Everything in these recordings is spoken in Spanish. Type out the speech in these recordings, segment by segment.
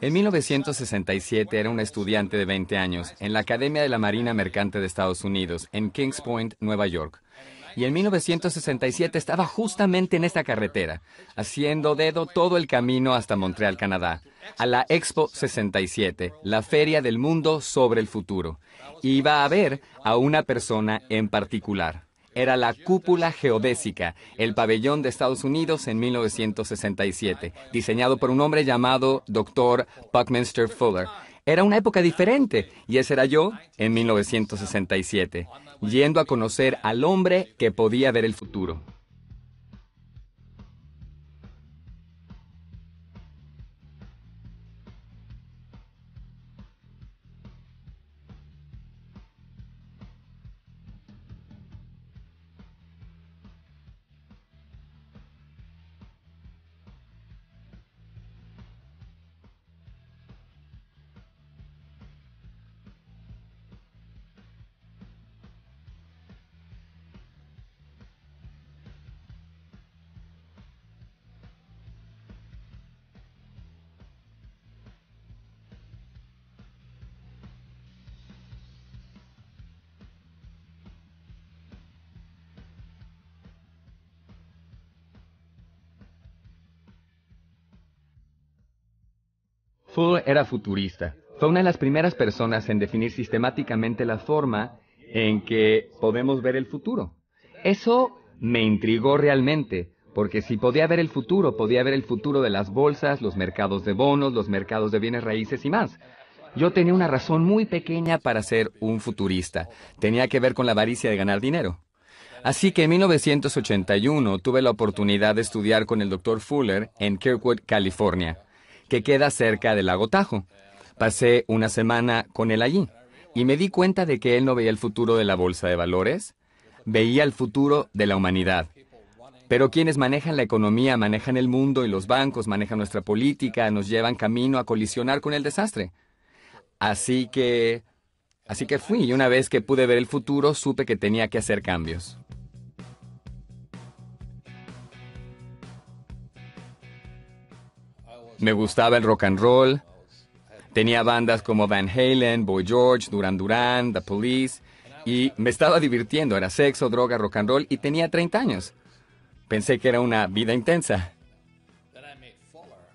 En 1967 era un estudiante de 20 años en la Academia de la Marina Mercante de Estados Unidos, en Kings Point, Nueva York. Y en 1967 estaba justamente en esta carretera, haciendo dedo todo el camino hasta Montreal, Canadá, a la Expo 67, la Feria del Mundo sobre el Futuro. Y Iba a ver a una persona en particular era la cúpula geodésica, el pabellón de Estados Unidos en 1967, diseñado por un hombre llamado Dr. Buckminster Fuller. Era una época diferente, y ese era yo en 1967, yendo a conocer al hombre que podía ver el futuro. Fuller era futurista. Fue una de las primeras personas en definir sistemáticamente la forma en que podemos ver el futuro. Eso me intrigó realmente, porque si podía ver el futuro, podía ver el futuro de las bolsas, los mercados de bonos, los mercados de bienes raíces y más. Yo tenía una razón muy pequeña para ser un futurista. Tenía que ver con la avaricia de ganar dinero. Así que en 1981 tuve la oportunidad de estudiar con el doctor Fuller en Kirkwood, California que queda cerca del lago Tajo. Pasé una semana con él allí y me di cuenta de que él no veía el futuro de la bolsa de valores, veía el futuro de la humanidad. Pero quienes manejan la economía, manejan el mundo y los bancos, manejan nuestra política, nos llevan camino a colisionar con el desastre. Así que... Así que fui y una vez que pude ver el futuro supe que tenía que hacer cambios. Me gustaba el rock and roll. Tenía bandas como Van Halen, Boy George, Duran Duran, The Police. Y me estaba divirtiendo. Era sexo, droga, rock and roll. Y tenía 30 años. Pensé que era una vida intensa.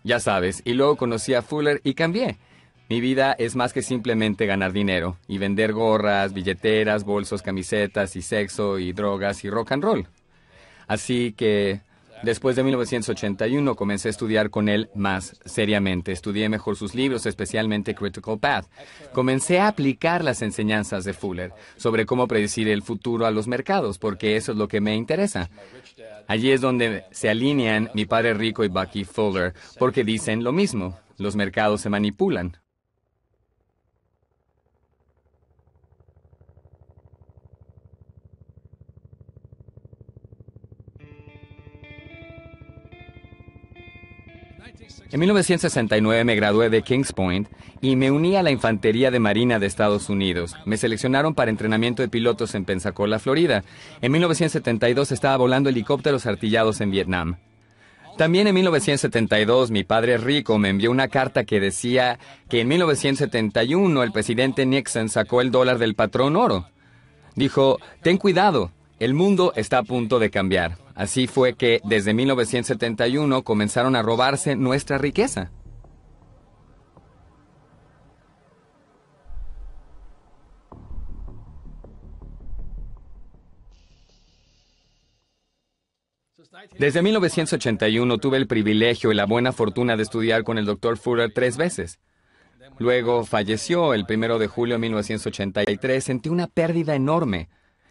Ya sabes. Y luego conocí a Fuller y cambié. Mi vida es más que simplemente ganar dinero y vender gorras, billeteras, bolsos, camisetas y sexo y drogas y rock and roll. Así que Después de 1981 comencé a estudiar con él más seriamente. Estudié mejor sus libros, especialmente Critical Path. Comencé a aplicar las enseñanzas de Fuller sobre cómo predecir el futuro a los mercados, porque eso es lo que me interesa. Allí es donde se alinean mi padre rico y Bucky Fuller, porque dicen lo mismo. Los mercados se manipulan, En 1969 me gradué de Kings Point y me uní a la Infantería de Marina de Estados Unidos. Me seleccionaron para entrenamiento de pilotos en Pensacola, Florida. En 1972 estaba volando helicópteros artillados en Vietnam. También en 1972 mi padre Rico me envió una carta que decía que en 1971 el presidente Nixon sacó el dólar del patrón oro. Dijo, ten cuidado, el mundo está a punto de cambiar. Así fue que desde 1971 comenzaron a robarse nuestra riqueza. Desde 1981 tuve el privilegio y la buena fortuna de estudiar con el doctor Fuller tres veces. Luego falleció el primero de julio de 1983. Sentí una pérdida enorme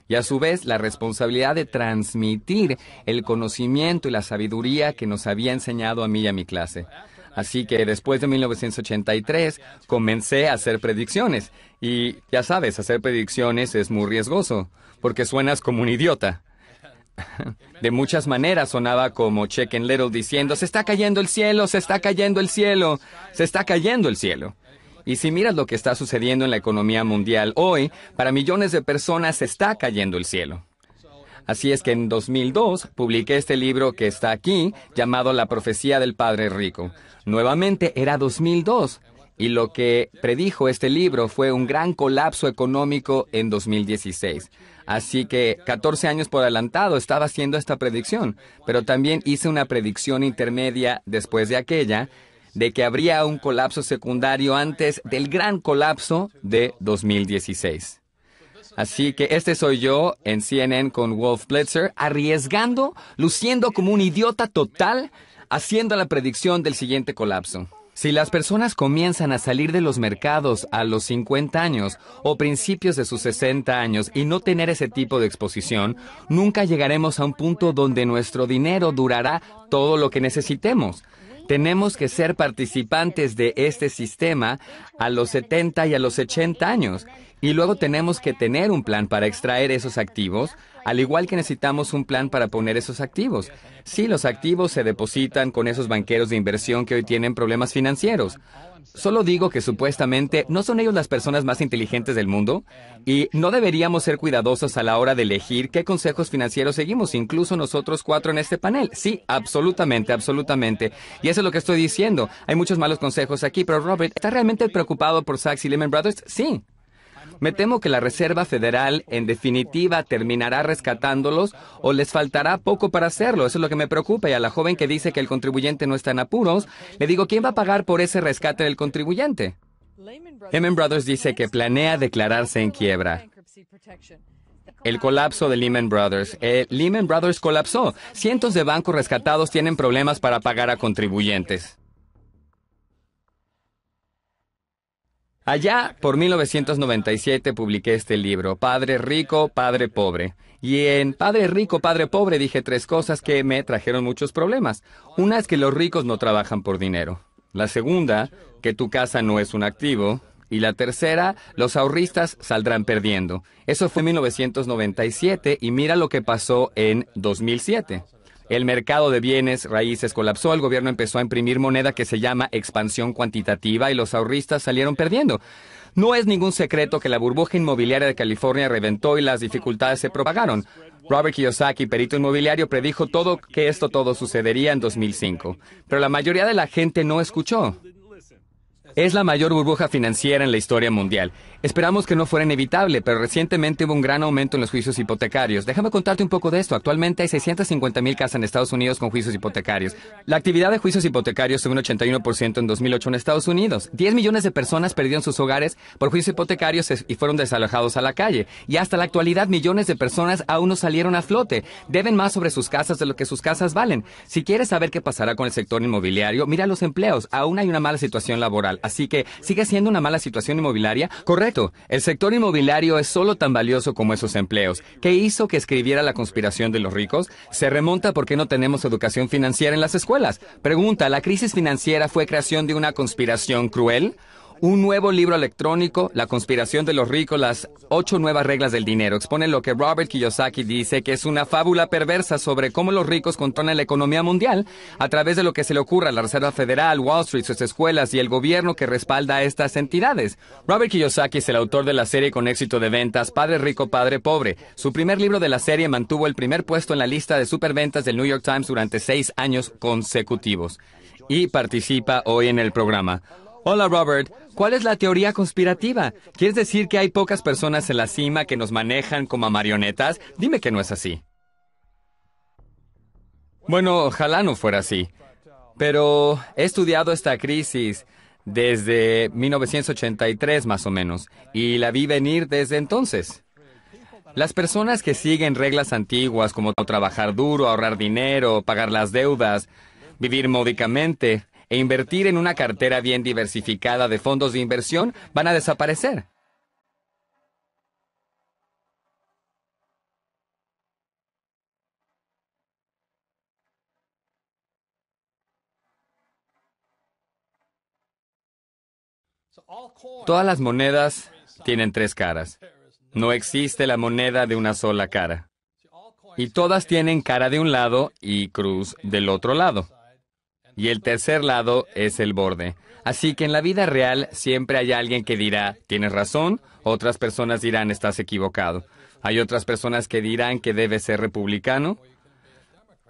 y a su vez la responsabilidad de transmitir el conocimiento y la sabiduría que nos había enseñado a mí y a mi clase. Así que después de 1983 comencé a hacer predicciones. Y ya sabes, hacer predicciones es muy riesgoso, porque suenas como un idiota. De muchas maneras sonaba como Check and Little diciendo, se está cayendo el cielo, se está cayendo el cielo, se está cayendo el cielo. Y si miras lo que está sucediendo en la economía mundial hoy, para millones de personas está cayendo el cielo. Así es que en 2002 publiqué este libro que está aquí, llamado La profecía del Padre Rico. Nuevamente era 2002 y lo que predijo este libro fue un gran colapso económico en 2016. Así que 14 años por adelantado estaba haciendo esta predicción, pero también hice una predicción intermedia después de aquella de que habría un colapso secundario antes del gran colapso de 2016. Así que este soy yo en CNN con Wolf Blitzer, arriesgando, luciendo como un idiota total, haciendo la predicción del siguiente colapso. Si las personas comienzan a salir de los mercados a los 50 años o principios de sus 60 años y no tener ese tipo de exposición, nunca llegaremos a un punto donde nuestro dinero durará todo lo que necesitemos. Tenemos que ser participantes de este sistema a los 70 y a los 80 años y luego tenemos que tener un plan para extraer esos activos al igual que necesitamos un plan para poner esos activos. Sí, los activos se depositan con esos banqueros de inversión que hoy tienen problemas financieros. Solo digo que supuestamente no son ellos las personas más inteligentes del mundo y no deberíamos ser cuidadosos a la hora de elegir qué consejos financieros seguimos, incluso nosotros cuatro en este panel. Sí, absolutamente, absolutamente. Y eso es lo que estoy diciendo. Hay muchos malos consejos aquí, pero Robert, ¿está realmente preocupado por Sachs y Lehman Brothers? Sí. Me temo que la Reserva Federal, en definitiva, terminará rescatándolos o les faltará poco para hacerlo. Eso es lo que me preocupa. Y a la joven que dice que el contribuyente no está en apuros, le digo, ¿quién va a pagar por ese rescate del contribuyente? Lehman Brothers dice que planea declararse en quiebra. El colapso de Lehman Brothers. Eh, Lehman Brothers colapsó. Cientos de bancos rescatados tienen problemas para pagar a contribuyentes. Allá, por 1997, publiqué este libro, Padre Rico, Padre Pobre. Y en Padre Rico, Padre Pobre dije tres cosas que me trajeron muchos problemas. Una es que los ricos no trabajan por dinero. La segunda, que tu casa no es un activo. Y la tercera, los ahorristas saldrán perdiendo. Eso fue en 1997 y mira lo que pasó en 2007. El mercado de bienes raíces colapsó, el gobierno empezó a imprimir moneda que se llama expansión cuantitativa y los ahorristas salieron perdiendo. No es ningún secreto que la burbuja inmobiliaria de California reventó y las dificultades se propagaron. Robert Kiyosaki, perito inmobiliario, predijo todo que esto todo sucedería en 2005, pero la mayoría de la gente no escuchó. Es la mayor burbuja financiera en la historia mundial. Esperamos que no fuera inevitable, pero recientemente hubo un gran aumento en los juicios hipotecarios. Déjame contarte un poco de esto. Actualmente hay 650 mil casas en Estados Unidos con juicios hipotecarios. La actividad de juicios hipotecarios subió un 81% en 2008 en Estados Unidos. 10 millones de personas perdieron sus hogares por juicios hipotecarios y fueron desalojados a la calle. Y hasta la actualidad millones de personas aún no salieron a flote. Deben más sobre sus casas de lo que sus casas valen. Si quieres saber qué pasará con el sector inmobiliario, mira los empleos. Aún hay una mala situación laboral. Así que sigue siendo una mala situación inmobiliaria. Correcto, el sector inmobiliario es solo tan valioso como esos empleos. ¿Qué hizo que escribiera la conspiración de los ricos? Se remonta porque no tenemos educación financiera en las escuelas. Pregunta, ¿la crisis financiera fue creación de una conspiración cruel? Un nuevo libro electrónico, La conspiración de los ricos, las ocho nuevas reglas del dinero, expone lo que Robert Kiyosaki dice que es una fábula perversa sobre cómo los ricos controlan la economía mundial a través de lo que se le ocurra a la Reserva Federal, Wall Street, sus escuelas y el gobierno que respalda a estas entidades. Robert Kiyosaki es el autor de la serie con éxito de ventas Padre Rico, Padre Pobre. Su primer libro de la serie mantuvo el primer puesto en la lista de superventas del New York Times durante seis años consecutivos y participa hoy en el programa. Hola Robert, ¿cuál es la teoría conspirativa? ¿Quieres decir que hay pocas personas en la cima que nos manejan como marionetas? Dime que no es así. Bueno, ojalá no fuera así. Pero he estudiado esta crisis desde 1983 más o menos y la vi venir desde entonces. Las personas que siguen reglas antiguas como trabajar duro, ahorrar dinero, pagar las deudas, vivir módicamente, e invertir en una cartera bien diversificada de fondos de inversión van a desaparecer. Todas las monedas tienen tres caras. No existe la moneda de una sola cara. Y todas tienen cara de un lado y cruz del otro lado y el tercer lado es el borde. Así que en la vida real siempre hay alguien que dirá, tienes razón, otras personas dirán, estás equivocado. Hay otras personas que dirán que debe ser republicano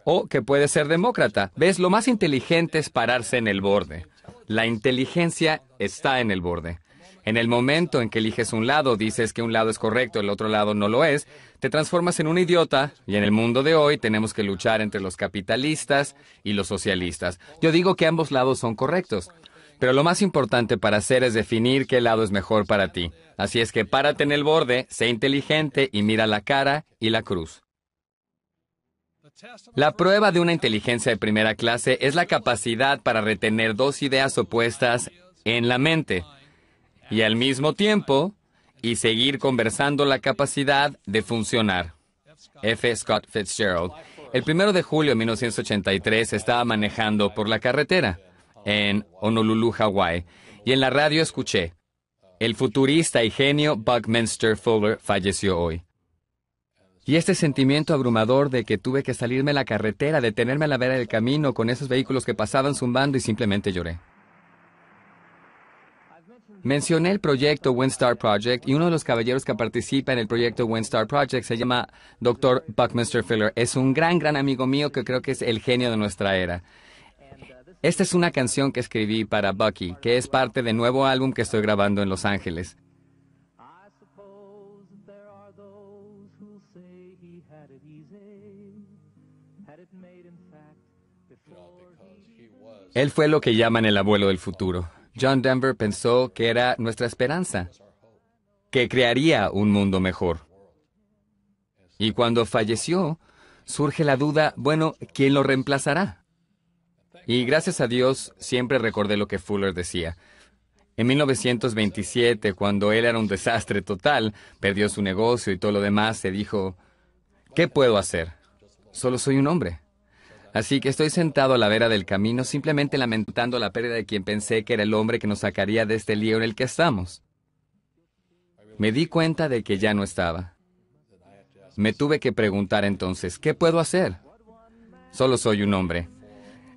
o que puede ser demócrata. ¿Ves? Lo más inteligente es pararse en el borde. La inteligencia está en el borde. En el momento en que eliges un lado, dices que un lado es correcto, el otro lado no lo es, te transformas en un idiota y en el mundo de hoy tenemos que luchar entre los capitalistas y los socialistas. Yo digo que ambos lados son correctos, pero lo más importante para hacer es definir qué lado es mejor para ti. Así es que párate en el borde, sé inteligente y mira la cara y la cruz. La prueba de una inteligencia de primera clase es la capacidad para retener dos ideas opuestas en la mente y al mismo tiempo y seguir conversando la capacidad de funcionar. F. Scott Fitzgerald. El primero de julio de 1983 estaba manejando por la carretera en Honolulu, Hawái, y en la radio escuché, el futurista y genio Buckminster Fuller falleció hoy. Y este sentimiento abrumador de que tuve que salirme a la carretera, detenerme a la vera del camino con esos vehículos que pasaban zumbando y simplemente lloré. Mencioné el proyecto One Project y uno de los caballeros que participa en el proyecto One Project se llama Dr. Buckminster Fuller. Es un gran, gran amigo mío que creo que es el genio de nuestra era. Esta es una canción que escribí para Bucky, que es parte del nuevo álbum que estoy grabando en Los Ángeles. Él fue lo que llaman el abuelo del futuro. John Denver pensó que era nuestra esperanza, que crearía un mundo mejor. Y cuando falleció, surge la duda, bueno, ¿quién lo reemplazará? Y gracias a Dios siempre recordé lo que Fuller decía. En 1927, cuando él era un desastre total, perdió su negocio y todo lo demás, se dijo, ¿qué puedo hacer? Solo soy un hombre. Así que estoy sentado a la vera del camino simplemente lamentando la pérdida de quien pensé que era el hombre que nos sacaría de este lío en el que estamos. Me di cuenta de que ya no estaba. Me tuve que preguntar entonces, ¿qué puedo hacer? Solo soy un hombre.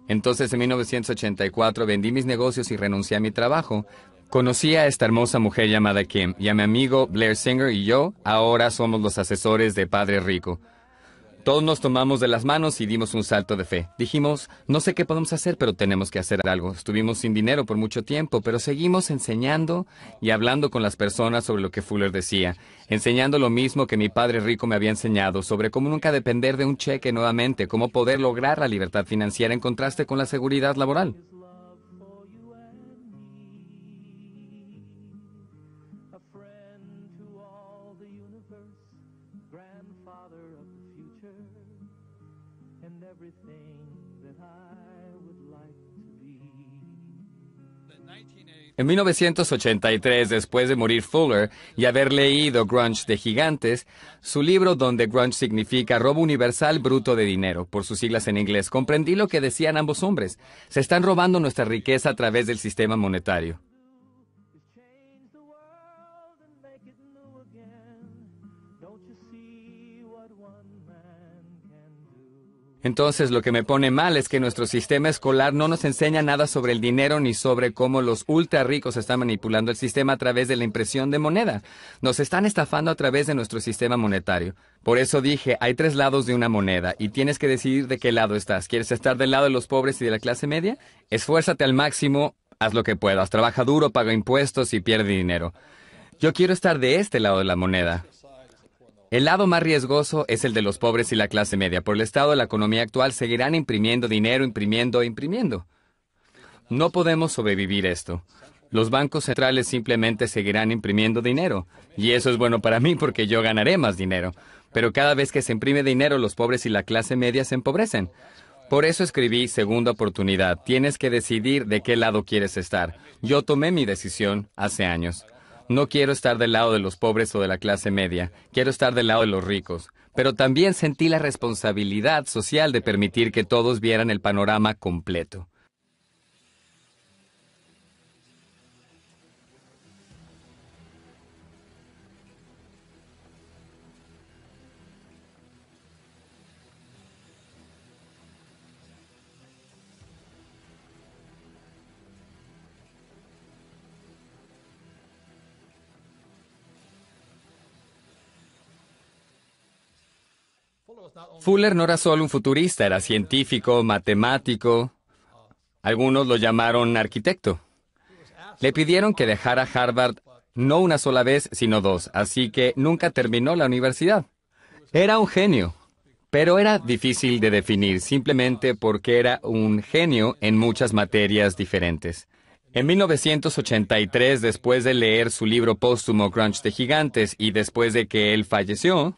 Entonces en 1984 vendí mis negocios y renuncié a mi trabajo. Conocí a esta hermosa mujer llamada Kim y a mi amigo Blair Singer y yo ahora somos los asesores de Padre Rico. Todos nos tomamos de las manos y dimos un salto de fe. Dijimos, no sé qué podemos hacer, pero tenemos que hacer algo. Estuvimos sin dinero por mucho tiempo, pero seguimos enseñando y hablando con las personas sobre lo que Fuller decía, enseñando lo mismo que mi padre rico me había enseñado, sobre cómo nunca depender de un cheque nuevamente, cómo poder lograr la libertad financiera en contraste con la seguridad laboral. En 1983, después de morir Fuller y haber leído Grunge de Gigantes, su libro donde Grunge significa robo universal bruto de dinero, por sus siglas en inglés, comprendí lo que decían ambos hombres. Se están robando nuestra riqueza a través del sistema monetario. Entonces lo que me pone mal es que nuestro sistema escolar no nos enseña nada sobre el dinero ni sobre cómo los ultra ricos están manipulando el sistema a través de la impresión de moneda. Nos están estafando a través de nuestro sistema monetario. Por eso dije, hay tres lados de una moneda y tienes que decidir de qué lado estás. ¿Quieres estar del lado de los pobres y de la clase media? Esfuérzate al máximo, haz lo que puedas, trabaja duro, paga impuestos y pierde dinero. Yo quiero estar de este lado de la moneda. El lado más riesgoso es el de los pobres y la clase media. Por el estado de la economía actual seguirán imprimiendo dinero, imprimiendo, imprimiendo. No podemos sobrevivir esto. Los bancos centrales simplemente seguirán imprimiendo dinero. Y eso es bueno para mí porque yo ganaré más dinero. Pero cada vez que se imprime dinero, los pobres y la clase media se empobrecen. Por eso escribí Segunda Oportunidad. Tienes que decidir de qué lado quieres estar. Yo tomé mi decisión hace años. No quiero estar del lado de los pobres o de la clase media, quiero estar del lado de los ricos, pero también sentí la responsabilidad social de permitir que todos vieran el panorama completo. Fuller no era solo un futurista, era científico, matemático, algunos lo llamaron arquitecto. Le pidieron que dejara Harvard no una sola vez, sino dos, así que nunca terminó la universidad. Era un genio, pero era difícil de definir simplemente porque era un genio en muchas materias diferentes. En 1983, después de leer su libro póstumo Crunch de Gigantes y después de que él falleció,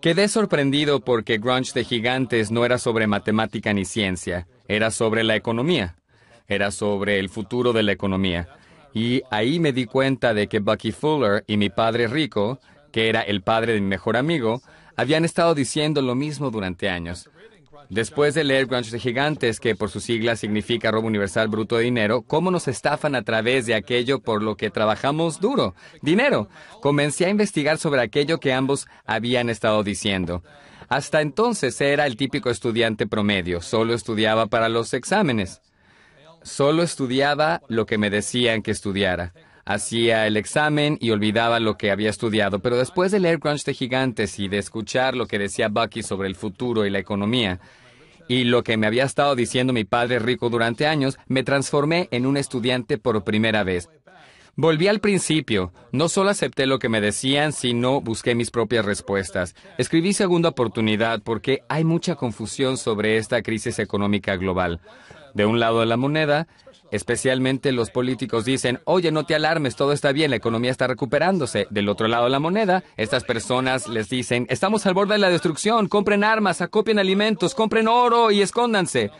Quedé sorprendido porque Grunge de Gigantes no era sobre matemática ni ciencia, era sobre la economía, era sobre el futuro de la economía. Y ahí me di cuenta de que Bucky Fuller y mi padre rico, que era el padre de mi mejor amigo, habían estado diciendo lo mismo durante años. Después de leer Crunch de Gigantes, que por sus siglas significa robo universal bruto de dinero, ¿cómo nos estafan a través de aquello por lo que trabajamos duro? Dinero. Comencé a investigar sobre aquello que ambos habían estado diciendo. Hasta entonces era el típico estudiante promedio, solo estudiaba para los exámenes. Solo estudiaba lo que me decían que estudiara. Hacía el examen y olvidaba lo que había estudiado, pero después de leer Crunch de Gigantes y de escuchar lo que decía Bucky sobre el futuro y la economía, y lo que me había estado diciendo mi padre rico durante años, me transformé en un estudiante por primera vez. Volví al principio. No solo acepté lo que me decían, sino busqué mis propias respuestas. Escribí Segunda Oportunidad porque hay mucha confusión sobre esta crisis económica global. De un lado de la moneda especialmente los políticos dicen, oye, no te alarmes, todo está bien, la economía está recuperándose. Del otro lado de la moneda, estas personas les dicen, estamos al borde de la destrucción, compren armas, acopien alimentos, compren oro y escóndanse.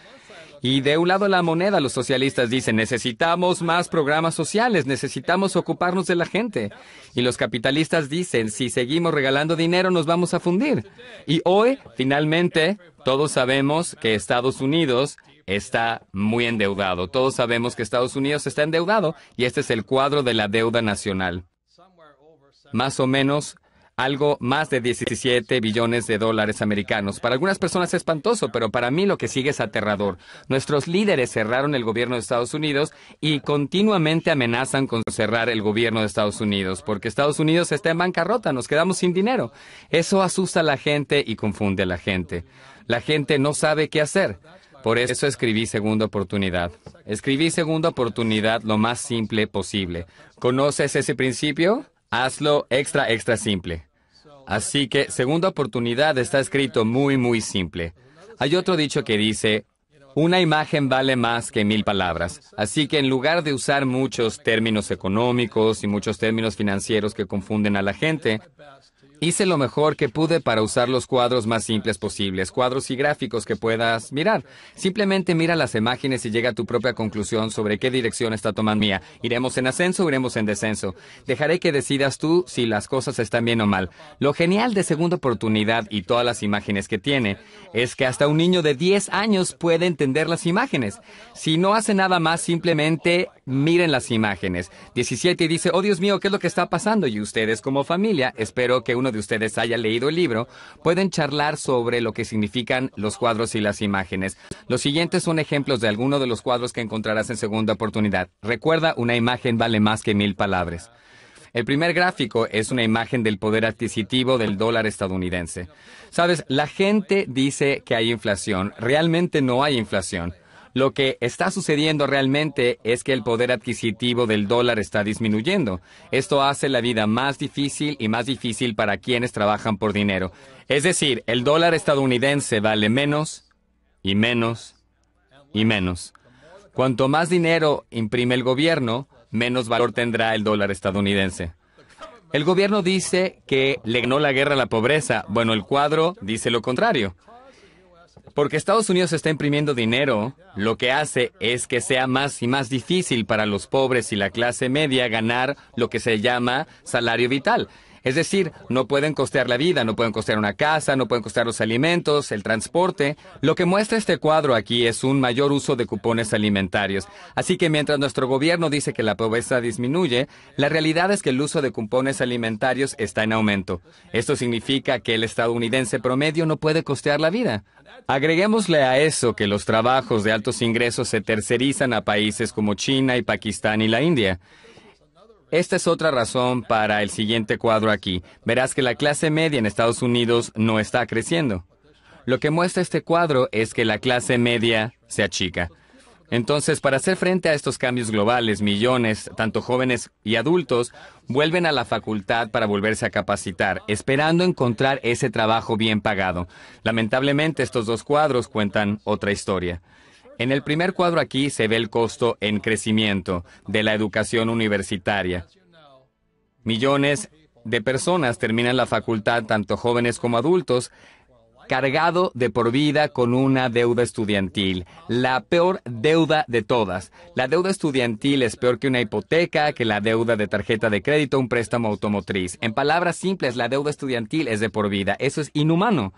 Y de un lado de la moneda, los socialistas dicen, necesitamos más programas sociales, necesitamos ocuparnos de la gente. Y los capitalistas dicen, si seguimos regalando dinero, nos vamos a fundir. Y hoy, finalmente, todos sabemos que Estados Unidos está muy endeudado. Todos sabemos que Estados Unidos está endeudado y este es el cuadro de la deuda nacional. Más o menos algo más de 17 billones de dólares americanos. Para algunas personas es espantoso, pero para mí lo que sigue es aterrador. Nuestros líderes cerraron el gobierno de Estados Unidos y continuamente amenazan con cerrar el gobierno de Estados Unidos, porque Estados Unidos está en bancarrota, nos quedamos sin dinero. Eso asusta a la gente y confunde a la gente. La gente no sabe qué hacer. Por eso escribí Segunda Oportunidad. Escribí Segunda Oportunidad lo más simple posible. ¿Conoces ese principio? Hazlo extra, extra simple. Así que Segunda Oportunidad está escrito muy, muy simple. Hay otro dicho que dice, una imagen vale más que mil palabras. Así que en lugar de usar muchos términos económicos y muchos términos financieros que confunden a la gente, Hice lo mejor que pude para usar los cuadros más simples posibles, cuadros y gráficos que puedas mirar. Simplemente mira las imágenes y llega a tu propia conclusión sobre qué dirección está tomando mía. Iremos en ascenso, o iremos en descenso. Dejaré que decidas tú si las cosas están bien o mal. Lo genial de Segunda Oportunidad y todas las imágenes que tiene es que hasta un niño de 10 años puede entender las imágenes. Si no hace nada más, simplemente miren las imágenes. 17 dice, oh Dios mío, ¿qué es lo que está pasando? Y ustedes como familia, espero que uno de ustedes haya leído el libro, pueden charlar sobre lo que significan los cuadros y las imágenes. Los siguientes son ejemplos de algunos de los cuadros que encontrarás en segunda oportunidad. Recuerda, una imagen vale más que mil palabras. El primer gráfico es una imagen del poder adquisitivo del dólar estadounidense. Sabes, la gente dice que hay inflación. Realmente no hay inflación. Lo que está sucediendo realmente es que el poder adquisitivo del dólar está disminuyendo. Esto hace la vida más difícil y más difícil para quienes trabajan por dinero. Es decir, el dólar estadounidense vale menos y menos y menos. Cuanto más dinero imprime el gobierno, menos valor tendrá el dólar estadounidense. El gobierno dice que le ganó la guerra a la pobreza. Bueno, el cuadro dice lo contrario. Porque Estados Unidos está imprimiendo dinero, lo que hace es que sea más y más difícil para los pobres y la clase media ganar lo que se llama salario vital. Es decir, no pueden costear la vida, no pueden costear una casa, no pueden costear los alimentos, el transporte. Lo que muestra este cuadro aquí es un mayor uso de cupones alimentarios. Así que mientras nuestro gobierno dice que la pobreza disminuye, la realidad es que el uso de cupones alimentarios está en aumento. Esto significa que el estadounidense promedio no puede costear la vida. Agreguémosle a eso que los trabajos de altos ingresos se tercerizan a países como China y Pakistán y la India. Esta es otra razón para el siguiente cuadro aquí. Verás que la clase media en Estados Unidos no está creciendo. Lo que muestra este cuadro es que la clase media se achica. Entonces, para hacer frente a estos cambios globales, millones, tanto jóvenes y adultos, vuelven a la facultad para volverse a capacitar, esperando encontrar ese trabajo bien pagado. Lamentablemente, estos dos cuadros cuentan otra historia. En el primer cuadro aquí se ve el costo en crecimiento de la educación universitaria. Millones de personas terminan la facultad, tanto jóvenes como adultos, cargado de por vida con una deuda estudiantil, la peor deuda de todas. La deuda estudiantil es peor que una hipoteca, que la deuda de tarjeta de crédito, un préstamo automotriz. En palabras simples, la deuda estudiantil es de por vida. Eso es inhumano.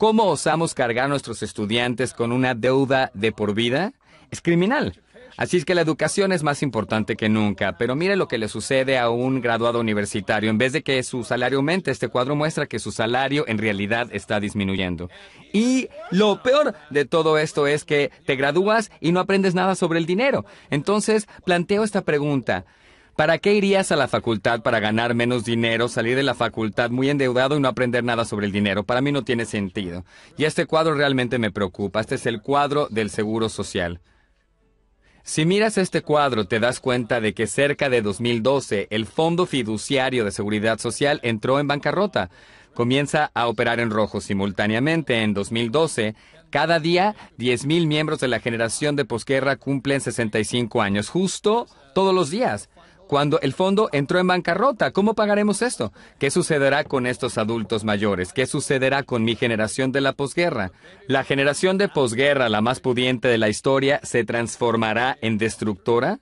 ¿Cómo osamos cargar a nuestros estudiantes con una deuda de por vida? Es criminal. Así es que la educación es más importante que nunca, pero mire lo que le sucede a un graduado universitario. En vez de que su salario aumente, este cuadro muestra que su salario en realidad está disminuyendo. Y lo peor de todo esto es que te gradúas y no aprendes nada sobre el dinero. Entonces, planteo esta pregunta. ¿Para qué irías a la facultad para ganar menos dinero, salir de la facultad muy endeudado y no aprender nada sobre el dinero? Para mí no tiene sentido. Y este cuadro realmente me preocupa. Este es el cuadro del Seguro Social. Si miras este cuadro, te das cuenta de que cerca de 2012 el Fondo Fiduciario de Seguridad Social entró en bancarrota. Comienza a operar en rojo simultáneamente. En 2012, cada día 10.000 miembros de la generación de posguerra cumplen 65 años, justo todos los días cuando el fondo entró en bancarrota. ¿Cómo pagaremos esto? ¿Qué sucederá con estos adultos mayores? ¿Qué sucederá con mi generación de la posguerra? La generación de posguerra, la más pudiente de la historia, se transformará en destructora.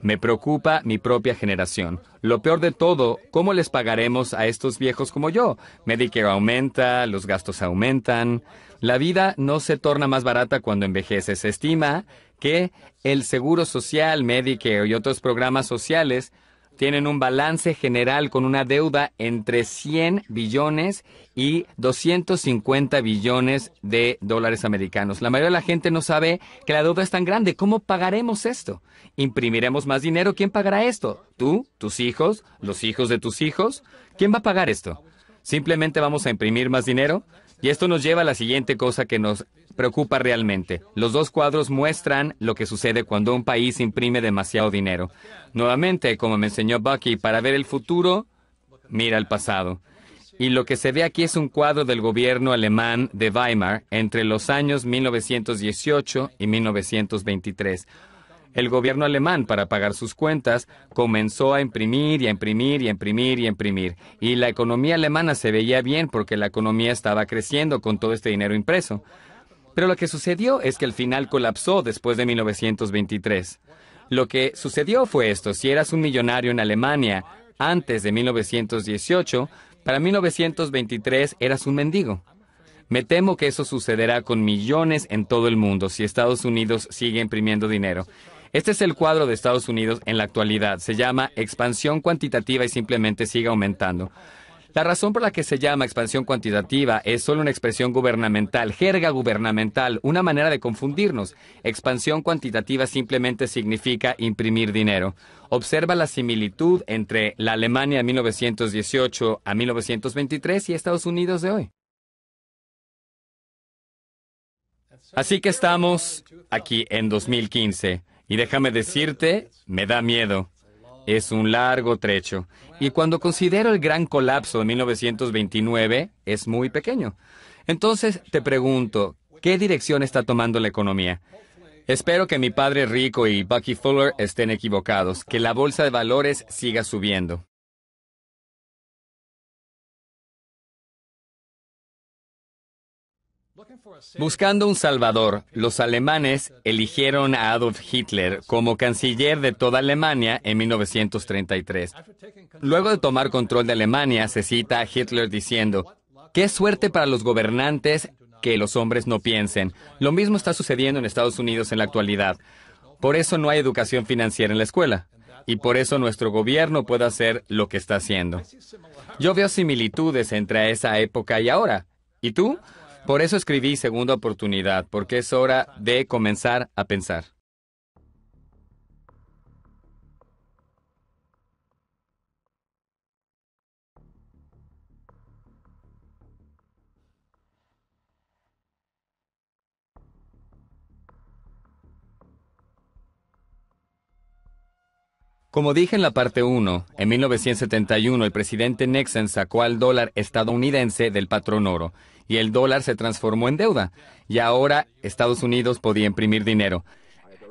Me preocupa mi propia generación. Lo peor de todo, ¿cómo les pagaremos a estos viejos como yo? Medicare aumenta, los gastos aumentan. La vida no se torna más barata cuando envejece. Se estima que el Seguro Social, Medicare y otros programas sociales tienen un balance general con una deuda entre 100 billones y 250 billones de dólares americanos. La mayoría de la gente no sabe que la deuda es tan grande. ¿Cómo pagaremos esto? ¿Imprimiremos más dinero? ¿Quién pagará esto? ¿Tú? ¿Tus hijos? ¿Los hijos de tus hijos? ¿Quién va a pagar esto? ¿Simplemente vamos a imprimir más dinero? Y esto nos lleva a la siguiente cosa que nos preocupa realmente. Los dos cuadros muestran lo que sucede cuando un país imprime demasiado dinero. Nuevamente, como me enseñó Bucky, para ver el futuro, mira el pasado. Y lo que se ve aquí es un cuadro del gobierno alemán de Weimar entre los años 1918 y 1923. El gobierno alemán, para pagar sus cuentas, comenzó a imprimir y a imprimir y a imprimir y a imprimir. Y la economía alemana se veía bien porque la economía estaba creciendo con todo este dinero impreso. Pero lo que sucedió es que el final colapsó después de 1923. Lo que sucedió fue esto, si eras un millonario en Alemania antes de 1918, para 1923 eras un mendigo. Me temo que eso sucederá con millones en todo el mundo si Estados Unidos sigue imprimiendo dinero. Este es el cuadro de Estados Unidos en la actualidad. Se llama expansión cuantitativa y simplemente sigue aumentando. La razón por la que se llama expansión cuantitativa es solo una expresión gubernamental, jerga gubernamental, una manera de confundirnos. Expansión cuantitativa simplemente significa imprimir dinero. Observa la similitud entre la Alemania de 1918 a 1923 y Estados Unidos de hoy. Así que estamos aquí en 2015 y déjame decirte, me da miedo. Es un largo trecho. Y cuando considero el gran colapso de 1929, es muy pequeño. Entonces te pregunto, ¿qué dirección está tomando la economía? Espero que mi padre rico y Bucky Fuller estén equivocados, que la bolsa de valores siga subiendo. Buscando un salvador, los alemanes eligieron a Adolf Hitler como canciller de toda Alemania en 1933. Luego de tomar control de Alemania, se cita a Hitler diciendo, Qué suerte para los gobernantes que los hombres no piensen. Lo mismo está sucediendo en Estados Unidos en la actualidad. Por eso no hay educación financiera en la escuela. Y por eso nuestro gobierno puede hacer lo que está haciendo. Yo veo similitudes entre esa época y ahora. ¿Y tú? Por eso escribí Segunda Oportunidad, porque es hora de comenzar a pensar. Como dije en la parte 1, en 1971 el presidente Nixon sacó al dólar estadounidense del patrón oro y el dólar se transformó en deuda. Y ahora Estados Unidos podía imprimir dinero.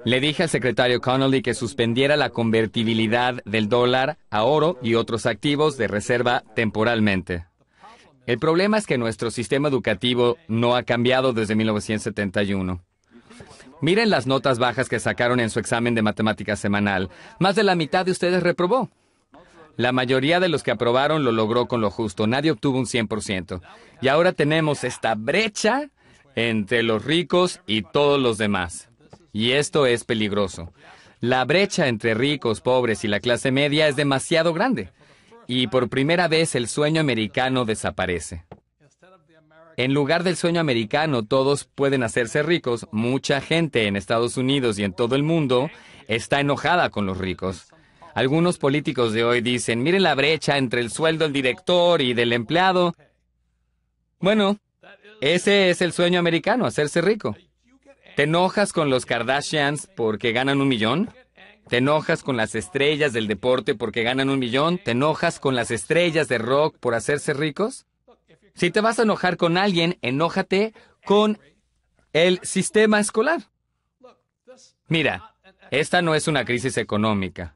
Le dije al secretario Connolly que suspendiera la convertibilidad del dólar a oro y otros activos de reserva temporalmente. El problema es que nuestro sistema educativo no ha cambiado desde 1971. Miren las notas bajas que sacaron en su examen de matemática semanal. Más de la mitad de ustedes reprobó. La mayoría de los que aprobaron lo logró con lo justo, nadie obtuvo un 100%. Y ahora tenemos esta brecha entre los ricos y todos los demás. Y esto es peligroso. La brecha entre ricos, pobres y la clase media es demasiado grande. Y por primera vez el sueño americano desaparece. En lugar del sueño americano, todos pueden hacerse ricos. Mucha gente en Estados Unidos y en todo el mundo está enojada con los ricos. Algunos políticos de hoy dicen, miren la brecha entre el sueldo del director y del empleado. Bueno, ese es el sueño americano, hacerse rico. ¿Te enojas con los Kardashians porque ganan un millón? ¿Te enojas con las estrellas del deporte porque ganan un millón? ¿Te enojas con las estrellas de rock por hacerse ricos? Si te vas a enojar con alguien, enójate con el sistema escolar. Mira, esta no es una crisis económica.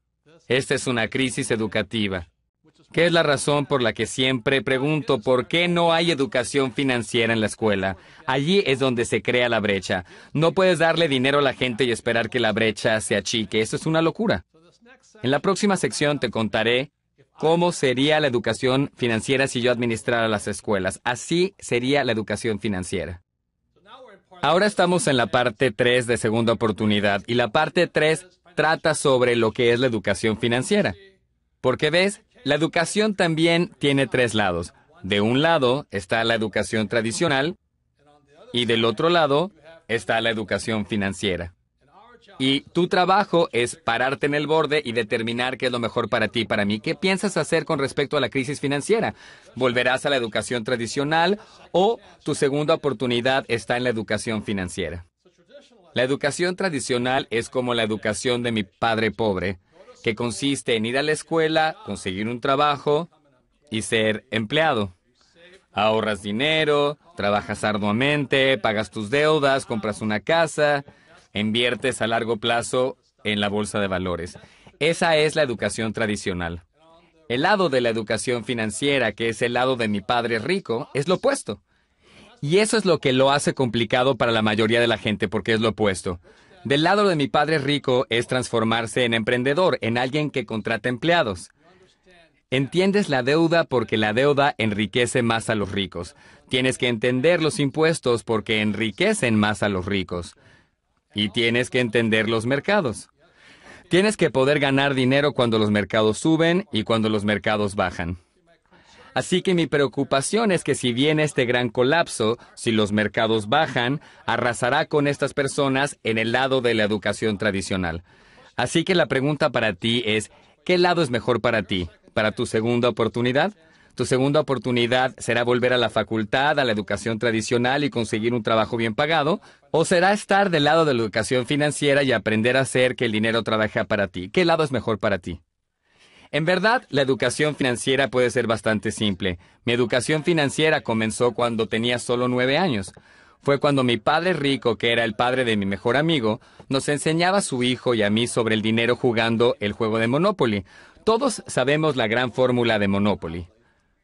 Esta es una crisis educativa, que es la razón por la que siempre pregunto por qué no hay educación financiera en la escuela. Allí es donde se crea la brecha. No puedes darle dinero a la gente y esperar que la brecha se achique. Eso es una locura. En la próxima sección te contaré cómo sería la educación financiera si yo administrara las escuelas. Así sería la educación financiera. Ahora estamos en la parte 3 de segunda oportunidad y la parte 3 trata sobre lo que es la educación financiera. Porque ves, la educación también tiene tres lados. De un lado está la educación tradicional y del otro lado está la educación financiera. Y tu trabajo es pararte en el borde y determinar qué es lo mejor para ti, y para mí. ¿Qué piensas hacer con respecto a la crisis financiera? ¿Volverás a la educación tradicional o tu segunda oportunidad está en la educación financiera? La educación tradicional es como la educación de mi padre pobre, que consiste en ir a la escuela, conseguir un trabajo y ser empleado. Ahorras dinero, trabajas arduamente, pagas tus deudas, compras una casa, inviertes a largo plazo en la bolsa de valores. Esa es la educación tradicional. El lado de la educación financiera, que es el lado de mi padre rico, es lo opuesto. Y eso es lo que lo hace complicado para la mayoría de la gente porque es lo opuesto. Del lado de mi padre rico es transformarse en emprendedor, en alguien que contrata empleados. Entiendes la deuda porque la deuda enriquece más a los ricos. Tienes que entender los impuestos porque enriquecen más a los ricos. Y tienes que entender los mercados. Tienes que poder ganar dinero cuando los mercados suben y cuando los mercados bajan. Así que mi preocupación es que si viene este gran colapso, si los mercados bajan, arrasará con estas personas en el lado de la educación tradicional. Así que la pregunta para ti es, ¿qué lado es mejor para ti? ¿Para tu segunda oportunidad? Tu segunda oportunidad será volver a la facultad, a la educación tradicional y conseguir un trabajo bien pagado, o será estar del lado de la educación financiera y aprender a hacer que el dinero trabaje para ti. ¿Qué lado es mejor para ti? En verdad, la educación financiera puede ser bastante simple. Mi educación financiera comenzó cuando tenía solo nueve años. Fue cuando mi padre rico, que era el padre de mi mejor amigo, nos enseñaba a su hijo y a mí sobre el dinero jugando el juego de Monopoly. Todos sabemos la gran fórmula de Monopoly.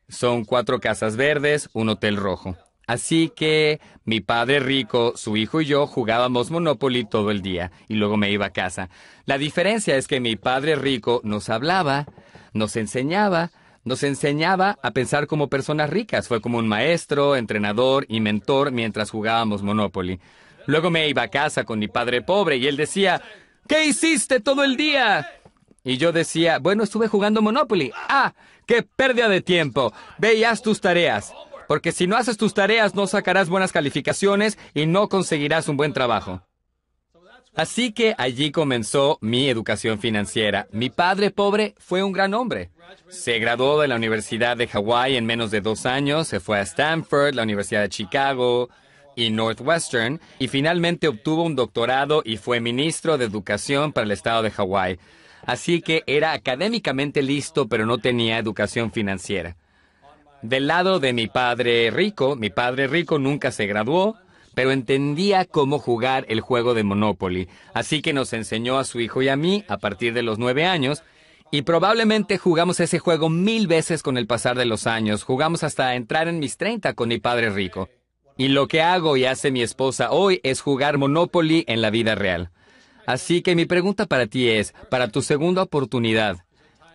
Son cuatro casas verdes, un hotel rojo. Así que mi padre rico, su hijo y yo jugábamos Monopoly todo el día y luego me iba a casa. La diferencia es que mi padre rico nos hablaba, nos enseñaba, nos enseñaba a pensar como personas ricas. Fue como un maestro, entrenador y mentor mientras jugábamos Monopoly. Luego me iba a casa con mi padre pobre y él decía, ¿qué hiciste todo el día? Y yo decía, bueno, estuve jugando Monopoly. Ah, qué pérdida de tiempo. Veías tus tareas porque si no haces tus tareas no sacarás buenas calificaciones y no conseguirás un buen trabajo. Así que allí comenzó mi educación financiera. Mi padre pobre fue un gran hombre. Se graduó de la Universidad de Hawái en menos de dos años, se fue a Stanford, la Universidad de Chicago, y Northwestern, y finalmente obtuvo un doctorado y fue ministro de Educación para el estado de Hawái. Así que era académicamente listo, pero no tenía educación financiera. Del lado de mi padre rico, mi padre rico nunca se graduó, pero entendía cómo jugar el juego de Monopoly, así que nos enseñó a su hijo y a mí a partir de los nueve años, y probablemente jugamos ese juego mil veces con el pasar de los años, jugamos hasta entrar en mis 30 con mi padre rico. Y lo que hago y hace mi esposa hoy es jugar Monopoly en la vida real. Así que mi pregunta para ti es, para tu segunda oportunidad,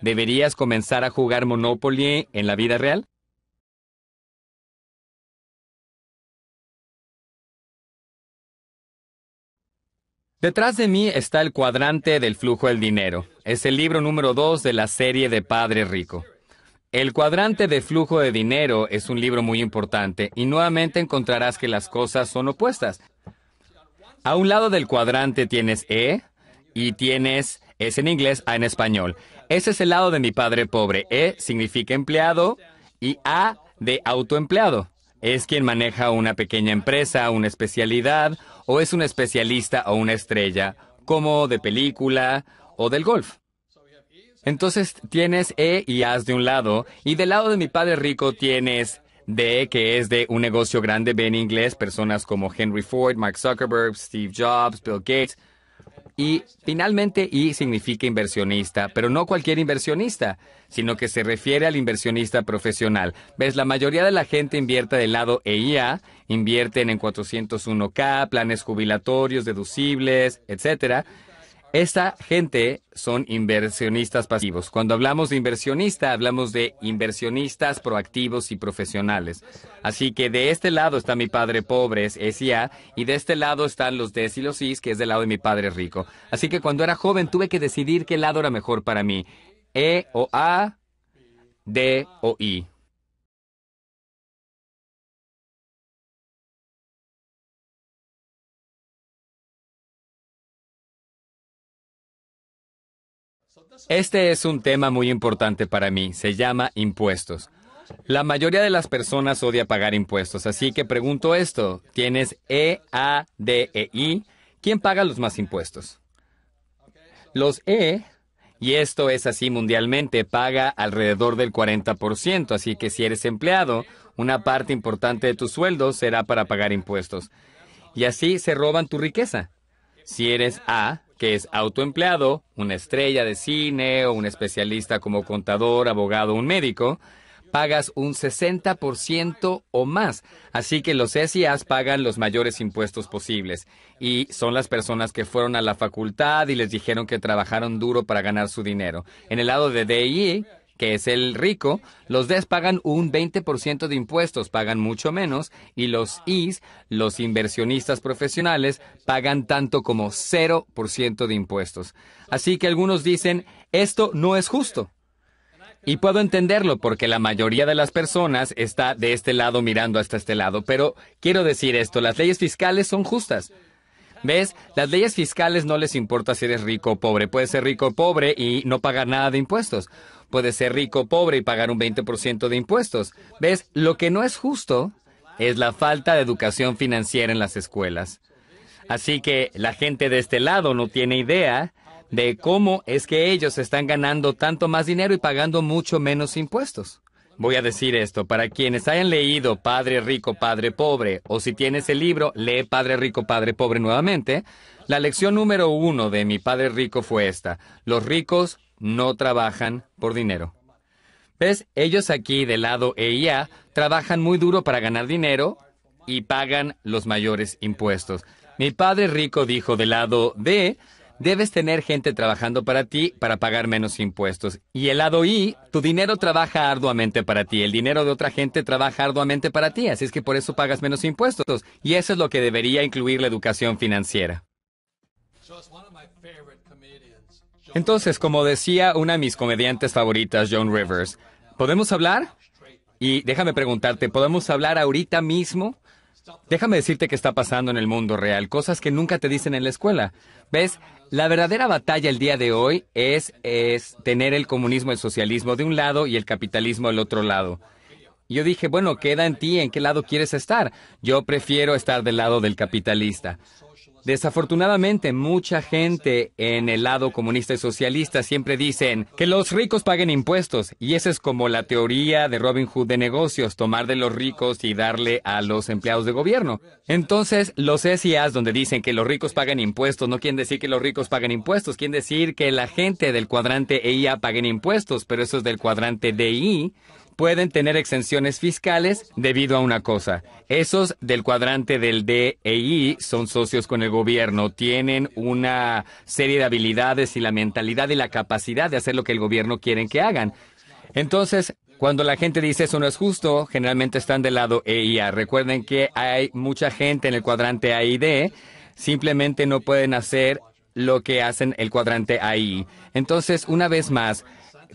¿deberías comenzar a jugar Monopoly en la vida real? Detrás de mí está el cuadrante del flujo del dinero. Es el libro número dos de la serie de Padre Rico. El cuadrante de flujo de dinero es un libro muy importante y nuevamente encontrarás que las cosas son opuestas. A un lado del cuadrante tienes E y tienes S en inglés, A en español. Ese es el lado de mi padre pobre. E significa empleado y A de autoempleado es quien maneja una pequeña empresa, una especialidad, o es un especialista o una estrella, como de película o del golf. Entonces tienes E y As de un lado, y del lado de mi padre rico tienes D, que es de un negocio grande, B en inglés, personas como Henry Ford, Mark Zuckerberg, Steve Jobs, Bill Gates, y finalmente, I significa inversionista, pero no cualquier inversionista, sino que se refiere al inversionista profesional. Ves, la mayoría de la gente invierte del lado EIA, invierten en 401k, planes jubilatorios, deducibles, etcétera esta gente son inversionistas pasivos. Cuando hablamos de inversionista, hablamos de inversionistas proactivos y profesionales. Así que de este lado está mi padre pobre, es SIA, y de este lado están los D y los IS, que es del lado de mi padre rico. Así que cuando era joven tuve que decidir qué lado era mejor para mí, E o A, D o I. Este es un tema muy importante para mí, se llama impuestos. La mayoría de las personas odia pagar impuestos, así que pregunto esto, ¿tienes E, A, D, E, I? ¿Quién paga los más impuestos? Los E, y esto es así mundialmente, paga alrededor del 40%, así que si eres empleado, una parte importante de tu sueldo será para pagar impuestos. Y así se roban tu riqueza. Si eres A, que es autoempleado, una estrella de cine o un especialista como contador, abogado, un médico, pagas un 60% o más. Así que los SIAs pagan los mayores impuestos posibles. Y son las personas que fueron a la facultad y les dijeron que trabajaron duro para ganar su dinero. En el lado de DIE que es el rico, los des pagan un 20% de impuestos, pagan mucho menos, y los Is, los inversionistas profesionales, pagan tanto como 0% de impuestos. Así que algunos dicen, esto no es justo. Y puedo entenderlo porque la mayoría de las personas está de este lado mirando hasta este lado, pero quiero decir esto, las leyes fiscales son justas. ¿Ves? Las leyes fiscales no les importa si eres rico o pobre. Puedes ser rico o pobre y no pagar nada de impuestos. Puedes ser rico o pobre y pagar un 20% de impuestos. ¿Ves? Lo que no es justo es la falta de educación financiera en las escuelas. Así que la gente de este lado no tiene idea de cómo es que ellos están ganando tanto más dinero y pagando mucho menos impuestos. Voy a decir esto, para quienes hayan leído Padre Rico, Padre Pobre, o si tienes el libro, lee Padre Rico, Padre Pobre nuevamente, la lección número uno de mi Padre Rico fue esta, los ricos no trabajan por dinero. ¿Ves? Ellos aquí del lado EIA trabajan muy duro para ganar dinero y pagan los mayores impuestos. Mi Padre Rico dijo del lado D, debes tener gente trabajando para ti para pagar menos impuestos. Y el lado I, tu dinero trabaja arduamente para ti, el dinero de otra gente trabaja arduamente para ti, así es que por eso pagas menos impuestos. Y eso es lo que debería incluir la educación financiera. Entonces, como decía una de mis comediantes favoritas, Joan Rivers, ¿podemos hablar? Y déjame preguntarte, ¿podemos hablar ahorita mismo? Déjame decirte qué está pasando en el mundo real, cosas que nunca te dicen en la escuela. ¿Ves? La verdadera batalla el día de hoy es, es tener el comunismo, el socialismo de un lado y el capitalismo del otro lado. Yo dije, bueno, queda en ti, ¿en qué lado quieres estar? Yo prefiero estar del lado del capitalista. Desafortunadamente, mucha gente en el lado comunista y socialista siempre dicen que los ricos paguen impuestos y esa es como la teoría de Robin Hood de negocios, tomar de los ricos y darle a los empleados de gobierno. Entonces, los SIAs donde dicen que los ricos paguen impuestos no quieren decir que los ricos paguen impuestos, quieren decir que la gente del cuadrante EIA paguen impuestos, pero eso es del cuadrante DI pueden tener exenciones fiscales debido a una cosa. Esos del cuadrante del e I son socios con el gobierno, tienen una serie de habilidades y la mentalidad y la capacidad de hacer lo que el gobierno quieren que hagan. Entonces, cuando la gente dice eso no es justo, generalmente están del lado EIA. Recuerden que hay mucha gente en el cuadrante A y D, simplemente no pueden hacer lo que hacen el cuadrante AI. Entonces, una vez más,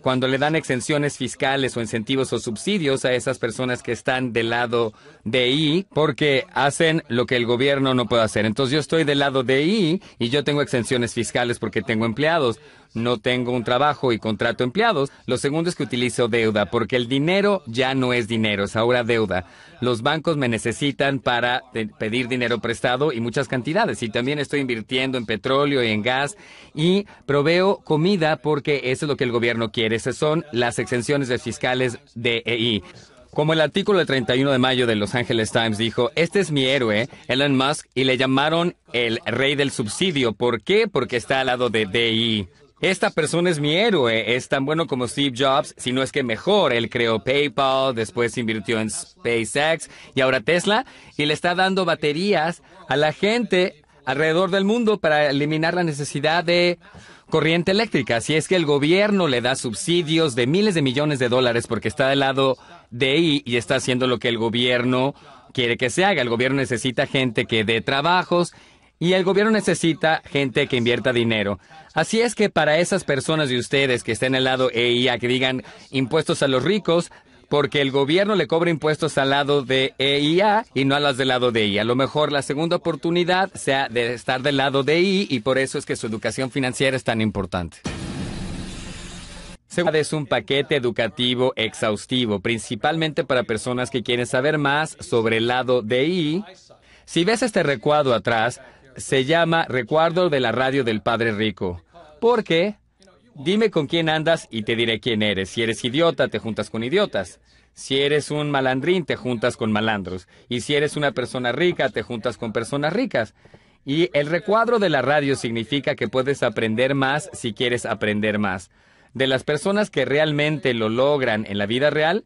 cuando le dan exenciones fiscales o incentivos o subsidios a esas personas que están del lado de I, porque hacen lo que el gobierno no puede hacer. Entonces yo estoy del lado de I y yo tengo exenciones fiscales porque tengo empleados no tengo un trabajo y contrato empleados. Lo segundo es que utilizo deuda, porque el dinero ya no es dinero, es ahora deuda. Los bancos me necesitan para pedir dinero prestado y muchas cantidades. Y también estoy invirtiendo en petróleo y en gas y proveo comida porque eso es lo que el gobierno quiere. Esas son las exenciones de fiscales de EI. Como el artículo del 31 de mayo de Los Angeles Times dijo, este es mi héroe, Elon Musk, y le llamaron el rey del subsidio. ¿Por qué? Porque está al lado de DEI. Esta persona es mi héroe, es tan bueno como Steve Jobs, si no es que mejor. Él creó PayPal, después invirtió en SpaceX y ahora Tesla, y le está dando baterías a la gente alrededor del mundo para eliminar la necesidad de corriente eléctrica. Si es que el gobierno le da subsidios de miles de millones de dólares porque está del lado de ahí y está haciendo lo que el gobierno quiere que se haga. El gobierno necesita gente que dé trabajos y el gobierno necesita gente que invierta dinero. Así es que para esas personas de ustedes que estén al lado EIA, que digan impuestos a los ricos, porque el gobierno le cobra impuestos al lado de EIA y no a las del lado de e I. A lo mejor la segunda oportunidad sea de estar del lado de e I y por eso es que su educación financiera es tan importante. Seguridad es un paquete educativo exhaustivo, principalmente para personas que quieren saber más sobre el lado de e I. Si ves este recuadro atrás, se llama Recuerdo de la Radio del Padre Rico. ¿Por qué? Dime con quién andas y te diré quién eres. Si eres idiota, te juntas con idiotas. Si eres un malandrín, te juntas con malandros. Y si eres una persona rica, te juntas con personas ricas. Y el recuadro de la radio significa que puedes aprender más si quieres aprender más. De las personas que realmente lo logran en la vida real,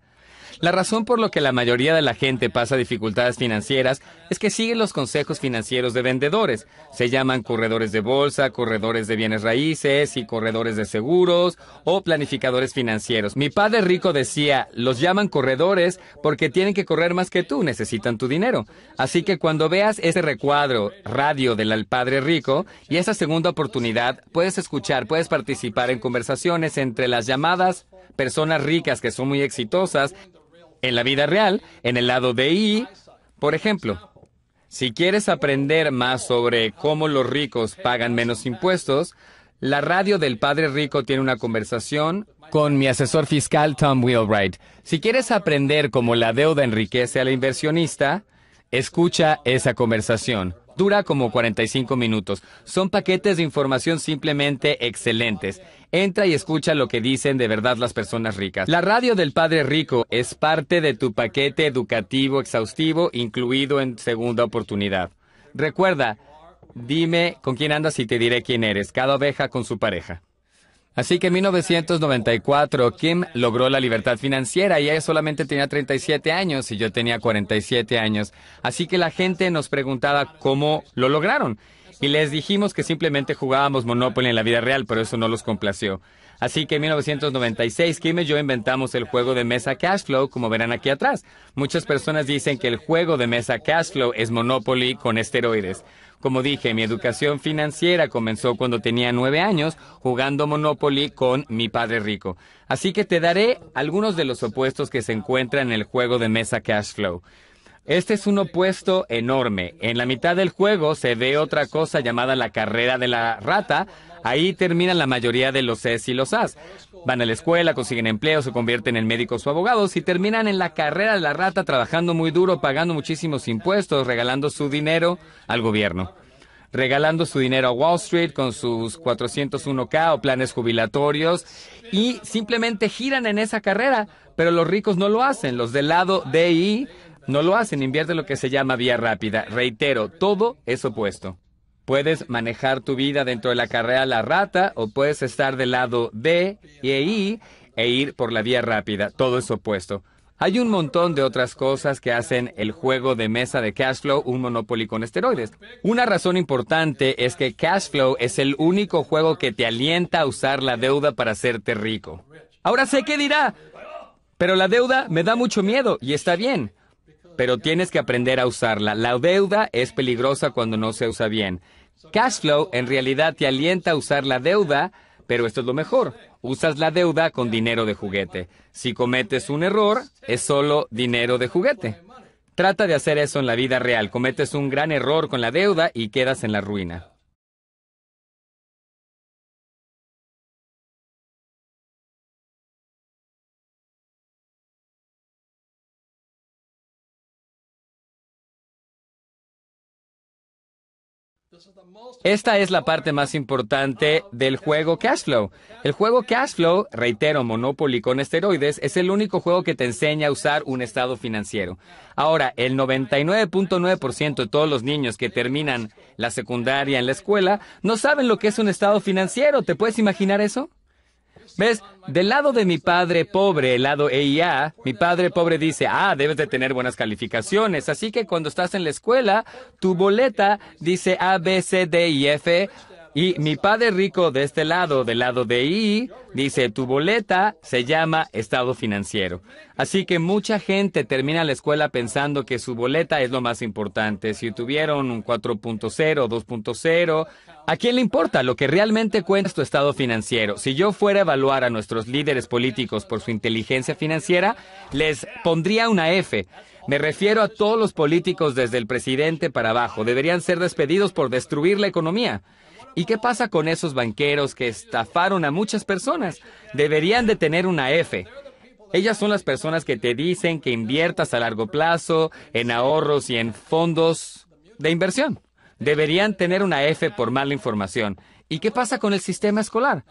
la razón por lo que la mayoría de la gente pasa dificultades financieras es que siguen los consejos financieros de vendedores. Se llaman corredores de bolsa, corredores de bienes raíces y corredores de seguros o planificadores financieros. Mi padre rico decía, los llaman corredores porque tienen que correr más que tú, necesitan tu dinero. Así que cuando veas ese recuadro radio del al padre rico y esa segunda oportunidad, puedes escuchar, puedes participar en conversaciones entre las llamadas personas ricas que son muy exitosas en la vida real, en el lado de I, por ejemplo. Si quieres aprender más sobre cómo los ricos pagan menos impuestos, la radio del Padre Rico tiene una conversación con mi asesor fiscal Tom Wheelwright. Si quieres aprender cómo la deuda enriquece al inversionista, escucha esa conversación. Dura como 45 minutos. Son paquetes de información simplemente excelentes. Entra y escucha lo que dicen de verdad las personas ricas. La radio del Padre Rico es parte de tu paquete educativo exhaustivo incluido en segunda oportunidad. Recuerda, dime con quién andas y te diré quién eres, cada oveja con su pareja. Así que en 1994 Kim logró la libertad financiera y ella solamente tenía 37 años y yo tenía 47 años. Así que la gente nos preguntaba cómo lo lograron. Y les dijimos que simplemente jugábamos Monopoly en la vida real, pero eso no los complació. Así que en 1996, Kim y yo inventamos el juego de mesa Cashflow, como verán aquí atrás. Muchas personas dicen que el juego de mesa Cashflow es Monopoly con esteroides. Como dije, mi educación financiera comenzó cuando tenía nueve años jugando Monopoly con mi padre rico. Así que te daré algunos de los opuestos que se encuentran en el juego de mesa Cashflow. Este es un opuesto enorme. En la mitad del juego se ve otra cosa llamada la carrera de la rata. Ahí terminan la mayoría de los es y los As. Van a la escuela, consiguen empleo, se convierten en médicos o abogados y terminan en la carrera de la rata trabajando muy duro, pagando muchísimos impuestos, regalando su dinero al gobierno regalando su dinero a Wall Street con sus 401k o planes jubilatorios y simplemente giran en esa carrera, pero los ricos no lo hacen. Los del lado DI no lo hacen, invierte lo que se llama vía rápida. Reitero, todo es opuesto. Puedes manejar tu vida dentro de la carrera la rata o puedes estar del lado de y e, I e ir por la vía rápida. Todo es opuesto. Hay un montón de otras cosas que hacen el juego de mesa de Cashflow un monopoly con esteroides. Una razón importante es que Cashflow es el único juego que te alienta a usar la deuda para hacerte rico. Ahora sé qué dirá, pero la deuda me da mucho miedo y está bien pero tienes que aprender a usarla. La deuda es peligrosa cuando no se usa bien. Cashflow en realidad te alienta a usar la deuda, pero esto es lo mejor. Usas la deuda con dinero de juguete. Si cometes un error, es solo dinero de juguete. Trata de hacer eso en la vida real. Cometes un gran error con la deuda y quedas en la ruina. Esta es la parte más importante del juego Cashflow. El juego Cashflow, reitero, Monopoly con esteroides, es el único juego que te enseña a usar un estado financiero. Ahora, el 99.9% de todos los niños que terminan la secundaria en la escuela no saben lo que es un estado financiero. ¿Te puedes imaginar eso? ¿Ves? Del lado de mi padre pobre, el lado EIA, mi padre pobre dice, ah, debes de tener buenas calificaciones. Así que cuando estás en la escuela, tu boleta dice A, B, C, D y F y mi padre rico de este lado, del lado de I, dice, tu boleta se llama estado financiero. Así que mucha gente termina la escuela pensando que su boleta es lo más importante. Si tuvieron un 4.0, 2.0, ¿a quién le importa? Lo que realmente cuenta es tu estado financiero. Si yo fuera a evaluar a nuestros líderes políticos por su inteligencia financiera, les pondría una F. Me refiero a todos los políticos desde el presidente para abajo. Deberían ser despedidos por destruir la economía. ¿Y qué pasa con esos banqueros que estafaron a muchas personas? Deberían de tener una F. Ellas son las personas que te dicen que inviertas a largo plazo, en ahorros y en fondos de inversión. Deberían tener una F por mala información. ¿Y qué pasa con el sistema escolar?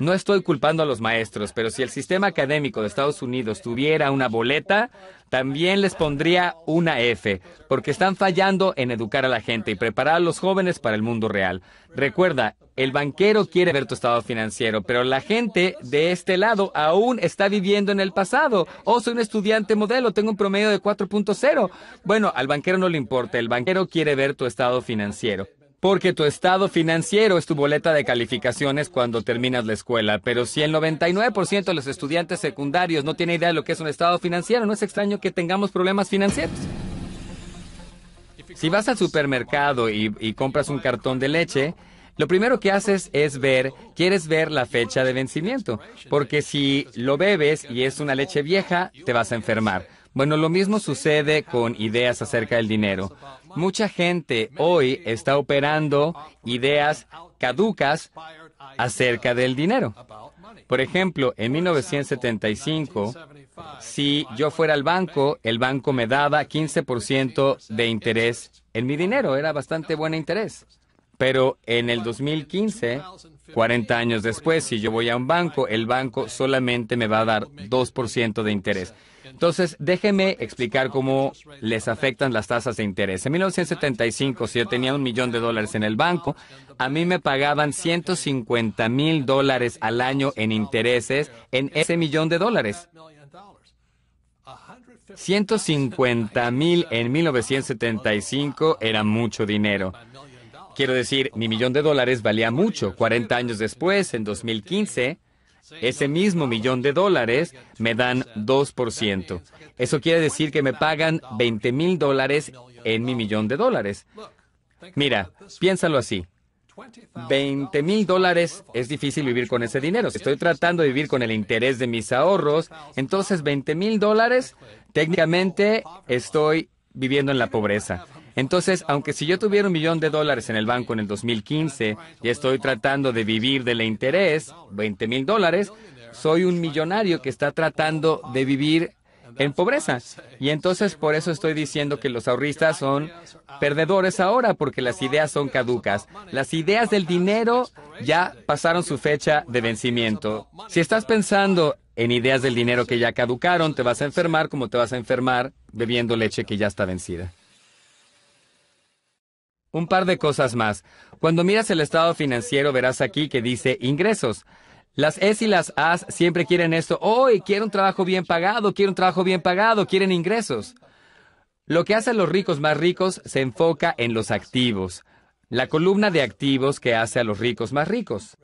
No estoy culpando a los maestros, pero si el sistema académico de Estados Unidos tuviera una boleta, también les pondría una F, porque están fallando en educar a la gente y preparar a los jóvenes para el mundo real. Recuerda, el banquero quiere ver tu estado financiero, pero la gente de este lado aún está viviendo en el pasado. Oh, soy un estudiante modelo, tengo un promedio de 4.0. Bueno, al banquero no le importa, el banquero quiere ver tu estado financiero porque tu estado financiero es tu boleta de calificaciones cuando terminas la escuela. Pero si el 99% de los estudiantes secundarios no tiene idea de lo que es un estado financiero, no es extraño que tengamos problemas financieros. Si vas al supermercado y, y compras un cartón de leche, lo primero que haces es ver, quieres ver la fecha de vencimiento, porque si lo bebes y es una leche vieja, te vas a enfermar. Bueno, lo mismo sucede con ideas acerca del dinero. Mucha gente hoy está operando ideas caducas acerca del dinero. Por ejemplo, en 1975, si yo fuera al banco, el banco me daba 15% de interés en mi dinero. Era bastante buen interés. Pero en el 2015, 40 años después, si yo voy a un banco, el banco solamente me va a dar 2% de interés. Entonces, déjeme explicar cómo les afectan las tasas de interés. En 1975, si yo tenía un millón de dólares en el banco, a mí me pagaban 150 mil dólares al año en intereses en ese millón de dólares. 150 mil en 1975 era mucho dinero. Quiero decir, mi millón de dólares valía mucho. 40 años después, en 2015, ese mismo millón de dólares me dan 2%. Eso quiere decir que me pagan 20 mil dólares en mi millón de dólares. Mira, piénsalo así. 20 mil dólares es difícil vivir con ese dinero. estoy tratando de vivir con el interés de mis ahorros, entonces 20 mil dólares, técnicamente estoy viviendo en la pobreza. Entonces, aunque si yo tuviera un millón de dólares en el banco en el 2015 y estoy tratando de vivir del interés, 20 mil dólares, soy un millonario que está tratando de vivir en pobreza. Y entonces por eso estoy diciendo que los ahorristas son perdedores ahora, porque las ideas son caducas. Las ideas del dinero ya pasaron su fecha de vencimiento. Si estás pensando en ideas del dinero que ya caducaron, te vas a enfermar como te vas a enfermar bebiendo leche que ya está vencida. Un par de cosas más. Cuando miras el estado financiero verás aquí que dice ingresos. Las S y las as siempre quieren esto. Hoy oh, quiero un trabajo bien pagado, quiero un trabajo bien pagado, quieren ingresos. Lo que a los ricos más ricos se enfoca en los activos, la columna de activos que hace a los ricos más ricos.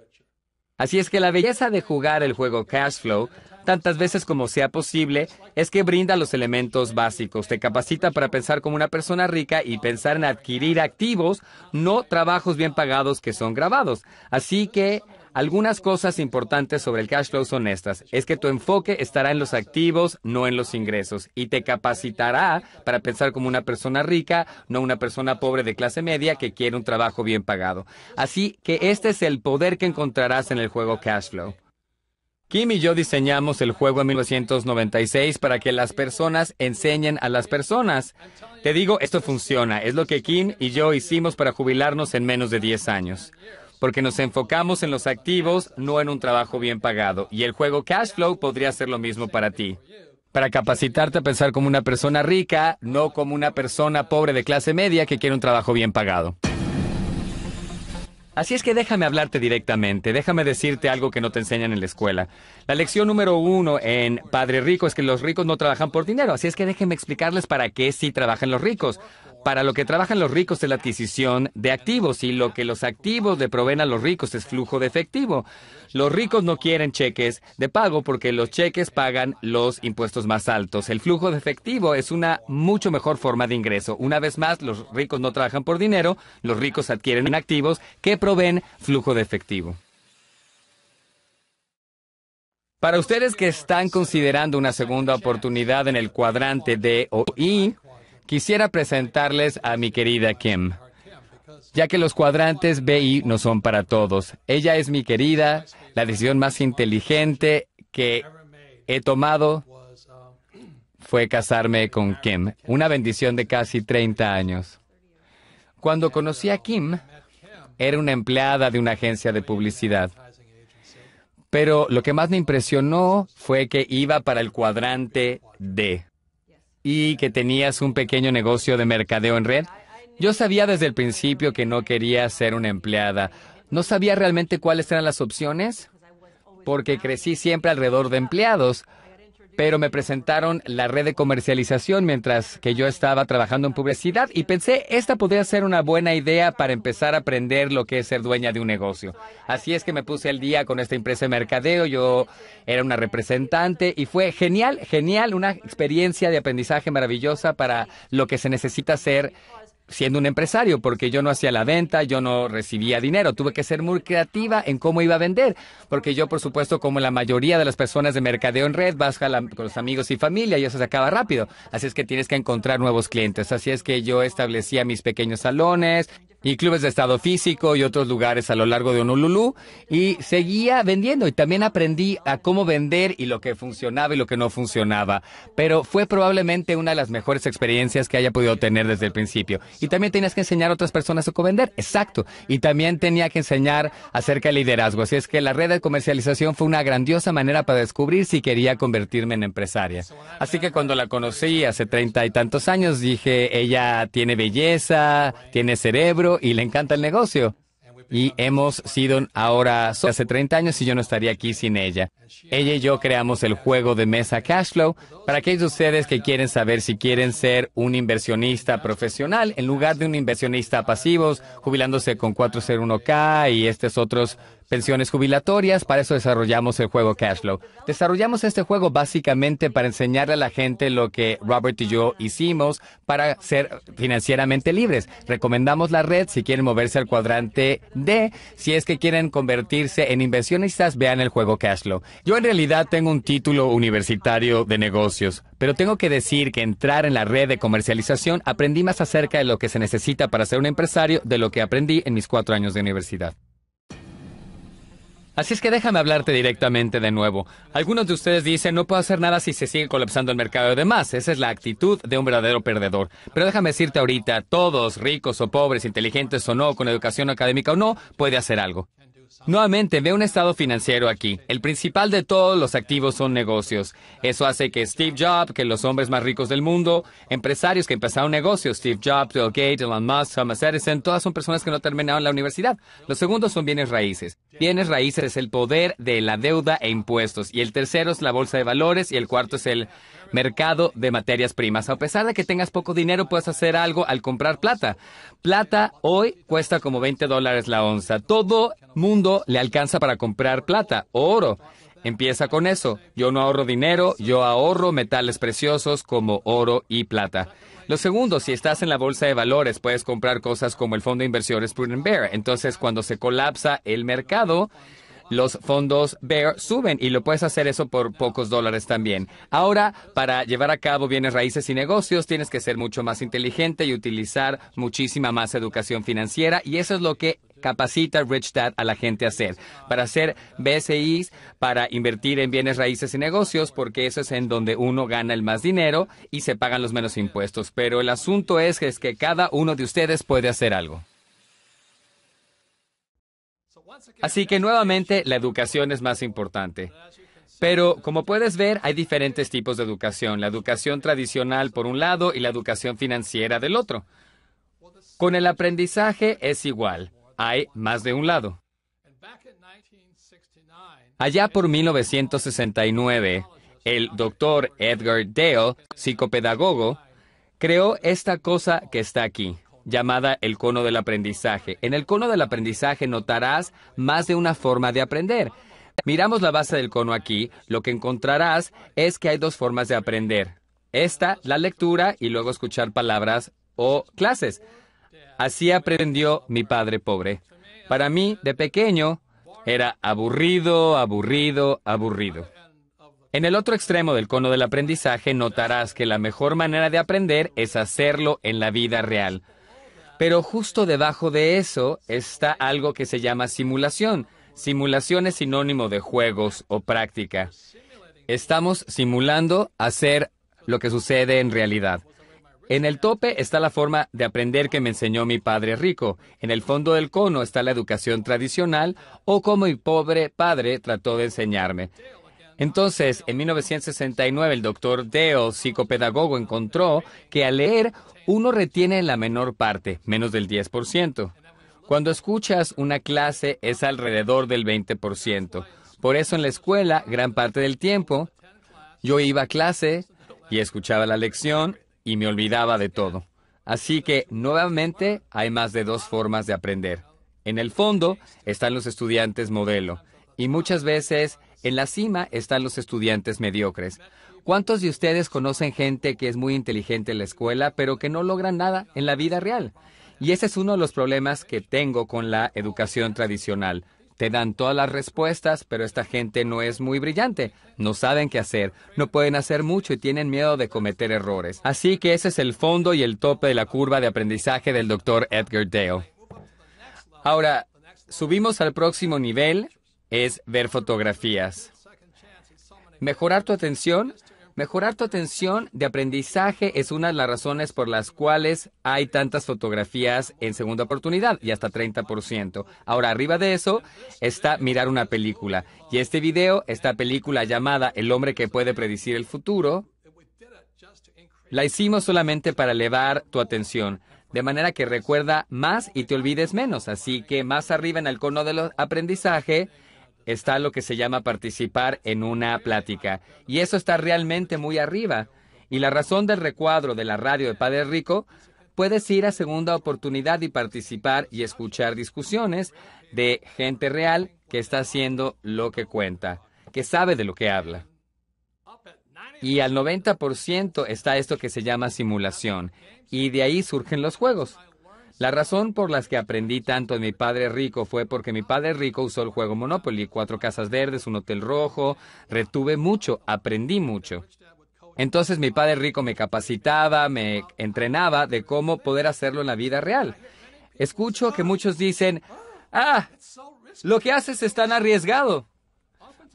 Así es que la belleza de jugar el juego cash flow tantas veces como sea posible, es que brinda los elementos básicos. Te capacita para pensar como una persona rica y pensar en adquirir activos, no trabajos bien pagados que son grabados. Así que algunas cosas importantes sobre el cash flow son estas. Es que tu enfoque estará en los activos, no en los ingresos, y te capacitará para pensar como una persona rica, no una persona pobre de clase media que quiere un trabajo bien pagado. Así que este es el poder que encontrarás en el juego cash flow. Kim y yo diseñamos el juego en 1996 para que las personas enseñen a las personas. Te digo, esto funciona. Es lo que Kim y yo hicimos para jubilarnos en menos de 10 años. Porque nos enfocamos en los activos, no en un trabajo bien pagado. Y el juego Cash Flow podría ser lo mismo para ti. Para capacitarte a pensar como una persona rica, no como una persona pobre de clase media que quiere un trabajo bien pagado. Así es que déjame hablarte directamente, déjame decirte algo que no te enseñan en la escuela. La lección número uno en Padre Rico es que los ricos no trabajan por dinero, así es que déjenme explicarles para qué sí trabajan los ricos para lo que trabajan los ricos es la adquisición de activos y lo que los activos le proveen a los ricos es flujo de efectivo. Los ricos no quieren cheques de pago porque los cheques pagan los impuestos más altos. El flujo de efectivo es una mucho mejor forma de ingreso. Una vez más, los ricos no trabajan por dinero, los ricos adquieren activos que proveen flujo de efectivo. Para ustedes que están considerando una segunda oportunidad en el cuadrante de o I, Quisiera presentarles a mi querida Kim, ya que los cuadrantes BI no son para todos. Ella es mi querida, la decisión más inteligente que he tomado fue casarme con Kim, una bendición de casi 30 años. Cuando conocí a Kim, era una empleada de una agencia de publicidad. Pero lo que más me impresionó fue que iba para el cuadrante D y que tenías un pequeño negocio de mercadeo en red? Yo sabía desde el principio que no quería ser una empleada. No sabía realmente cuáles eran las opciones porque crecí siempre alrededor de empleados pero me presentaron la red de comercialización mientras que yo estaba trabajando en publicidad y pensé, esta podría ser una buena idea para empezar a aprender lo que es ser dueña de un negocio. Así es que me puse al día con esta empresa de mercadeo, yo era una representante y fue genial, genial, una experiencia de aprendizaje maravillosa para lo que se necesita hacer siendo un empresario, porque yo no hacía la venta, yo no recibía dinero, tuve que ser muy creativa en cómo iba a vender, porque yo, por supuesto, como la mayoría de las personas de mercadeo en red, vas con los amigos y familia y eso se acaba rápido, así es que tienes que encontrar nuevos clientes, así es que yo establecía mis pequeños salones, y clubes de estado físico y otros lugares a lo largo de Honolulu y seguía vendiendo y también aprendí a cómo vender y lo que funcionaba y lo que no funcionaba. Pero fue probablemente una de las mejores experiencias que haya podido tener desde el principio. Y también tenías que enseñar a otras personas a cómo vender, exacto. Y también tenía que enseñar acerca del liderazgo. Así es que la red de comercialización fue una grandiosa manera para descubrir si quería convertirme en empresaria. Así que cuando la conocí hace treinta y tantos años dije, ella tiene belleza, tiene cerebro, y le encanta el negocio. Y hemos sido ahora hace 30 años y yo no estaría aquí sin ella. Ella y yo creamos el juego de mesa Cashflow para aquellos de ustedes que quieren saber si quieren ser un inversionista profesional en lugar de un inversionista pasivo, jubilándose con 401k y estos otros pensiones jubilatorias, para eso desarrollamos el juego Cashflow. Desarrollamos este juego básicamente para enseñarle a la gente lo que Robert y yo hicimos para ser financieramente libres. Recomendamos la red si quieren moverse al cuadrante D, si es que quieren convertirse en inversionistas, vean el juego Cashflow. Yo en realidad tengo un título universitario de negocios, pero tengo que decir que entrar en la red de comercialización aprendí más acerca de lo que se necesita para ser un empresario de lo que aprendí en mis cuatro años de universidad. Así es que déjame hablarte directamente de nuevo. Algunos de ustedes dicen, no puedo hacer nada si se sigue colapsando el mercado y demás. Esa es la actitud de un verdadero perdedor. Pero déjame decirte ahorita, todos, ricos o pobres, inteligentes o no, con educación académica o no, puede hacer algo. Nuevamente ve un estado financiero aquí. El principal de todos los activos son negocios. Eso hace que Steve Jobs, que los hombres más ricos del mundo, empresarios que empezaron negocios, Steve Jobs, Bill Gates, Elon Musk, Thomas Edison, todas son personas que no terminaron la universidad. Los segundos son bienes raíces. Bienes raíces es el poder de la deuda e impuestos. Y el tercero es la bolsa de valores y el cuarto es el mercado de materias primas. A pesar de que tengas poco dinero, puedes hacer algo al comprar plata. Plata hoy cuesta como 20 dólares la onza. Todo mundo le alcanza para comprar plata o oro. Empieza con eso. Yo no ahorro dinero, yo ahorro metales preciosos como oro y plata. Lo segundo, si estás en la bolsa de valores, puedes comprar cosas como el fondo de inversiones Prudent Bear. Entonces, cuando se colapsa el mercado, los fondos Bear suben y lo puedes hacer eso por pocos dólares también. Ahora, para llevar a cabo bienes raíces y negocios, tienes que ser mucho más inteligente y utilizar muchísima más educación financiera y eso es lo que capacita Rich Dad a la gente a hacer, para hacer BCIs, para invertir en bienes raíces y negocios, porque eso es en donde uno gana el más dinero y se pagan los menos impuestos. Pero el asunto es, es que cada uno de ustedes puede hacer algo. Así que nuevamente la educación es más importante. Pero como puedes ver, hay diferentes tipos de educación. La educación tradicional por un lado y la educación financiera del otro. Con el aprendizaje es igual. Hay más de un lado. Allá por 1969, el doctor Edgar Dale, psicopedagogo, creó esta cosa que está aquí llamada el cono del aprendizaje. En el cono del aprendizaje notarás más de una forma de aprender. Miramos la base del cono aquí, lo que encontrarás es que hay dos formas de aprender. Esta, la lectura y luego escuchar palabras o clases. Así aprendió mi padre pobre. Para mí, de pequeño, era aburrido, aburrido, aburrido. En el otro extremo del cono del aprendizaje notarás que la mejor manera de aprender es hacerlo en la vida real. Pero justo debajo de eso está algo que se llama simulación. Simulación es sinónimo de juegos o práctica. Estamos simulando hacer lo que sucede en realidad. En el tope está la forma de aprender que me enseñó mi padre rico. En el fondo del cono está la educación tradicional o cómo mi pobre padre trató de enseñarme. Entonces, en 1969, el doctor Deo, psicopedagogo, encontró que al leer uno retiene la menor parte, menos del 10%. Cuando escuchas una clase es alrededor del 20%. Por eso en la escuela, gran parte del tiempo, yo iba a clase y escuchaba la lección y me olvidaba de todo. Así que, nuevamente, hay más de dos formas de aprender. En el fondo están los estudiantes modelo y muchas veces en la cima están los estudiantes mediocres. ¿Cuántos de ustedes conocen gente que es muy inteligente en la escuela, pero que no logran nada en la vida real? Y ese es uno de los problemas que tengo con la educación tradicional. Te dan todas las respuestas, pero esta gente no es muy brillante, no saben qué hacer, no pueden hacer mucho y tienen miedo de cometer errores. Así que ese es el fondo y el tope de la curva de aprendizaje del doctor Edgar Dale. Ahora, subimos al próximo nivel es ver fotografías. Mejorar tu atención. Mejorar tu atención de aprendizaje es una de las razones por las cuales hay tantas fotografías en segunda oportunidad y hasta 30%. Ahora, arriba de eso está mirar una película. Y este video, esta película llamada El hombre que puede predecir el futuro, la hicimos solamente para elevar tu atención de manera que recuerda más y te olvides menos. Así que más arriba en el cono del aprendizaje está lo que se llama participar en una plática. Y eso está realmente muy arriba. Y la razón del recuadro de la radio de Padre Rico, puedes ir a segunda oportunidad y participar y escuchar discusiones de gente real que está haciendo lo que cuenta, que sabe de lo que habla. Y al 90% está esto que se llama simulación. Y de ahí surgen los juegos. La razón por las que aprendí tanto de mi padre rico fue porque mi padre rico usó el juego Monopoly, cuatro casas verdes, un hotel rojo, retuve mucho, aprendí mucho. Entonces mi padre rico me capacitaba, me entrenaba de cómo poder hacerlo en la vida real. Escucho que muchos dicen, ah, lo que haces es tan arriesgado.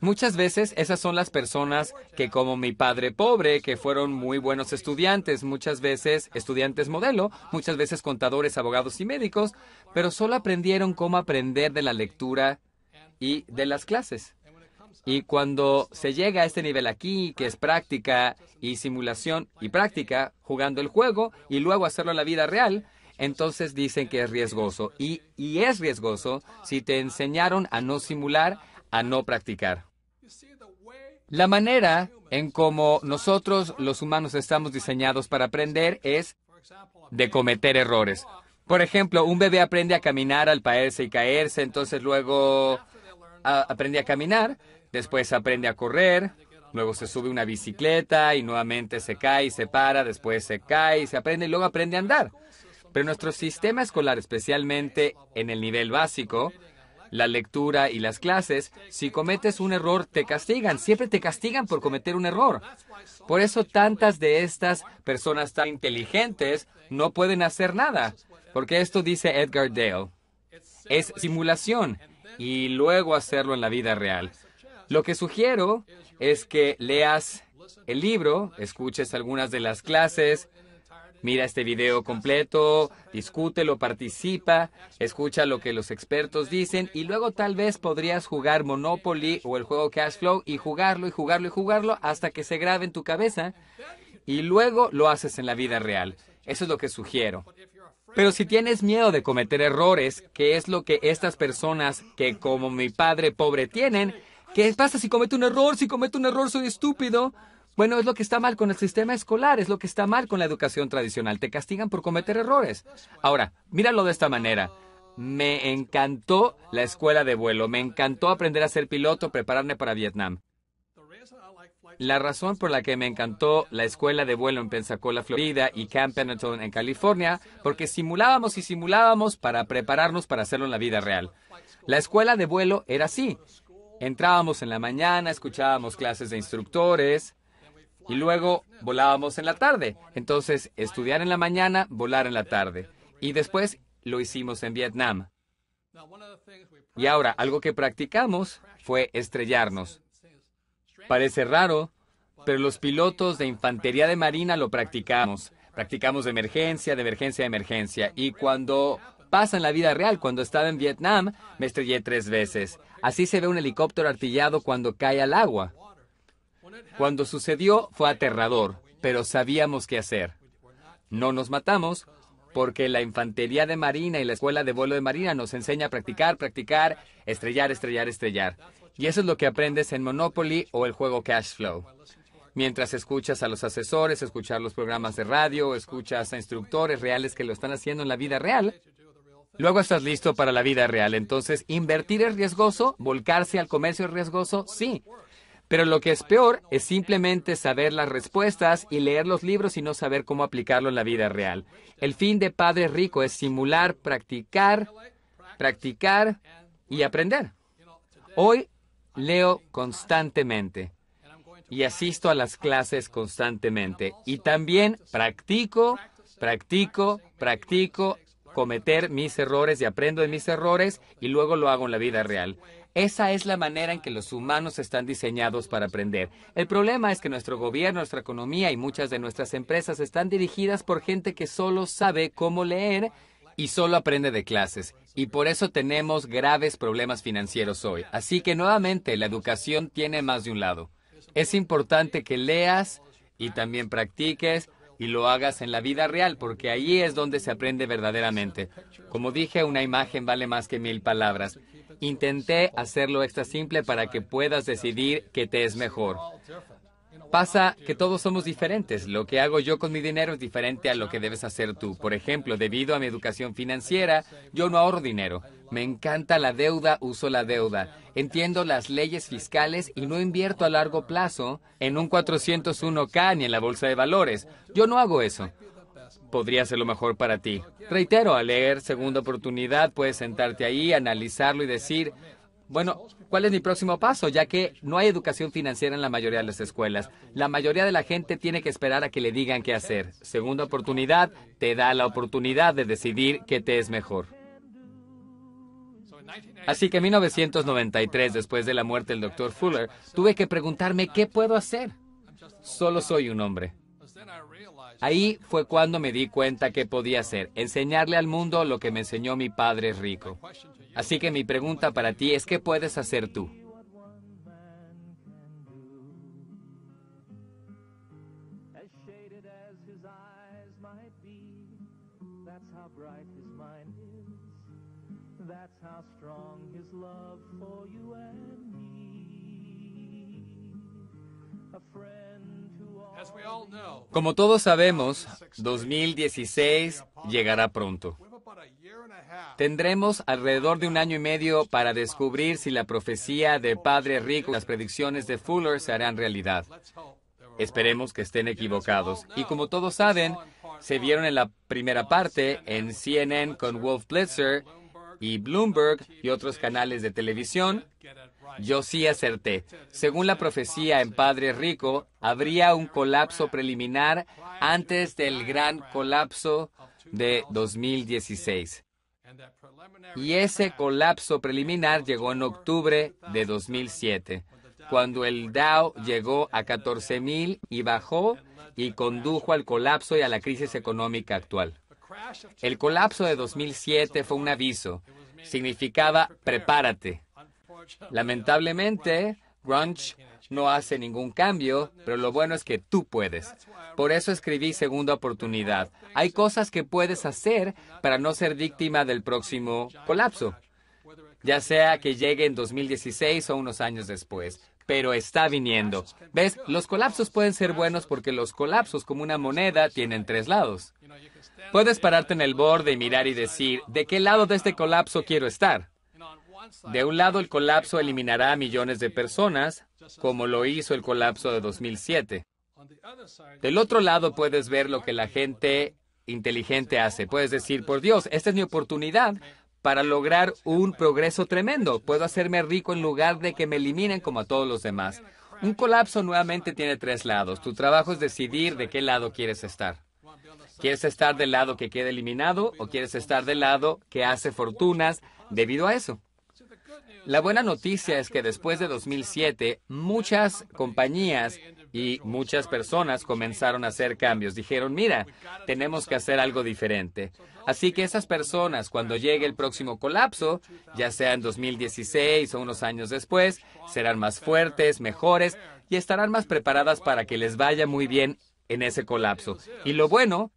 Muchas veces esas son las personas que, como mi padre pobre, que fueron muy buenos estudiantes, muchas veces estudiantes modelo, muchas veces contadores, abogados y médicos, pero solo aprendieron cómo aprender de la lectura y de las clases. Y cuando se llega a este nivel aquí, que es práctica y simulación y práctica, jugando el juego y luego hacerlo en la vida real, entonces dicen que es riesgoso. Y, y es riesgoso si te enseñaron a no simular, a no practicar. La manera en como nosotros los humanos estamos diseñados para aprender es de cometer errores. Por ejemplo, un bebé aprende a caminar al caerse y caerse, entonces luego aprende a caminar, después aprende a correr, luego se sube una bicicleta y nuevamente se cae y se para, después se cae y se aprende y luego aprende a andar. Pero nuestro sistema escolar, especialmente en el nivel básico, la lectura y las clases, si cometes un error te castigan, siempre te castigan por cometer un error. Por eso tantas de estas personas tan inteligentes no pueden hacer nada, porque esto dice Edgar Dale, es simulación y luego hacerlo en la vida real. Lo que sugiero es que leas el libro, escuches algunas de las clases, Mira este video completo, discútelo, participa, escucha lo que los expertos dicen y luego tal vez podrías jugar Monopoly o el juego Cash Flow y jugarlo y jugarlo y jugarlo hasta que se grabe en tu cabeza y luego lo haces en la vida real. Eso es lo que sugiero. Pero si tienes miedo de cometer errores, que es lo que estas personas que como mi padre pobre tienen, ¿qué pasa si cometo un error? Si cometo un error soy estúpido. Bueno, es lo que está mal con el sistema escolar, es lo que está mal con la educación tradicional. Te castigan por cometer errores. Ahora, míralo de esta manera. Me encantó la escuela de vuelo, me encantó aprender a ser piloto, prepararme para Vietnam. La razón por la que me encantó la escuela de vuelo en Pensacola, Florida y Camp Pendleton en California, porque simulábamos y simulábamos para prepararnos para hacerlo en la vida real. La escuela de vuelo era así. Entrábamos en la mañana, escuchábamos clases de instructores, y luego volábamos en la tarde. Entonces, estudiar en la mañana, volar en la tarde. Y después lo hicimos en Vietnam. Y ahora, algo que practicamos fue estrellarnos. Parece raro, pero los pilotos de infantería de marina lo practicamos. Practicamos de emergencia, de emergencia, de emergencia. Y cuando pasa en la vida real, cuando estaba en Vietnam, me estrellé tres veces. Así se ve un helicóptero artillado cuando cae al agua. Cuando sucedió fue aterrador, pero sabíamos qué hacer. No nos matamos porque la infantería de marina y la escuela de vuelo de marina nos enseña a practicar, practicar, estrellar, estrellar, estrellar. Y eso es lo que aprendes en Monopoly o el juego Cash Flow. Mientras escuchas a los asesores, escuchas los programas de radio, escuchas a instructores reales que lo están haciendo en la vida real, luego estás listo para la vida real. Entonces, invertir es riesgoso, volcarse al comercio es riesgoso, sí. Pero lo que es peor es simplemente saber las respuestas y leer los libros y no saber cómo aplicarlo en la vida real. El fin de Padre Rico es simular, practicar, practicar y aprender. Hoy leo constantemente y asisto a las clases constantemente y también practico, practico, practico cometer mis errores y aprendo de mis errores y luego lo hago en la vida real. Esa es la manera en que los humanos están diseñados para aprender. El problema es que nuestro gobierno, nuestra economía y muchas de nuestras empresas están dirigidas por gente que solo sabe cómo leer y solo aprende de clases. Y por eso tenemos graves problemas financieros hoy. Así que nuevamente la educación tiene más de un lado. Es importante que leas y también practiques y lo hagas en la vida real, porque ahí es donde se aprende verdaderamente. Como dije, una imagen vale más que mil palabras. Intenté hacerlo extra simple para que puedas decidir qué te es mejor. Pasa que todos somos diferentes. Lo que hago yo con mi dinero es diferente a lo que debes hacer tú. Por ejemplo, debido a mi educación financiera, yo no ahorro dinero. Me encanta la deuda, uso la deuda. Entiendo las leyes fiscales y no invierto a largo plazo en un 401k ni en la bolsa de valores. Yo no hago eso podría ser lo mejor para ti. Reitero, al leer Segunda Oportunidad puedes sentarte ahí, analizarlo y decir, bueno, ¿Cuál es mi próximo paso? Ya que no hay educación financiera en la mayoría de las escuelas. La mayoría de la gente tiene que esperar a que le digan qué hacer. Segunda oportunidad te da la oportunidad de decidir qué te es mejor. Así que en 1993, después de la muerte del doctor Fuller, tuve que preguntarme qué puedo hacer. Solo soy un hombre. Ahí fue cuando me di cuenta que podía hacer, enseñarle al mundo lo que me enseñó mi padre rico. Así que mi pregunta para ti es, ¿qué puedes hacer tú? Como todos sabemos, 2016 llegará pronto. Tendremos alrededor de un año y medio para descubrir si la profecía de Padre Rico, y las predicciones de Fuller se harán realidad. Esperemos que estén equivocados. Y como todos saben, se vieron en la primera parte en CNN con Wolf Blitzer y Bloomberg y otros canales de televisión. Yo sí acerté. Según la profecía en Padre Rico, habría un colapso preliminar antes del gran colapso de 2016. Y ese colapso preliminar llegó en octubre de 2007, cuando el Dow llegó a 14.000 y bajó y condujo al colapso y a la crisis económica actual. El colapso de 2007 fue un aviso. Significaba prepárate. Lamentablemente, Grunge no hace ningún cambio, pero lo bueno es que tú puedes. Por eso escribí Segunda Oportunidad. Hay cosas que puedes hacer para no ser víctima del próximo colapso, ya sea que llegue en 2016 o unos años después pero está viniendo. ¿Ves? Los colapsos pueden ser buenos porque los colapsos, como una moneda, tienen tres lados. Puedes pararte en el borde y mirar y decir, ¿de qué lado de este colapso quiero estar? De un lado, el colapso eliminará a millones de personas, como lo hizo el colapso de 2007. Del otro lado puedes ver lo que la gente inteligente hace. Puedes decir, por Dios, esta es mi oportunidad para lograr un progreso tremendo. Puedo hacerme rico en lugar de que me eliminen como a todos los demás. Un colapso nuevamente tiene tres lados. Tu trabajo es decidir de qué lado quieres estar. ¿Quieres estar del lado que queda eliminado o quieres estar del lado que hace fortunas debido a eso? La buena noticia es que después de 2007, muchas compañías y muchas personas comenzaron a hacer cambios. Dijeron, mira, tenemos que hacer algo diferente. Así que esas personas, cuando llegue el próximo colapso, ya sea en 2016 o unos años después, serán más fuertes, mejores y estarán más preparadas para que les vaya muy bien en ese colapso. Y lo bueno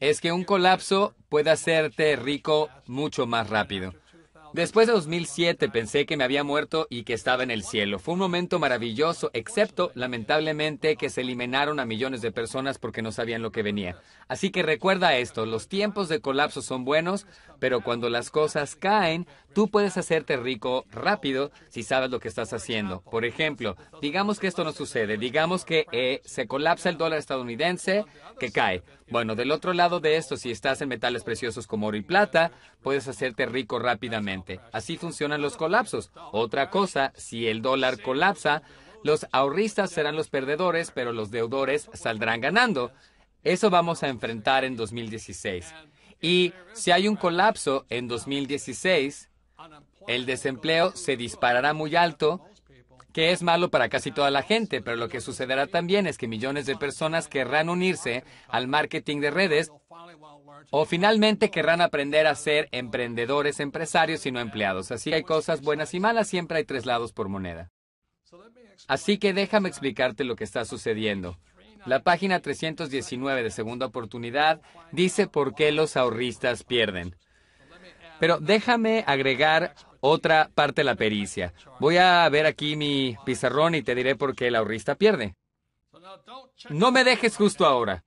es que un colapso puede hacerte rico mucho más rápido. Después de 2007 pensé que me había muerto y que estaba en el cielo. Fue un momento maravilloso, excepto, lamentablemente, que se eliminaron a millones de personas porque no sabían lo que venía. Así que recuerda esto, los tiempos de colapso son buenos, pero cuando las cosas caen, Tú puedes hacerte rico rápido si sabes lo que estás haciendo. Por ejemplo, digamos que esto no sucede, digamos que eh, se colapsa el dólar estadounidense, que cae. Bueno, del otro lado de esto, si estás en metales preciosos como oro y plata, puedes hacerte rico rápidamente. Así funcionan los colapsos. Otra cosa, si el dólar colapsa, los ahorristas serán los perdedores, pero los deudores saldrán ganando. Eso vamos a enfrentar en 2016. Y si hay un colapso en 2016, el desempleo se disparará muy alto, que es malo para casi toda la gente, pero lo que sucederá también es que millones de personas querrán unirse al marketing de redes o finalmente querrán aprender a ser emprendedores, empresarios y no empleados. Así que hay cosas buenas y malas, siempre hay tres lados por moneda. Así que déjame explicarte lo que está sucediendo. La página 319 de Segunda Oportunidad dice por qué los ahorristas pierden. Pero déjame agregar otra parte de la pericia. Voy a ver aquí mi pizarrón y te diré por qué el ahorrista pierde. No me dejes justo ahora.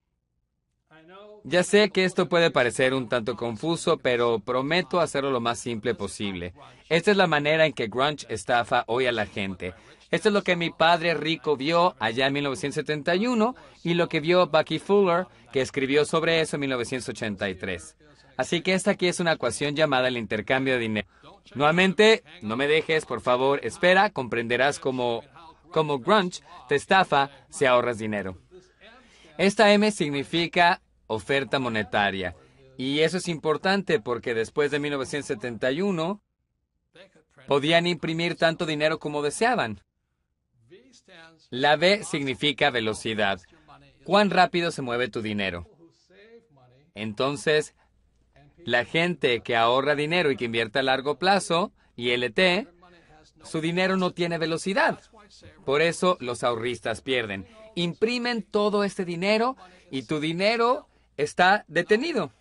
Ya sé que esto puede parecer un tanto confuso, pero prometo hacerlo lo más simple posible. Esta es la manera en que Grunge estafa hoy a la gente. Esto es lo que mi padre rico vio allá en 1971 y lo que vio Bucky Fuller, que escribió sobre eso en 1983. Así que esta aquí es una ecuación llamada el intercambio de dinero. Nuevamente, no me dejes, por favor, espera, comprenderás cómo, cómo Grunge te estafa si ahorras dinero. Esta M significa oferta monetaria. Y eso es importante porque después de 1971 podían imprimir tanto dinero como deseaban. La B significa velocidad. ¿Cuán rápido se mueve tu dinero? Entonces, la gente que ahorra dinero y que invierte a largo plazo, ILT, su dinero no tiene velocidad. Por eso los ahorristas pierden. Imprimen todo este dinero y tu dinero está detenido.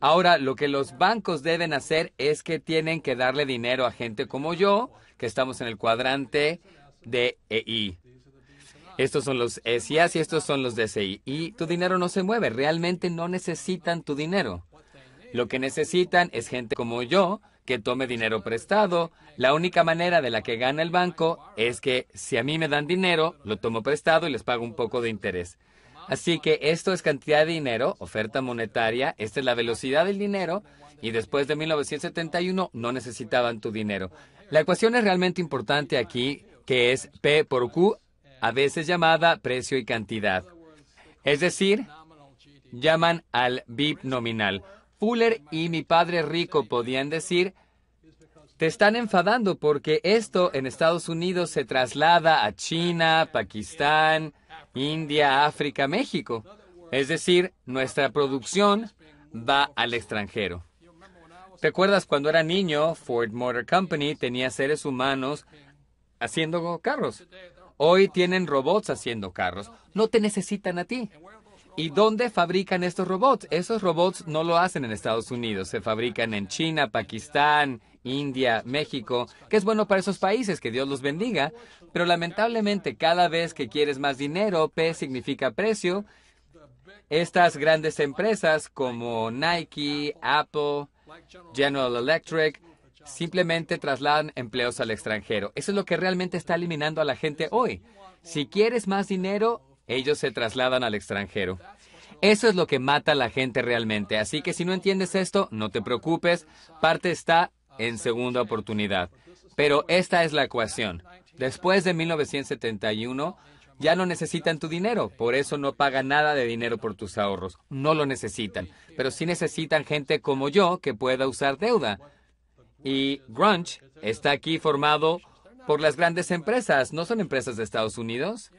Ahora, lo que los bancos deben hacer es que tienen que darle dinero a gente como yo, que estamos en el cuadrante de e Estos son los e SIAs y estos son los DSI. Y tu dinero no se mueve, realmente no necesitan tu dinero. Lo que necesitan es gente como yo que tome dinero prestado. La única manera de la que gana el banco es que si a mí me dan dinero, lo tomo prestado y les pago un poco de interés. Así que esto es cantidad de dinero, oferta monetaria, esta es la velocidad del dinero y después de 1971 no necesitaban tu dinero. La ecuación es realmente importante aquí, que es P por Q, a veces llamada precio y cantidad. Es decir, llaman al BIP nominal. Fuller y mi padre rico podían decir, te están enfadando porque esto en Estados Unidos se traslada a China, Pakistán, India, África, México. Es decir, nuestra producción va al extranjero. ¿Te acuerdas cuando era niño, Ford Motor Company tenía seres humanos haciendo carros? Hoy tienen robots haciendo carros. No te necesitan a ti. ¿Y dónde fabrican estos robots? Esos robots no lo hacen en Estados Unidos, se fabrican en China, Pakistán, India, México, que es bueno para esos países, que Dios los bendiga, pero lamentablemente cada vez que quieres más dinero, P significa precio, estas grandes empresas como Nike, Apple, General Electric, simplemente trasladan empleos al extranjero. Eso es lo que realmente está eliminando a la gente hoy. Si quieres más dinero, ellos se trasladan al extranjero. Eso es lo que mata a la gente realmente. Así que si no entiendes esto, no te preocupes. Parte está en segunda oportunidad. Pero esta es la ecuación. Después de 1971, ya no necesitan tu dinero, por eso no pagan nada de dinero por tus ahorros. No lo necesitan, pero sí necesitan gente como yo que pueda usar deuda. Y Grunge está aquí formado por las grandes empresas, ¿no son empresas de Estados Unidos?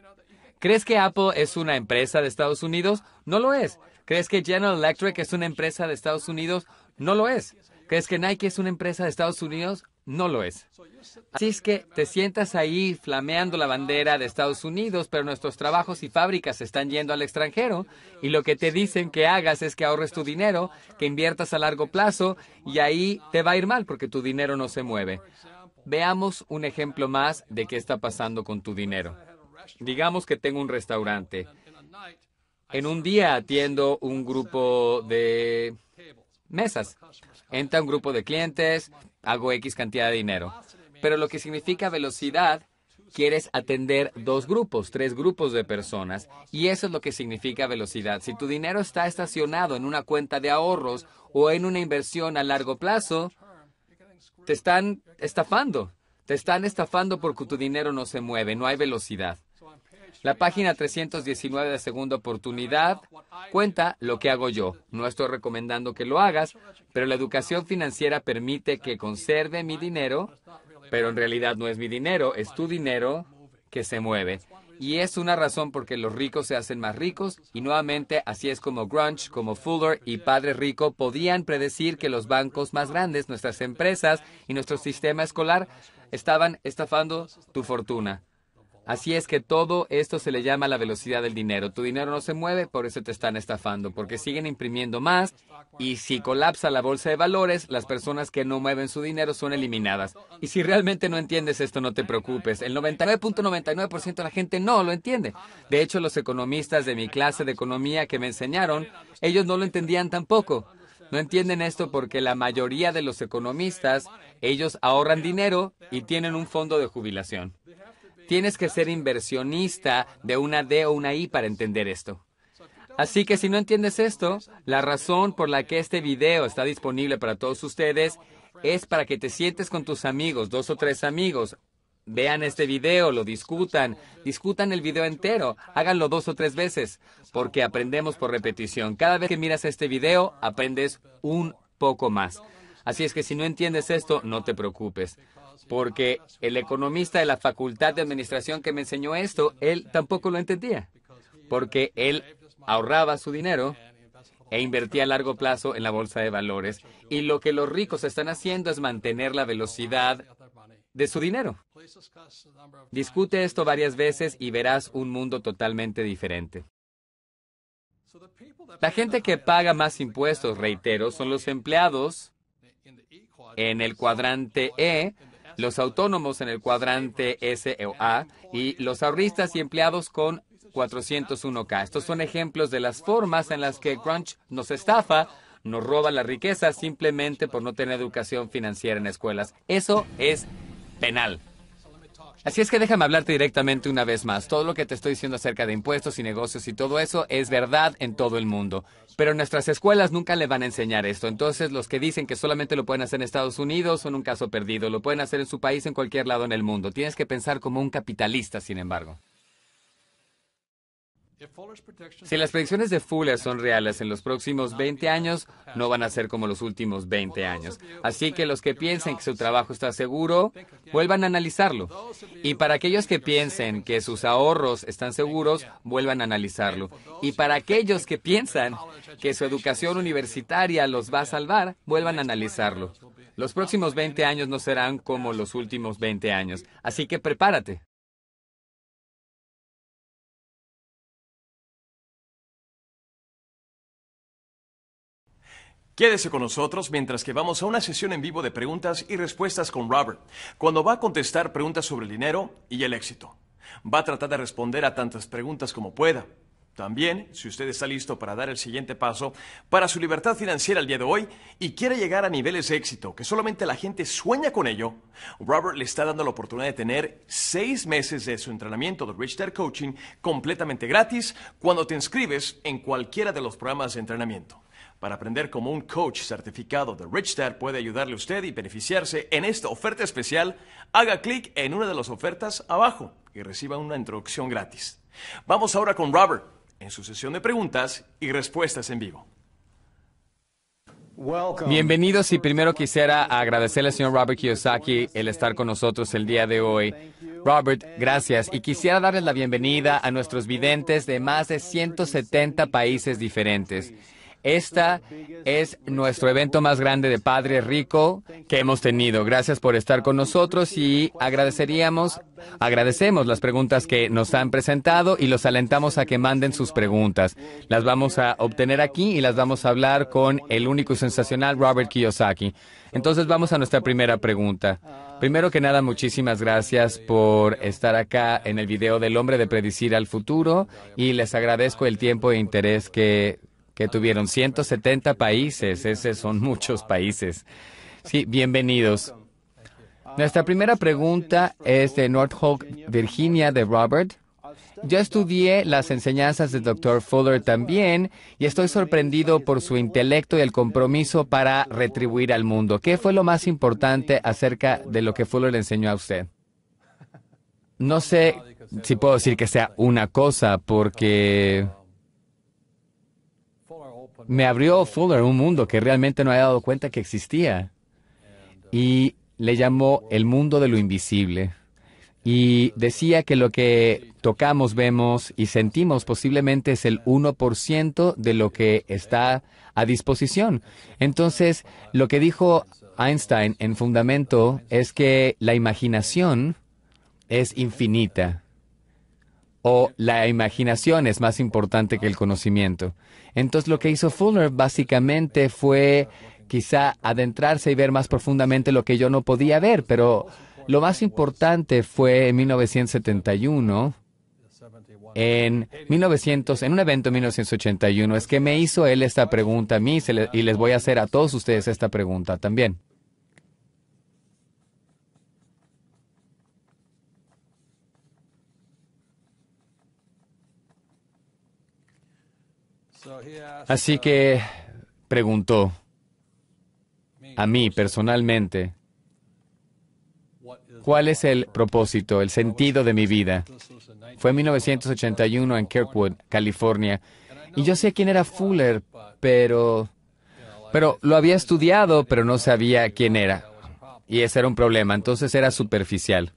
¿Crees que Apple es una empresa de Estados Unidos? No lo es. ¿Crees que General Electric es una empresa de Estados Unidos? No lo es. ¿Crees que Nike es una empresa de Estados Unidos? No lo es. Así es que te sientas ahí flameando la bandera de Estados Unidos, pero nuestros trabajos y fábricas están yendo al extranjero y lo que te dicen que hagas es que ahorres tu dinero, que inviertas a largo plazo y ahí te va a ir mal porque tu dinero no se mueve. Veamos un ejemplo más de qué está pasando con tu dinero. Digamos que tengo un restaurante. En un día atiendo un grupo de mesas. Entra un grupo de clientes, hago X cantidad de dinero. Pero lo que significa velocidad, quieres atender dos grupos, tres grupos de personas. Y eso es lo que significa velocidad. Si tu dinero está estacionado en una cuenta de ahorros o en una inversión a largo plazo, te están estafando. Te están estafando porque tu dinero no se mueve, no hay velocidad. La página 319 de Segunda Oportunidad cuenta lo que hago yo. No estoy recomendando que lo hagas, pero la educación financiera permite que conserve mi dinero, pero en realidad no es mi dinero, es tu dinero que se mueve. Y es una razón porque los ricos se hacen más ricos y nuevamente así es como Grunge, como Fuller y Padre Rico podían predecir que los bancos más grandes, nuestras empresas y nuestro sistema escolar estaban estafando tu fortuna. Así es que todo esto se le llama la velocidad del dinero. Tu dinero no se mueve, por eso te están estafando, porque siguen imprimiendo más y si colapsa la bolsa de valores, las personas que no mueven su dinero son eliminadas. Y si realmente no entiendes esto, no te preocupes. El 99.99% de la gente no lo entiende. De hecho, los economistas de mi clase de economía que me enseñaron, ellos no lo entendían tampoco. No entienden esto porque la mayoría de los economistas, ellos ahorran dinero y tienen un fondo de jubilación. Tienes que ser inversionista de una D o una I para entender esto. Así que si no entiendes esto, la razón por la que este video está disponible para todos ustedes es para que te sientes con tus amigos, dos o tres amigos. Vean este video, lo discutan, discutan el video entero, háganlo dos o tres veces, porque aprendemos por repetición. Cada vez que miras este video, aprendes un poco más. Así es que si no entiendes esto, no te preocupes porque el economista de la Facultad de Administración que me enseñó esto, él tampoco lo entendía, porque él ahorraba su dinero e invertía a largo plazo en la bolsa de valores. Y lo que los ricos están haciendo es mantener la velocidad de su dinero. Discute esto varias veces y verás un mundo totalmente diferente. La gente que paga más impuestos, reitero, son los empleados en el cuadrante E, los autónomos en el cuadrante S y los ahorristas y empleados con 401K. Estos son ejemplos de las formas en las que Crunch nos estafa, nos roba la riqueza simplemente por no tener educación financiera en escuelas. Eso es penal. Así es que déjame hablarte directamente una vez más. Todo lo que te estoy diciendo acerca de impuestos y negocios y todo eso es verdad en todo el mundo. Pero nuestras escuelas nunca le van a enseñar esto. Entonces, los que dicen que solamente lo pueden hacer en Estados Unidos son un caso perdido. Lo pueden hacer en su país, en cualquier lado en el mundo. Tienes que pensar como un capitalista, sin embargo. Si las predicciones de Fuller son reales, en los próximos 20 años no van a ser como los últimos 20 años. Así que los que piensen que su trabajo está seguro, vuelvan a analizarlo. Y para aquellos que piensen que sus ahorros están seguros, vuelvan a analizarlo. Y para aquellos que piensan que su educación universitaria los va a salvar, vuelvan a analizarlo. Los próximos 20 años no serán como los últimos 20 años. Así que prepárate. Quédese con nosotros mientras que vamos a una sesión en vivo de preguntas y respuestas con Robert, cuando va a contestar preguntas sobre el dinero y el éxito. Va a tratar de responder a tantas preguntas como pueda. También, si usted está listo para dar el siguiente paso para su libertad financiera el día de hoy y quiere llegar a niveles de éxito que solamente la gente sueña con ello, Robert le está dando la oportunidad de tener seis meses de su entrenamiento de Rich Dad Coaching completamente gratis cuando te inscribes en cualquiera de los programas de entrenamiento. Para aprender cómo un coach certificado de Rich Dad puede ayudarle a usted y beneficiarse en esta oferta especial, haga clic en una de las ofertas abajo y reciba una introducción gratis. Vamos ahora con Robert en su sesión de preguntas y respuestas en vivo. Bienvenidos y primero quisiera agradecerle al señor Robert Kiyosaki el estar con nosotros el día de hoy. Robert, gracias y quisiera darles la bienvenida a nuestros videntes de más de 170 países diferentes. Esta es nuestro evento más grande de Padre Rico que hemos tenido. Gracias por estar con nosotros y agradeceríamos, agradecemos las preguntas que nos han presentado y los alentamos a que manden sus preguntas. Las vamos a obtener aquí y las vamos a hablar con el único y sensacional Robert Kiyosaki. Entonces vamos a nuestra primera pregunta. Primero que nada, muchísimas gracias por estar acá en el video del hombre de predecir al futuro y les agradezco el tiempo e interés que que tuvieron 170 países. Esos son muchos países. Sí, bienvenidos. Nuestra primera pregunta es de Hope, Virginia, de Robert. Yo estudié las enseñanzas del Dr. Fuller también y estoy sorprendido por su intelecto y el compromiso para retribuir al mundo. ¿Qué fue lo más importante acerca de lo que Fuller le enseñó a usted? No sé si puedo decir que sea una cosa porque me abrió Fuller un mundo que realmente no había dado cuenta que existía. Y le llamó el mundo de lo invisible. Y decía que lo que tocamos, vemos y sentimos posiblemente es el 1% de lo que está a disposición. Entonces, lo que dijo Einstein en fundamento es que la imaginación es infinita o la imaginación es más importante que el conocimiento. Entonces lo que hizo Fuller básicamente fue quizá adentrarse y ver más profundamente lo que yo no podía ver, pero lo más importante fue en 1971, en, 1900, en un evento en 1981, es que me hizo él esta pregunta a mí y les voy a hacer a todos ustedes esta pregunta también. Así que preguntó a mí personalmente, ¿cuál es el propósito, el sentido de mi vida? Fue en 1981 en Kirkwood, California, y yo sé quién era Fuller, pero, pero lo había estudiado, pero no sabía quién era. Y ese era un problema, entonces era superficial.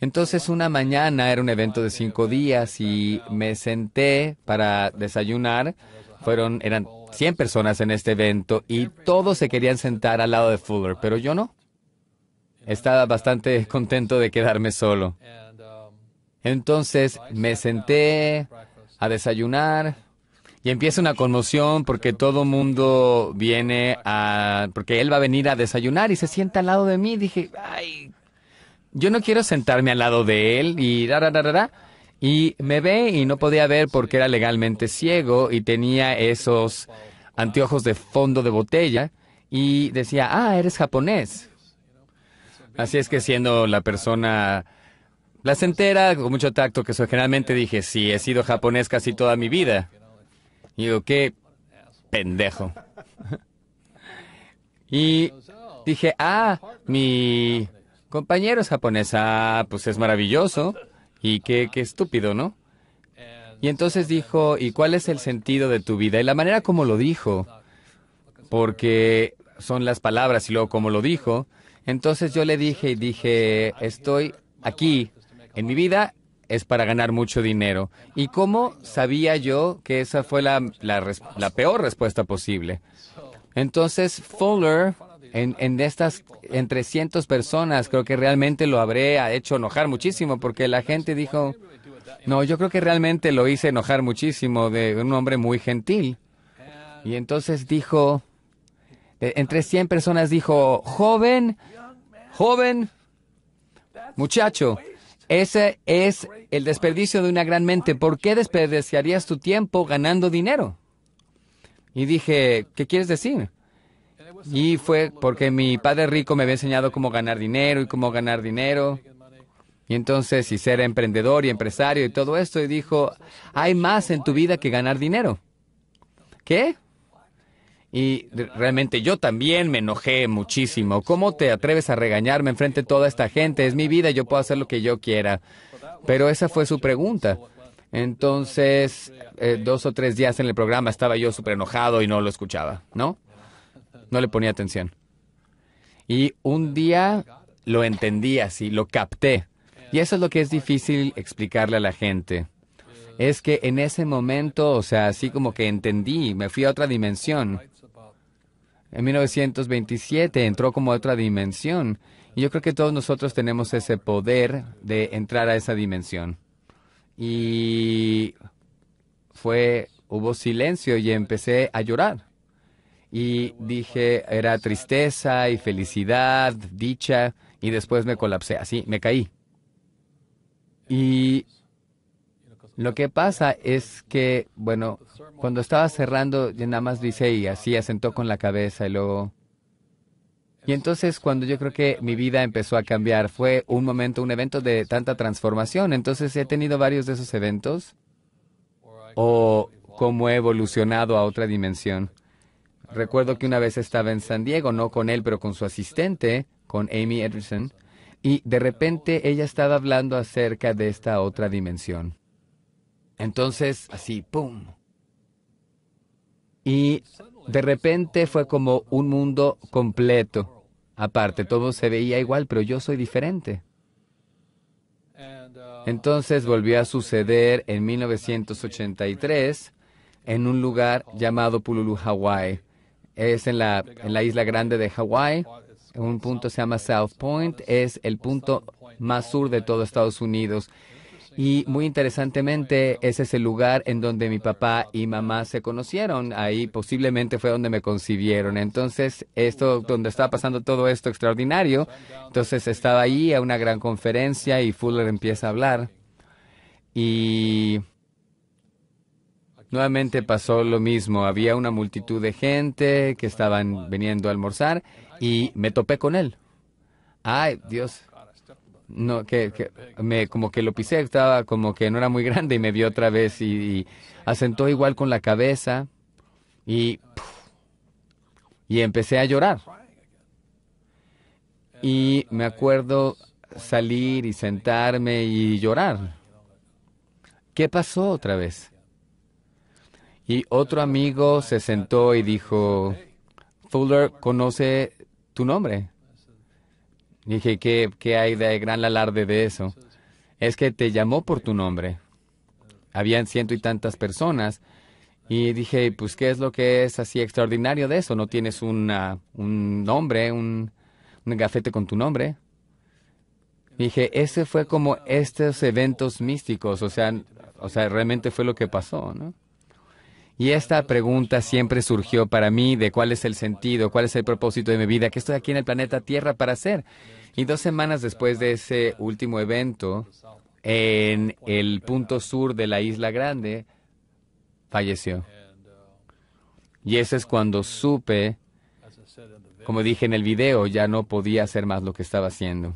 Entonces una mañana era un evento de cinco días y me senté para desayunar fueron, eran 100 personas en este evento y todos se querían sentar al lado de Fuller, pero yo no. Estaba bastante contento de quedarme solo. Entonces me senté a desayunar y empieza una conmoción porque todo mundo viene a... porque él va a venir a desayunar y se sienta al lado de mí. Dije, ay, yo no quiero sentarme al lado de él y... Ra, y me ve y no podía ver porque era legalmente ciego y tenía esos anteojos de fondo de botella y decía, ah, eres japonés. Así es que siendo la persona placentera, con mucho tacto que soy, generalmente dije, sí, he sido japonés casi toda mi vida. Y digo, qué pendejo. y dije, ah, mi compañero es japonés, ah, pues es maravilloso. Y qué, estúpido, ¿no? Y entonces dijo, ¿y cuál es el sentido de tu vida? Y la manera como lo dijo, porque son las palabras y luego cómo lo dijo, entonces yo le dije y dije, estoy aquí en mi vida es para ganar mucho dinero. ¿Y cómo sabía yo que esa fue la, la, la peor respuesta posible? Entonces Fuller en, estas entre cientos personas, creo que realmente lo habré hecho enojar muchísimo, porque la gente dijo, no, yo creo que realmente lo hice enojar muchísimo de un hombre muy gentil. Y entonces dijo, e, entre 100 personas dijo, joven, joven, muchacho, ese es el desperdicio de una gran mente. ¿Por qué desperdiciarías tu tiempo ganando dinero? Y dije, ¿qué quieres decir? Y fue porque mi padre rico me había enseñado cómo ganar dinero y cómo ganar dinero. Y entonces, si ser emprendedor y empresario y todo esto, y dijo, hay más en tu vida que ganar dinero. ¿Qué? Y realmente yo también me enojé muchísimo. ¿Cómo te atreves a regañarme enfrente de toda esta gente? Es mi vida, yo puedo hacer lo que yo quiera. Pero esa fue su pregunta. Entonces, eh, dos o tres días en el programa estaba yo súper enojado y no lo escuchaba, ¿no? No le ponía atención. Y un día lo entendí así, lo capté. Y eso es lo que es difícil explicarle a la gente. Es que en ese momento, o sea, así como que entendí, me fui a otra dimensión. En 1927 entró como a otra dimensión. Y yo creo que todos nosotros tenemos ese poder de entrar a esa dimensión. Y fue, hubo silencio y empecé a llorar y dije, era tristeza y felicidad, dicha, y después me colapsé, así, me caí. Y lo que pasa es que, bueno, cuando estaba cerrando, nada más dice y así asentó con la cabeza y luego... Y entonces cuando yo creo que mi vida empezó a cambiar, fue un momento, un evento de tanta transformación. Entonces he tenido varios de esos eventos o cómo he evolucionado a otra dimensión. Recuerdo que una vez estaba en San Diego, no con él, pero con su asistente, con Amy Edison, y de repente ella estaba hablando acerca de esta otra dimensión. Entonces, así, ¡pum! Y de repente fue como un mundo completo. Aparte, todo se veía igual, pero yo soy diferente. Entonces volvió a suceder en 1983 en un lugar llamado Pululu, Hawái es en la, isla grande de Hawái. Un punto se llama South Point, es el punto más sur de todo Estados Unidos. Y muy interesantemente, ese es el lugar en donde mi papá y mamá se conocieron. Ahí posiblemente fue donde me concibieron. Entonces, esto, donde estaba pasando todo esto extraordinario. Entonces, estaba ahí a una gran conferencia y Fuller empieza a hablar. Y Nuevamente pasó lo mismo, había una multitud de gente que estaban veniendo a almorzar y me topé con él. Ay, Dios. No, que, me, como que lo pisé, estaba como que no era muy grande y me vio otra vez y, asentó igual con la cabeza y, y empecé a llorar. Y me acuerdo salir y sentarme y llorar. ¿Qué pasó otra vez? Y otro amigo se sentó y dijo, Fuller conoce tu nombre. dije, ¿qué, hay de gran alarde de eso? Es que te llamó por tu nombre. Habían ciento y tantas personas. Y dije, pues, ¿qué es lo que es así extraordinario de eso? ¿No tienes un nombre, un, gafete con tu nombre? dije, ese fue como estos eventos místicos, o sea, o sea, realmente fue lo que pasó, ¿no? Y esta pregunta siempre surgió para mí de cuál es el sentido, cuál es el propósito de mi vida, qué estoy aquí en el planeta Tierra para hacer. Y dos semanas después de ese último evento, en el punto sur de la Isla Grande, falleció. Y ese es cuando supe, como dije en el video, ya no podía hacer más lo que estaba haciendo.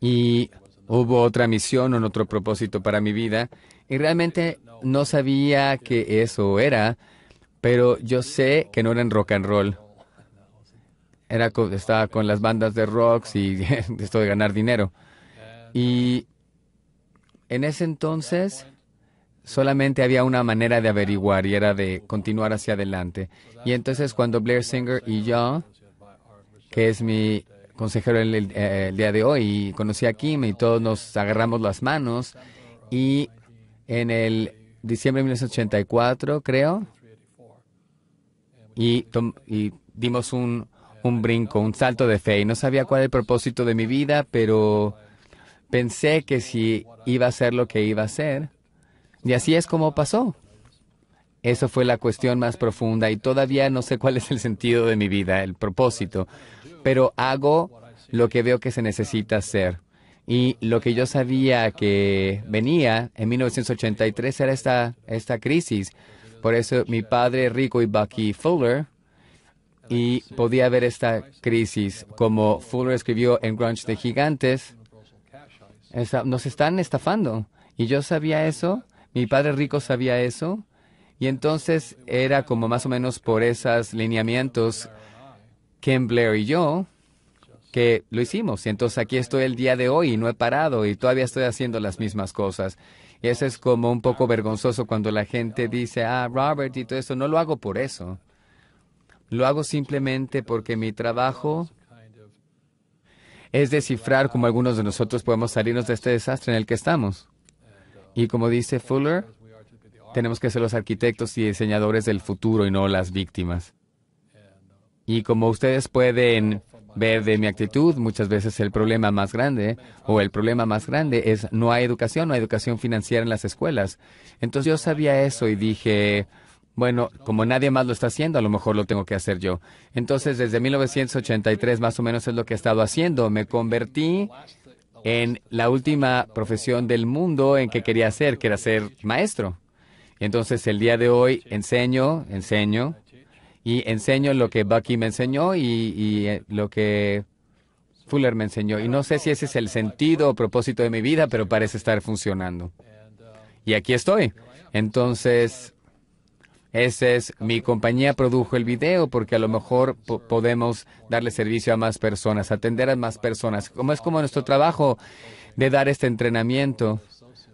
Y hubo otra misión, o otro propósito para mi vida. Y realmente no sabía que eso era, pero yo sé que no era en rock and roll. Era, estaba con las bandas de rock y esto de ganar dinero. Y en ese entonces solamente había una manera de averiguar y era de continuar hacia adelante. Y entonces cuando Blair Singer y yo, que es mi consejero eh, el, día de hoy, conocí a Kim y todos nos agarramos las manos y en el diciembre de 1984, creo, y, y dimos un, brinco, un salto de fe. Y no sabía cuál era el propósito de mi vida, pero pensé que si iba a ser lo que iba a ser. Y así es como pasó. Eso fue la cuestión más profunda y todavía no sé cuál es el sentido de mi vida, el propósito, pero hago lo que veo que se necesita hacer. Y lo que yo sabía que venía en 1983 era esta, esta crisis. Por eso mi padre Rico y Bucky Fuller y podía ver esta crisis. Como Fuller escribió en Grunge de Gigantes, nos están estafando. Y yo sabía eso, mi padre Rico sabía eso, y entonces era como más o menos por esos lineamientos Ken Blair y yo que lo hicimos. Y entonces aquí estoy el día de hoy y no he parado y todavía estoy haciendo las mismas cosas. Y eso es como un poco vergonzoso cuando la gente dice, ah, Robert y todo eso. No lo hago por eso. Lo hago simplemente porque mi trabajo es descifrar cómo algunos de nosotros podemos salirnos de este desastre en el que estamos. Y como dice Fuller, tenemos que ser los arquitectos y diseñadores del futuro y no las víctimas. Y como ustedes pueden ver de mi actitud muchas veces el problema más grande o el problema más grande es no hay educación, no hay educación financiera en las escuelas. Entonces yo sabía eso y dije, bueno, como nadie más lo está haciendo, a lo mejor lo tengo que hacer yo. Entonces desde 1983 más o menos es lo que he estado haciendo. Me convertí en la última profesión del mundo en que quería hacer, que era ser maestro. entonces el día de hoy enseño, enseño, y enseño lo que Bucky me enseñó y, eh, lo que Fuller me enseñó. Y no sé si ese es el sentido o propósito de mi vida, pero parece estar funcionando. Y aquí estoy. Entonces, esa es mi compañía produjo el video porque a lo mejor podemos darle servicio a más personas, atender a más personas. Como es como nuestro trabajo de dar este entrenamiento.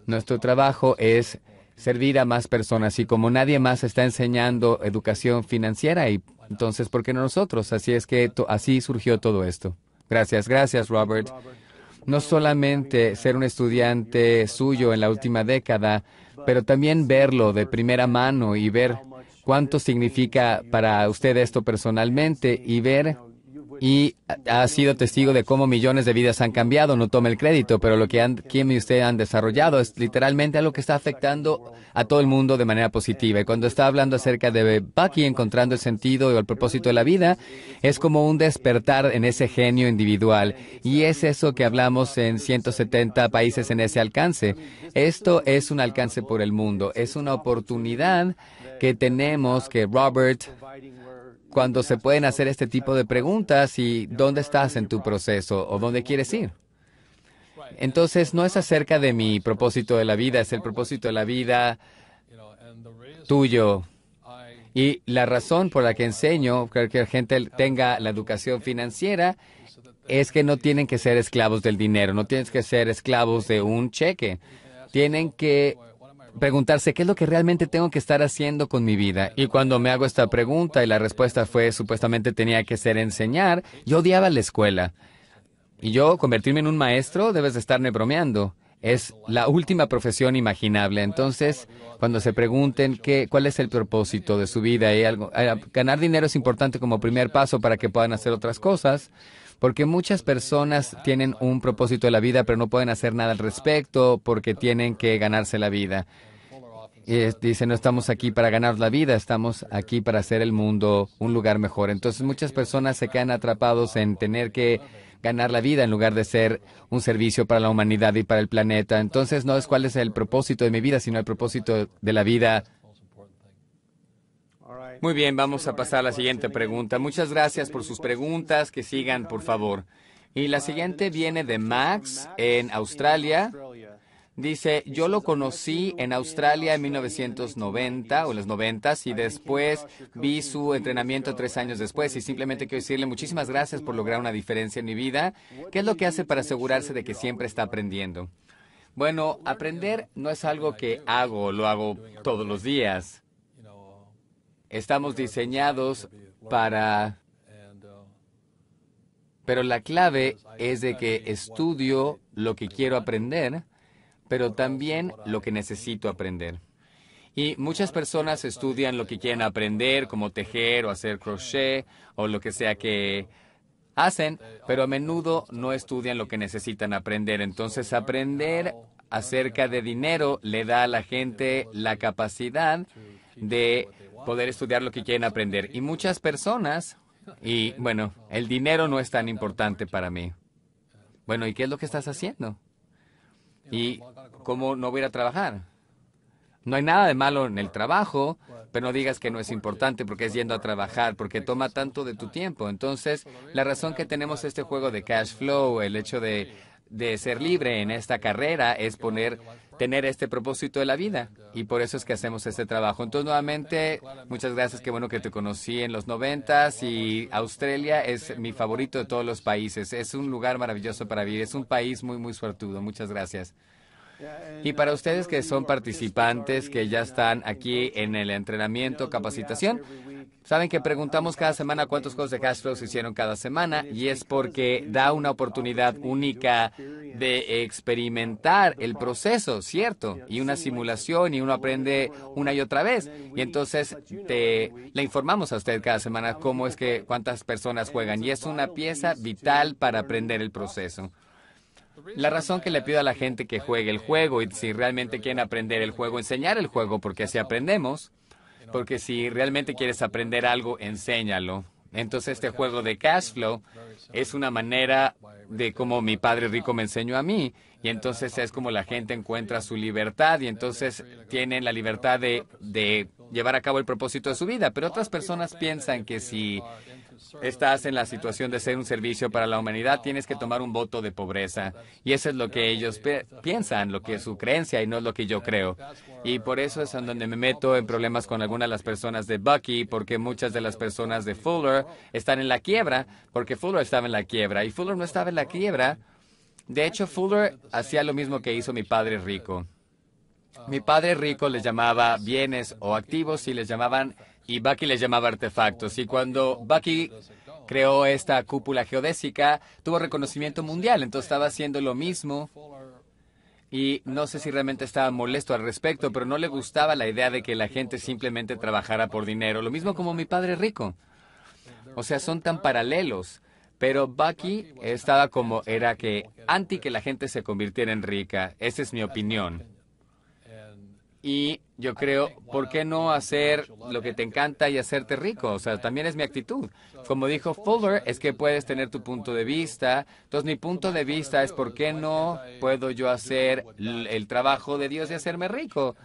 Nuestro trabajo es servir a más personas y como nadie más está enseñando educación financiera y entonces por qué no nosotros así es que así surgió todo esto gracias gracias Robert no solamente ser un estudiante suyo en la última década pero también verlo de primera mano y ver cuánto significa para usted esto personalmente y ver y ha sido testigo de cómo millones de vidas han cambiado. No tome el crédito, pero lo que han, Kim y usted han desarrollado es literalmente algo que está afectando a todo el mundo de manera positiva. Y cuando está hablando acerca de Bucky encontrando el sentido y el propósito de la vida, es como un despertar en ese genio individual. Y es eso que hablamos en 170 países en ese alcance. Esto es un alcance por el mundo. Es una oportunidad que tenemos que Robert cuando se pueden hacer este tipo de preguntas y dónde estás en tu proceso o dónde quieres ir. Entonces, no es acerca de mi propósito de la vida, es el propósito de la vida tuyo. Y la razón por la que enseño que la gente tenga la educación financiera es que no tienen que ser esclavos del dinero, no tienes que ser esclavos de un cheque. Tienen que preguntarse qué es lo que realmente tengo que estar haciendo con mi vida. Y cuando me hago esta pregunta y la respuesta fue supuestamente tenía que ser enseñar, yo odiaba la escuela. Y yo convertirme en un maestro, debes de estarme bromeando. Es la última profesión imaginable. Entonces, cuando se pregunten qué, cuál es el propósito de su vida, algo, eh, ganar dinero es importante como primer paso para que puedan hacer otras cosas. Porque muchas personas tienen un propósito de la vida, pero no pueden hacer nada al respecto porque tienen que ganarse la vida. Y dice, no estamos aquí para ganar la vida, estamos aquí para hacer el mundo un lugar mejor. Entonces muchas personas se quedan atrapados en tener que ganar la vida en lugar de ser un servicio para la humanidad y para el planeta. Entonces no es cuál es el propósito de mi vida, sino el propósito de la vida muy bien, vamos a pasar a la siguiente pregunta. Muchas gracias por sus preguntas. Que sigan, por favor. Y la siguiente viene de Max en Australia. Dice, yo lo conocí en Australia en 1990 o en los 90 y después vi su entrenamiento tres años después y simplemente quiero decirle muchísimas gracias por lograr una diferencia en mi vida. ¿Qué es lo que hace para asegurarse de que siempre está aprendiendo? Bueno, aprender no es algo que hago, lo hago todos los días. Estamos diseñados para... Pero la clave es de que estudio lo que quiero aprender, pero también lo que necesito aprender. Y muchas personas estudian lo que quieren aprender, como tejer o hacer crochet o lo que sea que hacen, pero a menudo no estudian lo que necesitan aprender. Entonces, aprender acerca de dinero le da a la gente la capacidad de poder estudiar lo que quieren aprender. Y muchas personas, y bueno, el dinero no es tan importante para mí. Bueno, ¿y qué es lo que estás haciendo? ¿Y cómo no voy a trabajar? No hay nada de malo en el trabajo, pero no digas que no es importante porque es yendo a trabajar, porque toma tanto de tu tiempo. Entonces, la razón que tenemos este juego de cash flow, el hecho de de ser libre en esta carrera es poner tener este propósito de la vida y por eso es que hacemos este trabajo. Entonces, nuevamente, muchas gracias, qué bueno que te conocí en los noventas y Australia es mi favorito de todos los países. Es un lugar maravilloso para vivir, es un país muy, muy suertudo. Muchas gracias. Y para ustedes que son participantes, que ya están aquí en el entrenamiento, capacitación, Saben que preguntamos cada semana cuántos juegos de cash se hicieron cada semana y es porque da una oportunidad única de experimentar el proceso, ¿cierto? Y una simulación y uno aprende una y otra vez. Y entonces le informamos a usted cada semana cómo es que cuántas personas juegan y es una pieza vital para aprender el proceso. La razón que le pido a la gente que juegue el juego y si realmente quieren aprender el juego, enseñar el juego, porque así aprendemos, porque si realmente quieres aprender algo, enséñalo. Entonces este juego de cash flow es una manera de cómo mi padre rico me enseñó a mí. Y entonces es como la gente encuentra su libertad y entonces tienen la libertad de, de llevar a cabo el propósito de su vida. Pero otras personas piensan que si estás en la situación de ser un servicio para la humanidad, tienes que tomar un voto de pobreza. Y eso es lo que ellos piensan, lo que es su creencia y no es lo que yo creo. Y por eso es en donde me meto en problemas con algunas de las personas de Bucky, porque muchas de las personas de Fuller están en la quiebra, porque Fuller estaba en la quiebra y Fuller no estaba en la quiebra. De hecho, Fuller hacía lo mismo que hizo mi padre rico. Mi padre rico les llamaba bienes o activos y les llamaban y Bucky le llamaba artefactos. Y cuando Bucky creó esta cúpula geodésica, tuvo reconocimiento mundial, entonces estaba haciendo lo mismo. Y no sé si realmente estaba molesto al respecto, pero no le gustaba la idea de que la gente simplemente trabajara por dinero. Lo mismo como mi padre rico. O sea, son tan paralelos. Pero Bucky estaba como era que anti que la gente se convirtiera en rica. Esa es mi opinión. Y yo creo, ¿por qué no hacer lo que te encanta y hacerte rico? O sea, también es mi actitud. Como dijo Fuller, es que puedes tener tu punto de vista. Entonces, mi punto de vista es, ¿por qué no puedo yo hacer el trabajo de Dios y hacerme rico?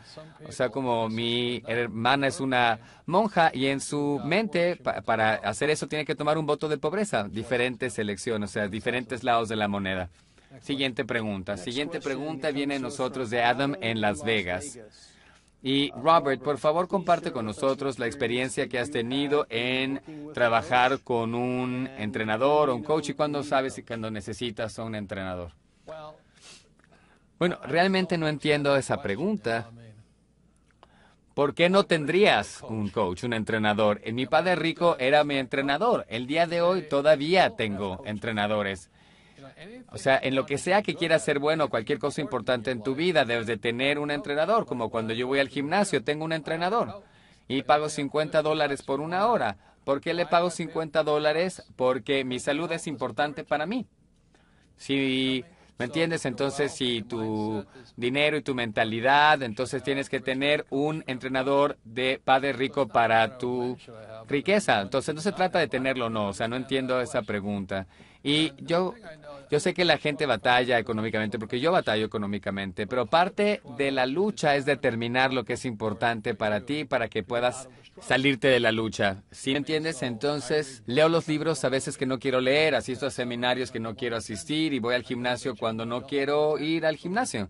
O sea, como mi hermana es una monja y en su mente, para hacer eso, tiene que tomar un voto de pobreza. Diferentes elecciones, o sea, diferentes lados de la moneda. Siguiente pregunta. Siguiente pregunta viene a nosotros de Adam en Las Vegas. Y Robert, por favor, comparte con nosotros la experiencia que has tenido en trabajar con un entrenador o un coach y cuándo sabes y cuándo necesitas a un entrenador. Bueno, realmente no entiendo esa pregunta. ¿Por qué no tendrías un coach, un entrenador? mi padre rico era mi entrenador. El día de hoy todavía tengo entrenadores. O sea, en lo que sea que quieras ser bueno, cualquier cosa importante en tu vida, debes de tener un entrenador, como cuando yo voy al gimnasio, tengo un entrenador y pago 50 dólares por una hora. ¿Por qué le pago 50 dólares? Porque mi salud es importante para mí. Si ¿Me entiendes? Entonces, si tu dinero y tu mentalidad, entonces tienes que tener un entrenador de padre rico para tu riqueza. Entonces, no se trata de tenerlo no. O sea, no entiendo esa pregunta. Y yo, yo sé que la gente batalla económicamente, porque yo batallo económicamente, pero parte de la lucha es determinar lo que es importante para ti, para que puedas salirte de la lucha. Si me entiendes? Entonces, leo los libros a veces que no quiero leer, asisto a seminarios que no quiero asistir y voy al gimnasio cuando no quiero ir al gimnasio.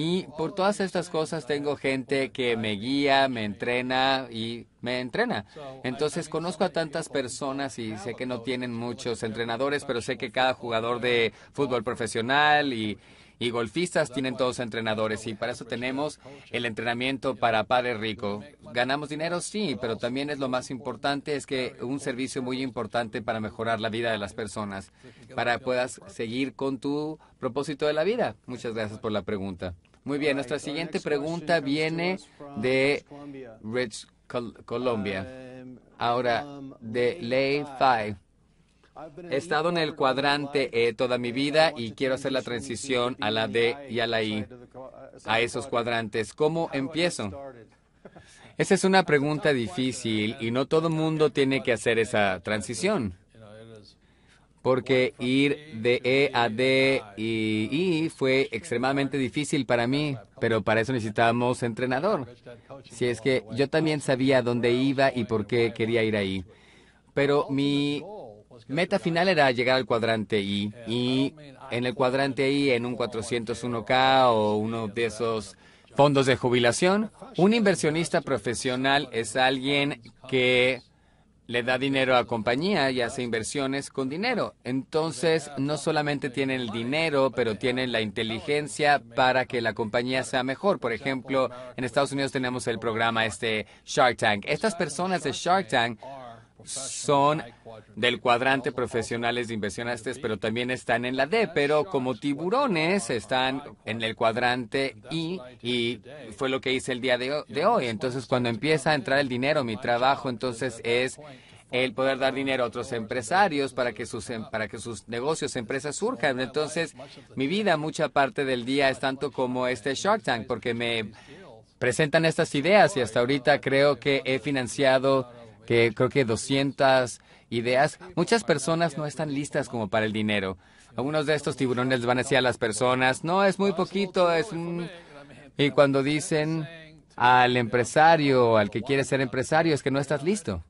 Y por todas estas cosas tengo gente que me guía, me entrena y me entrena. Entonces conozco a tantas personas y sé que no tienen muchos entrenadores, pero sé que cada jugador de fútbol profesional y, golfistas tienen todos entrenadores y para eso tenemos el entrenamiento para padre rico. ¿Ganamos dinero? Sí, pero también es lo más importante, es que un servicio muy importante para mejorar la vida de las personas, para que puedas seguir con tu propósito de la vida. Muchas gracias por la pregunta. Muy bien, nuestra siguiente pregunta viene de Rich Colombia. Ahora, de Ley 5. He estado en el cuadrante E toda mi vida y quiero hacer la transición a la D y a la I, a esos cuadrantes. ¿Cómo empiezo? Esa es una pregunta difícil y no todo mundo tiene que hacer esa transición porque ir de E a D y I fue extremadamente difícil para mí, pero para eso necesitábamos entrenador. Si es que yo también sabía dónde iba y por qué quería ir ahí. Pero mi meta final era llegar al cuadrante I y en el cuadrante I, en un 401K o uno de esos fondos de jubilación, un inversionista profesional es alguien que le da dinero a compañía y hace inversiones con dinero. Entonces, no solamente tienen el dinero, pero tienen la inteligencia para que la compañía sea mejor. Por ejemplo, en Estados Unidos tenemos el programa este Shark Tank. Estas personas de Shark Tank son del cuadrante profesionales de inversionistas, pero también están en la D, pero como tiburones están en el cuadrante I y fue lo que hice el día de, hoy. Entonces, cuando empieza a entrar el dinero, mi trabajo entonces es el poder dar dinero a otros empresarios para que sus em, para que sus negocios, empresas surjan. Entonces, mi vida, mucha parte del día es tanto como este Shark Tank, porque me presentan estas ideas y hasta ahorita creo que he financiado que creo que 200 ideas. Muchas personas no están listas como para el dinero. Algunos de estos tiburones van a decir a las personas, no, es muy poquito, es Y cuando dicen al empresario, al que quiere ser empresario, es que no estás listo.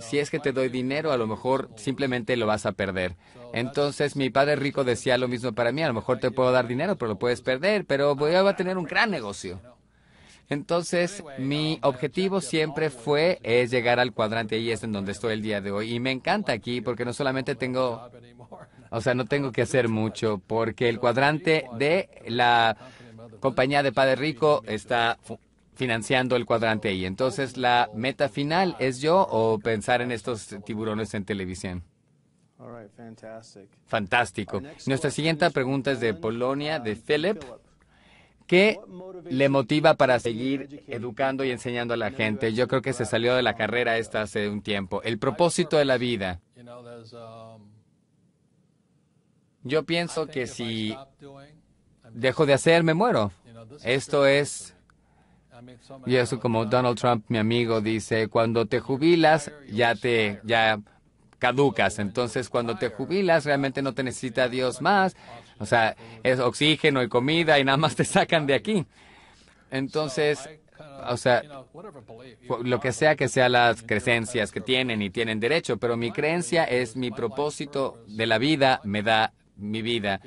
Si es que te doy dinero, a lo mejor simplemente lo vas a perder. Entonces mi padre rico decía lo mismo para mí, a lo mejor te puedo dar dinero, pero lo puedes perder, pero voy a tener un gran negocio. Entonces, mi objetivo siempre fue es llegar al cuadrante y es en donde estoy el día de hoy. Y me encanta aquí porque no solamente tengo, o sea, no tengo que hacer mucho porque el cuadrante de la compañía de Padre Rico está financiando el cuadrante y entonces la meta final es yo o pensar en estos tiburones en televisión. Fantástico. Nuestra siguiente pregunta es de Polonia, de Philip. ¿Qué le motiva para seguir educando y enseñando a la gente? Yo creo que se salió de la carrera esta hace un tiempo. El propósito de la vida. Yo pienso que si dejo de hacer, me muero. Esto es... Y eso como Donald Trump, mi amigo, dice, cuando te jubilas, ya te... ya caducas. Entonces, cuando te jubilas, realmente no te necesita Dios más. O sea, es oxígeno y comida y nada más te sacan de aquí. Entonces, o sea, lo que sea que sean las creencias que tienen y tienen derecho, pero mi creencia es mi propósito de la vida, me da mi vida,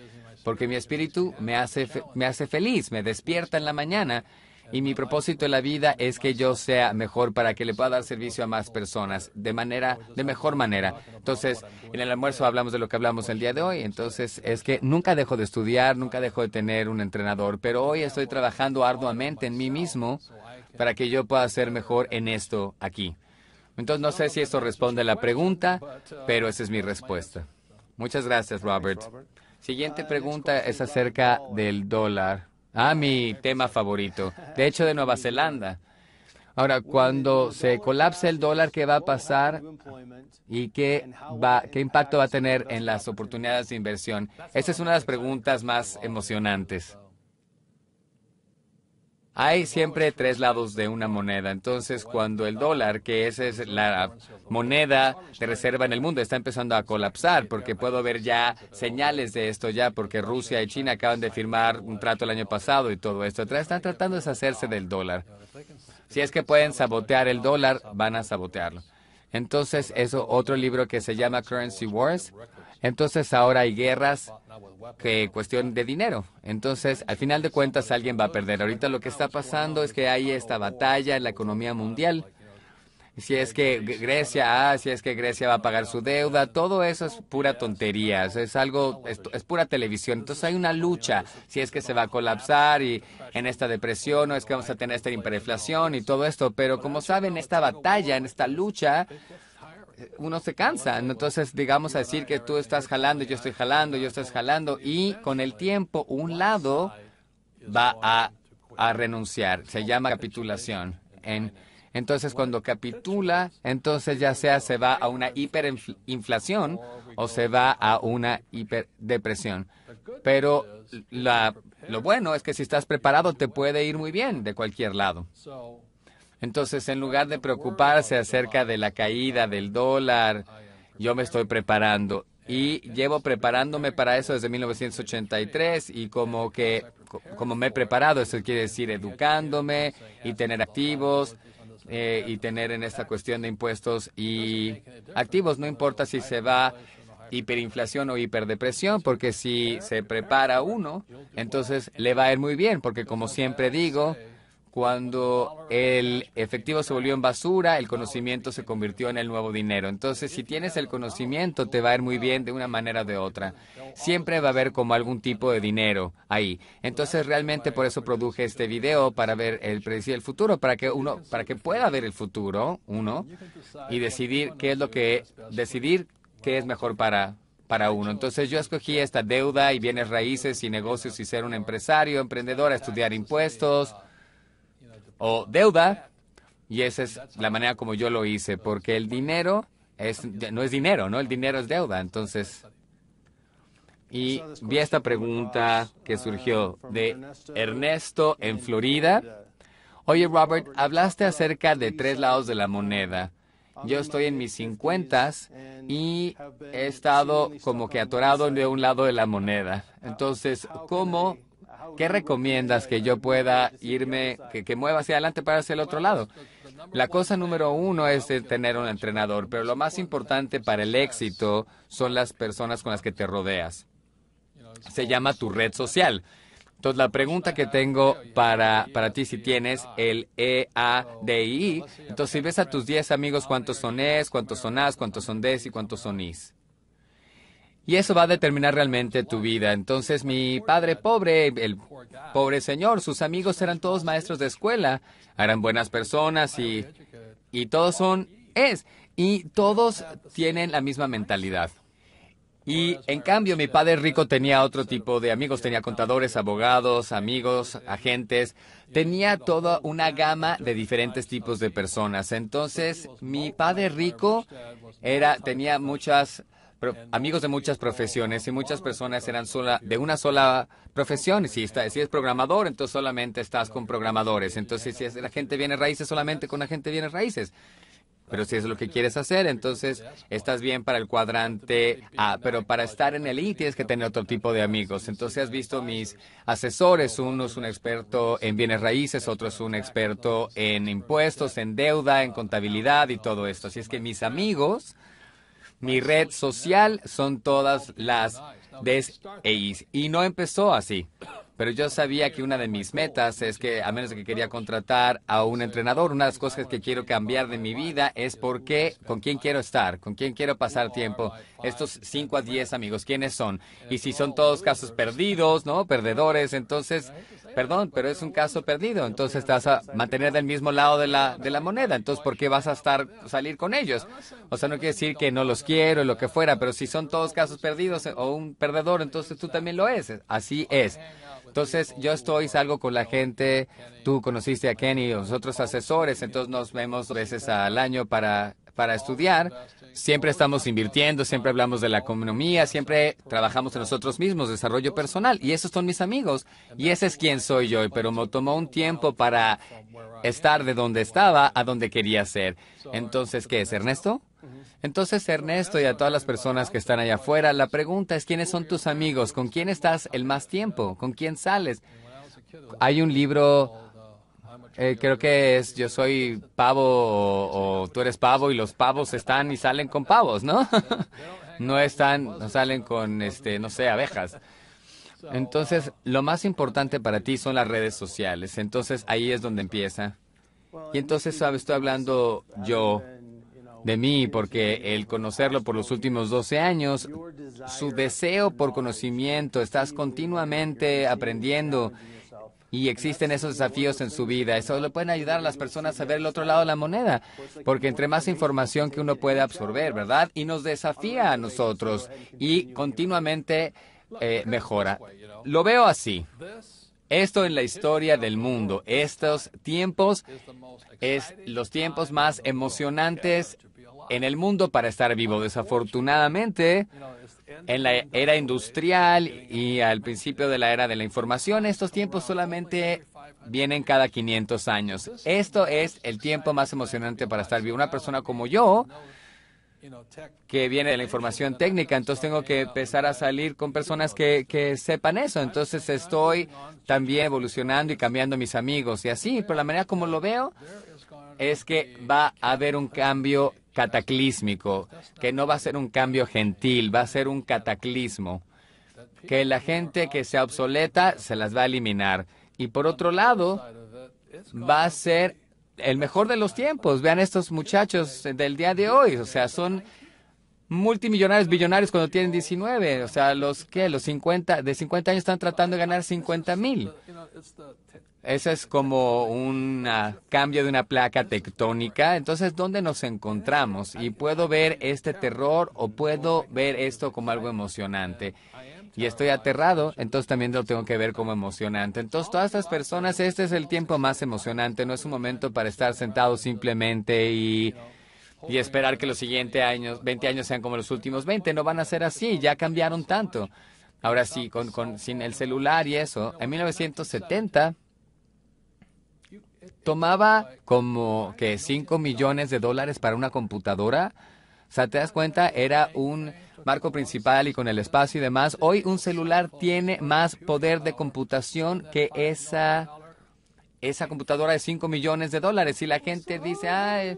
porque mi espíritu me hace, me hace feliz, me despierta en la mañana y mi propósito en la vida es que yo sea mejor para que le pueda dar servicio a más personas de manera, de mejor manera. Entonces, en el almuerzo hablamos de lo que hablamos el día de hoy. Entonces, es que nunca dejo de estudiar, nunca dejo de tener un entrenador, pero hoy estoy trabajando arduamente en mí mismo para que yo pueda ser mejor en esto aquí. Entonces, no sé si esto responde a la pregunta, pero esa es mi respuesta. Muchas gracias, Robert. Siguiente pregunta es acerca del dólar. Ah, mi tema favorito. De hecho, de Nueva Zelanda. Ahora, cuando se colapse el dólar, ¿qué va a pasar y qué, qué impacto va a tener en las oportunidades de inversión? Esa es una de las preguntas más emocionantes. Hay siempre tres lados de una moneda. Entonces, cuando el dólar, que esa es la moneda de reserva en el mundo, está empezando a colapsar, porque puedo ver ya señales de esto ya, porque Rusia y China acaban de firmar un trato el año pasado y todo esto. Están tratando de deshacerse del dólar. Si es que pueden sabotear el dólar, van a sabotearlo. Entonces, eso otro libro que se llama Currency Wars. Entonces, ahora hay guerras que cuestión de dinero. Entonces, al final de cuentas, alguien va a perder. Ahorita lo que está pasando es que hay esta batalla en la economía mundial. Si es que Grecia, si es que Grecia va a pagar su deuda, todo eso es pura tontería, es algo, es, pura televisión. Entonces hay una lucha, si es que se va a colapsar y en esta depresión o es que vamos a tener esta hiperinflación y todo esto. Pero como saben, esta batalla, en esta lucha, uno se cansa. Entonces, digamos a decir que tú estás jalando, yo estoy jalando, yo estoy jalando, y con el tiempo un lado va a, renunciar. Se llama capitulación. entonces, cuando capitula, entonces ya sea se va a una hiperinflación o se va a una hiperdepresión. Pero la, lo bueno es que si estás preparado te puede ir muy bien de cualquier lado. Entonces, en lugar de preocuparse acerca de la caída del dólar, yo me estoy preparando. Y llevo preparándome para eso desde 1983 y como que, como me he preparado, eso quiere decir educándome y tener activos eh, y tener en esta cuestión de impuestos y activos, no importa si se va hiperinflación o hiperdepresión, porque si se prepara uno, entonces le va a ir muy bien, porque como siempre digo, cuando el efectivo se volvió en basura, el conocimiento se convirtió en el nuevo dinero. Entonces, si tienes el conocimiento, te va a ir muy bien de una manera o de otra. Siempre va a haber como algún tipo de dinero ahí. Entonces, realmente por eso produje este video para ver el predecir el futuro, para que uno, para que pueda ver el futuro uno y decidir qué es lo que decidir qué es mejor para para uno. Entonces yo escogí esta deuda y bienes raíces y negocios y ser un empresario, emprendedor, estudiar impuestos, o deuda, y esa es la manera como yo lo hice, porque el dinero es, no es dinero, ¿no? El dinero es deuda, entonces... Y vi esta pregunta que surgió de Ernesto en Florida. Oye, Robert, hablaste acerca de tres lados de la moneda. Yo estoy en mis cincuentas y he estado como que atorado de un lado de la moneda. Entonces, ¿cómo ¿Qué recomiendas que yo pueda irme, que, que mueva hacia adelante para hacia el otro lado? La cosa número uno es tener un entrenador, pero lo más importante para el éxito son las personas con las que te rodeas. Se llama tu red social. Entonces, la pregunta que tengo para, para ti, si tienes el EADI, entonces si ves a tus 10 amigos, ¿cuántos son es, cuántos son as, cuántos son des y cuántos son is? Y eso va a determinar realmente tu vida. Entonces mi padre pobre, el pobre señor, sus amigos eran todos maestros de escuela, eran buenas personas y, y todos son, es, y todos tienen la misma mentalidad. Y en cambio, mi padre rico tenía otro tipo de amigos, tenía contadores, abogados, amigos, agentes, tenía toda una gama de diferentes tipos de personas. Entonces, mi padre rico era, tenía muchas amigos de muchas profesiones y muchas personas eran sola, de una sola profesión. Si, está, si es programador, entonces solamente estás con programadores. Entonces, si es la gente viene raíces, solamente con la gente viene raíces. Pero si es lo que quieres hacer, entonces estás bien para el cuadrante A. Pero para estar en el I tienes que tener otro tipo de amigos. Entonces has visto mis asesores. Uno es un experto en bienes raíces, otro es un experto en impuestos, en deuda, en contabilidad y todo esto. Así es que mis amigos mi red social son todas las de Y no empezó así pero yo sabía que una de mis metas es que, a menos que quería contratar a un entrenador, una de las cosas que quiero cambiar de mi vida es por qué, con quién quiero estar, con quién quiero pasar tiempo. Estos cinco a 10 amigos, ¿quiénes son? Y si son todos casos perdidos, ¿no? Perdedores, entonces, perdón, pero es un caso perdido. Entonces te vas a mantener del mismo lado de la, de la moneda. Entonces, ¿por qué vas a estar, salir con ellos? O sea, no quiere decir que no los quiero, lo que fuera, pero si son todos casos perdidos o un perdedor, entonces tú también lo es. Así es. Entonces, yo estoy, salgo con la gente, tú conociste a Kenny, los otros asesores, entonces nos vemos veces al año para, para estudiar. Siempre estamos invirtiendo, siempre hablamos de la economía, siempre trabajamos en nosotros mismos, desarrollo personal. Y esos son mis amigos. Y ese es quien soy yo. Pero me tomó un tiempo para estar de donde estaba a donde quería ser. Entonces, ¿qué es, Ernesto? Entonces, Ernesto y a todas las personas que están allá afuera, la pregunta es, ¿quiénes son tus amigos? ¿Con quién estás el más tiempo? ¿Con quién sales? Hay un libro, eh, creo que es Yo soy pavo o, tú eres pavo y los pavos están y salen con pavos, ¿no? no están, no salen con, este, no sé, abejas. Entonces, lo más importante para ti son las redes sociales. Entonces, ahí es donde empieza. Y entonces, ¿sabes? Estoy hablando yo de mí, porque el conocerlo por los últimos 12 años, su deseo por conocimiento, estás continuamente aprendiendo y existen esos desafíos en su vida. Eso le pueden ayudar a las personas a ver el otro lado de la moneda, porque entre más información que uno puede absorber, ¿verdad? Y nos desafía a nosotros y continuamente eh, mejora. Lo veo así. Esto en la historia del mundo, estos tiempos es los tiempos más emocionantes en el mundo para estar vivo. Desafortunadamente, en la era industrial y al principio de la era de la información, estos tiempos solamente vienen cada 500 años. Esto es el tiempo más emocionante para estar vivo. Una persona como yo, que viene de la información técnica, entonces tengo que empezar a salir con personas que, que, sepan eso. Entonces estoy también evolucionando y cambiando mis amigos y así, pero la manera como lo veo es que va a haber un cambio cataclísmico, que no va a ser un cambio gentil, va a ser un cataclismo, que la gente que sea obsoleta se las va a eliminar. Y por otro lado, va a ser el mejor de los tiempos. Vean estos muchachos del día de hoy, o sea, son multimillonarios, billonarios cuando tienen 19, o sea, los que los 50, de 50 años están tratando de ganar 50 mil. Esa es como un cambio de una placa tectónica. Entonces, ¿dónde nos encontramos? Y puedo ver este terror o puedo ver esto como algo emocionante. Y estoy aterrado, entonces también lo tengo que ver como emocionante. Entonces, todas estas personas, este es el tiempo más emocionante. No es un momento para estar sentado simplemente y esperar que los siguientes años, 20 años sean como los últimos 20. No van a ser así, ya cambiaron tanto. Ahora sí, con, sin el celular y eso. En 1970 tomaba como que 5 millones de dólares para una computadora. O sea, te das cuenta, era un marco principal y con el espacio y demás. Hoy un celular tiene más poder de computación que esa, esa computadora de 5 millones de dólares. Y la gente dice, ah,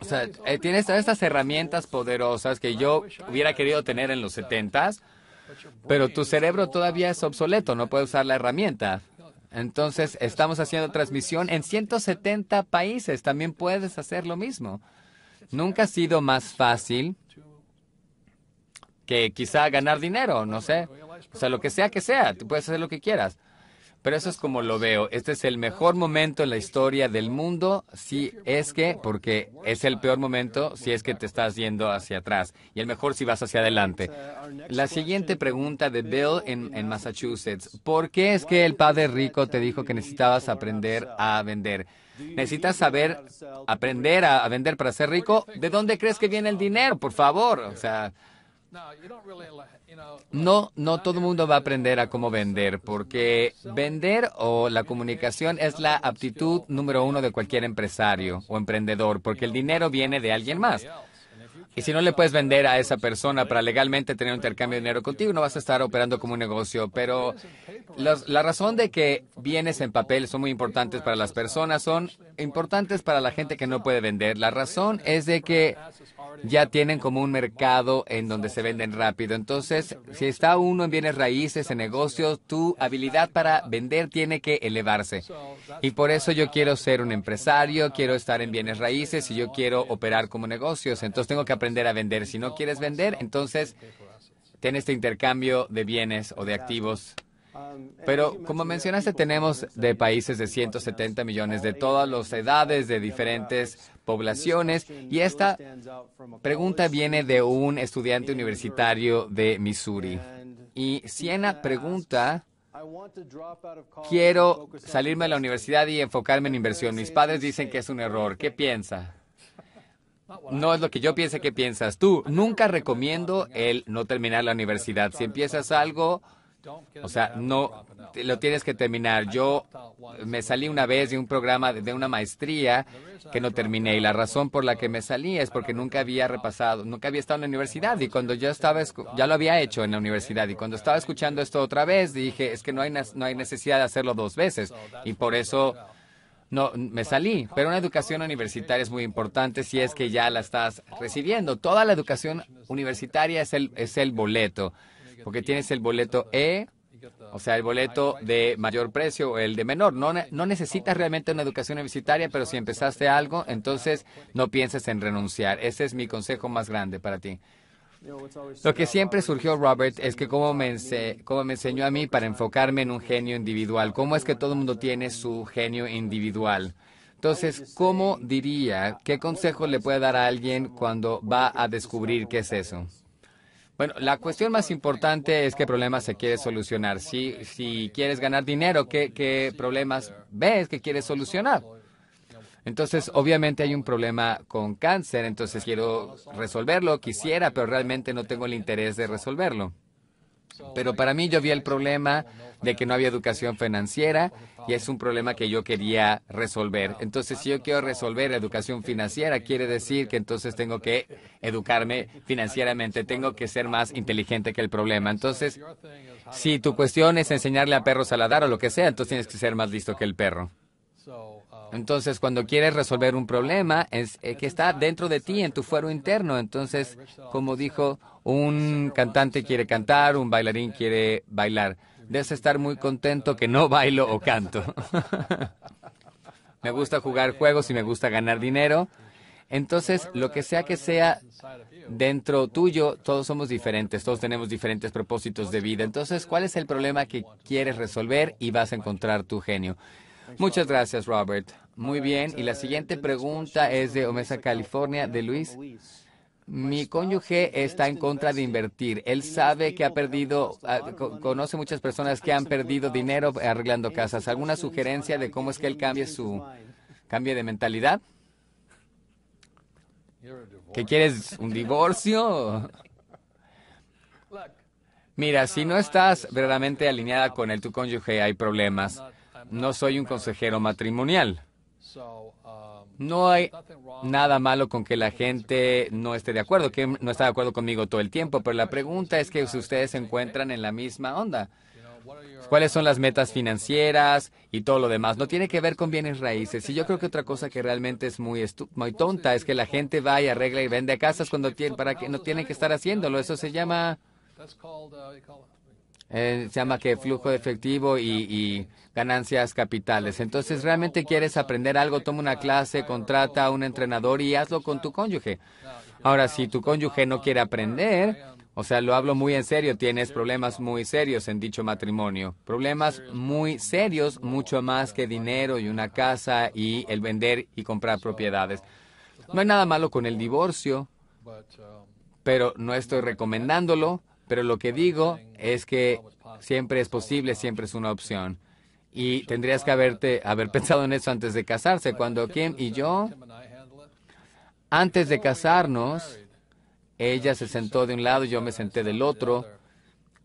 o sea, eh, todas estas herramientas poderosas que yo hubiera querido tener en los 70 pero tu cerebro todavía es obsoleto, no puede usar la herramienta. Entonces, estamos haciendo transmisión en 170 países. También puedes hacer lo mismo. Nunca ha sido más fácil que quizá ganar dinero, no sé. O sea, lo que sea que sea, tú puedes hacer lo que quieras. Pero eso es como lo veo. Este es el mejor momento en la historia del mundo, si es que, porque es el peor momento si es que te estás yendo hacia atrás, y el mejor si vas hacia adelante. La siguiente pregunta de Bill en, Massachusetts. ¿Por qué es que el padre rico te dijo que necesitabas aprender a vender? ¿Necesitas saber aprender a, a vender para ser rico? ¿De dónde crees que viene el dinero? Por favor. O sea, no, no todo el mundo va a aprender a cómo vender, porque vender o la comunicación es la aptitud número uno de cualquier empresario o emprendedor, porque el dinero viene de alguien más. Y si no le puedes vender a esa persona para legalmente tener un intercambio de dinero contigo, no vas a estar operando como un negocio. Pero la razón de que bienes en papel son muy importantes para las personas, son importantes para la gente que no puede vender. La razón es de que ya tienen como un mercado en donde se venden rápido. Entonces, si está uno en bienes raíces, en negocios, tu habilidad para vender tiene que elevarse. Y por eso yo quiero ser un empresario, quiero estar en bienes raíces y yo quiero operar como negocios. Entonces tengo que aprender a vender. Si no quieres vender, entonces ten este intercambio de bienes o de activos. Pero como mencionaste, tenemos de países de 170 millones, de todas las edades, de diferentes poblaciones, y esta pregunta viene de un estudiante universitario de Missouri. Y Siena pregunta, quiero salirme de la universidad y enfocarme en inversión. Mis padres dicen que es un error. ¿Qué piensa? no es lo que yo piense que piensas tú. Nunca recomiendo el no terminar la universidad. Si empiezas algo, o sea, no lo tienes que terminar. Yo me salí una vez de un programa de, una maestría que no terminé y la razón por la que me salí es porque nunca había repasado, nunca había estado en la universidad y cuando yo estaba ya lo había hecho en la universidad y cuando estaba escuchando esto otra vez dije, es que no hay no hay necesidad de hacerlo dos veces y por eso no, me salí, pero una educación universitaria es muy importante si es que ya la estás recibiendo. Toda la educación universitaria es el, es el boleto, porque tienes el boleto E, o sea, el boleto de mayor precio o el de menor. No, no necesitas realmente una educación universitaria, pero si empezaste algo, entonces no pienses en renunciar. Ese es mi consejo más grande para ti. Lo que siempre surgió, Robert, es que cómo me, enseñó a mí para enfocarme en un genio individual, cómo es que todo el mundo tiene su genio individual. Entonces, ¿cómo diría, qué consejo le puede dar a alguien cuando va a descubrir qué es eso? Bueno, la cuestión más importante es qué problema se quiere solucionar. Si, si quieres ganar dinero, ¿qué problemas ves que quieres solucionar? Entonces, obviamente hay un problema con cáncer, entonces quiero resolverlo, quisiera, pero realmente no tengo el interés de resolverlo. Pero para mí yo vi el problema de que no había educación financiera y es un problema que yo quería resolver. Entonces, si yo quiero resolver educación financiera, quiere decir que entonces tengo que educarme financieramente, tengo que ser más inteligente que el problema. Entonces, si tu cuestión es enseñarle a perros a ladrar o lo que sea, entonces tienes que ser más listo que el perro. Entonces, cuando quieres resolver un problema, es eh, que está dentro de ti, en tu fuero interno. Entonces, como dijo, un cantante quiere cantar, un bailarín quiere bailar. Debes estar muy contento que no bailo o canto. me gusta jugar juegos y me gusta ganar dinero. Entonces, lo que sea que sea dentro tuyo, todos somos diferentes, todos tenemos diferentes propósitos de vida. Entonces, ¿cuál es el problema que quieres resolver y vas a encontrar tu genio? Muchas gracias, Robert. Muy bien. Y la siguiente pregunta es de Omesa, California, de Luis. Mi cónyuge está en contra de invertir. Él sabe que ha perdido, ah, conoce muchas personas que han perdido dinero arreglando casas. ¿Alguna sugerencia de cómo es que él cambie su cambie de mentalidad? ¿Que quieres un divorcio? Mira, si no estás verdaderamente alineada con el tu cónyuge, hay problemas no soy un consejero matrimonial. Um, no hay nada malo con que la gente no esté de acuerdo, que no está de acuerdo conmigo todo el tiempo, pero la pregunta es que si ustedes se encuentran en la misma onda. ¿Cuáles son las metas financieras y todo lo demás? No tiene que ver con bienes raíces. Y yo creo que otra cosa que realmente es muy, tonta es que la gente va y arregla y vende casas cuando para que no tienen que estar haciéndolo. Eso se llama eh, se llama que flujo de efectivo y, ganancias capitales. Entonces, realmente quieres aprender algo, toma una clase, contrata a un entrenador y hazlo con tu cónyuge. Ahora, si tu cónyuge no quiere aprender, o sea, lo hablo muy en serio, tienes problemas muy serios en dicho matrimonio. Problemas muy serios, mucho más que dinero y una casa y el vender y comprar propiedades. No hay nada malo con el divorcio, pero no estoy recomendándolo. Pero lo que digo es que siempre es posible, siempre es una opción. Y tendrías que haberte, haber pensado en eso antes de casarse. Cuando Kim y yo, antes de casarnos, ella se sentó de un lado, yo me senté del otro.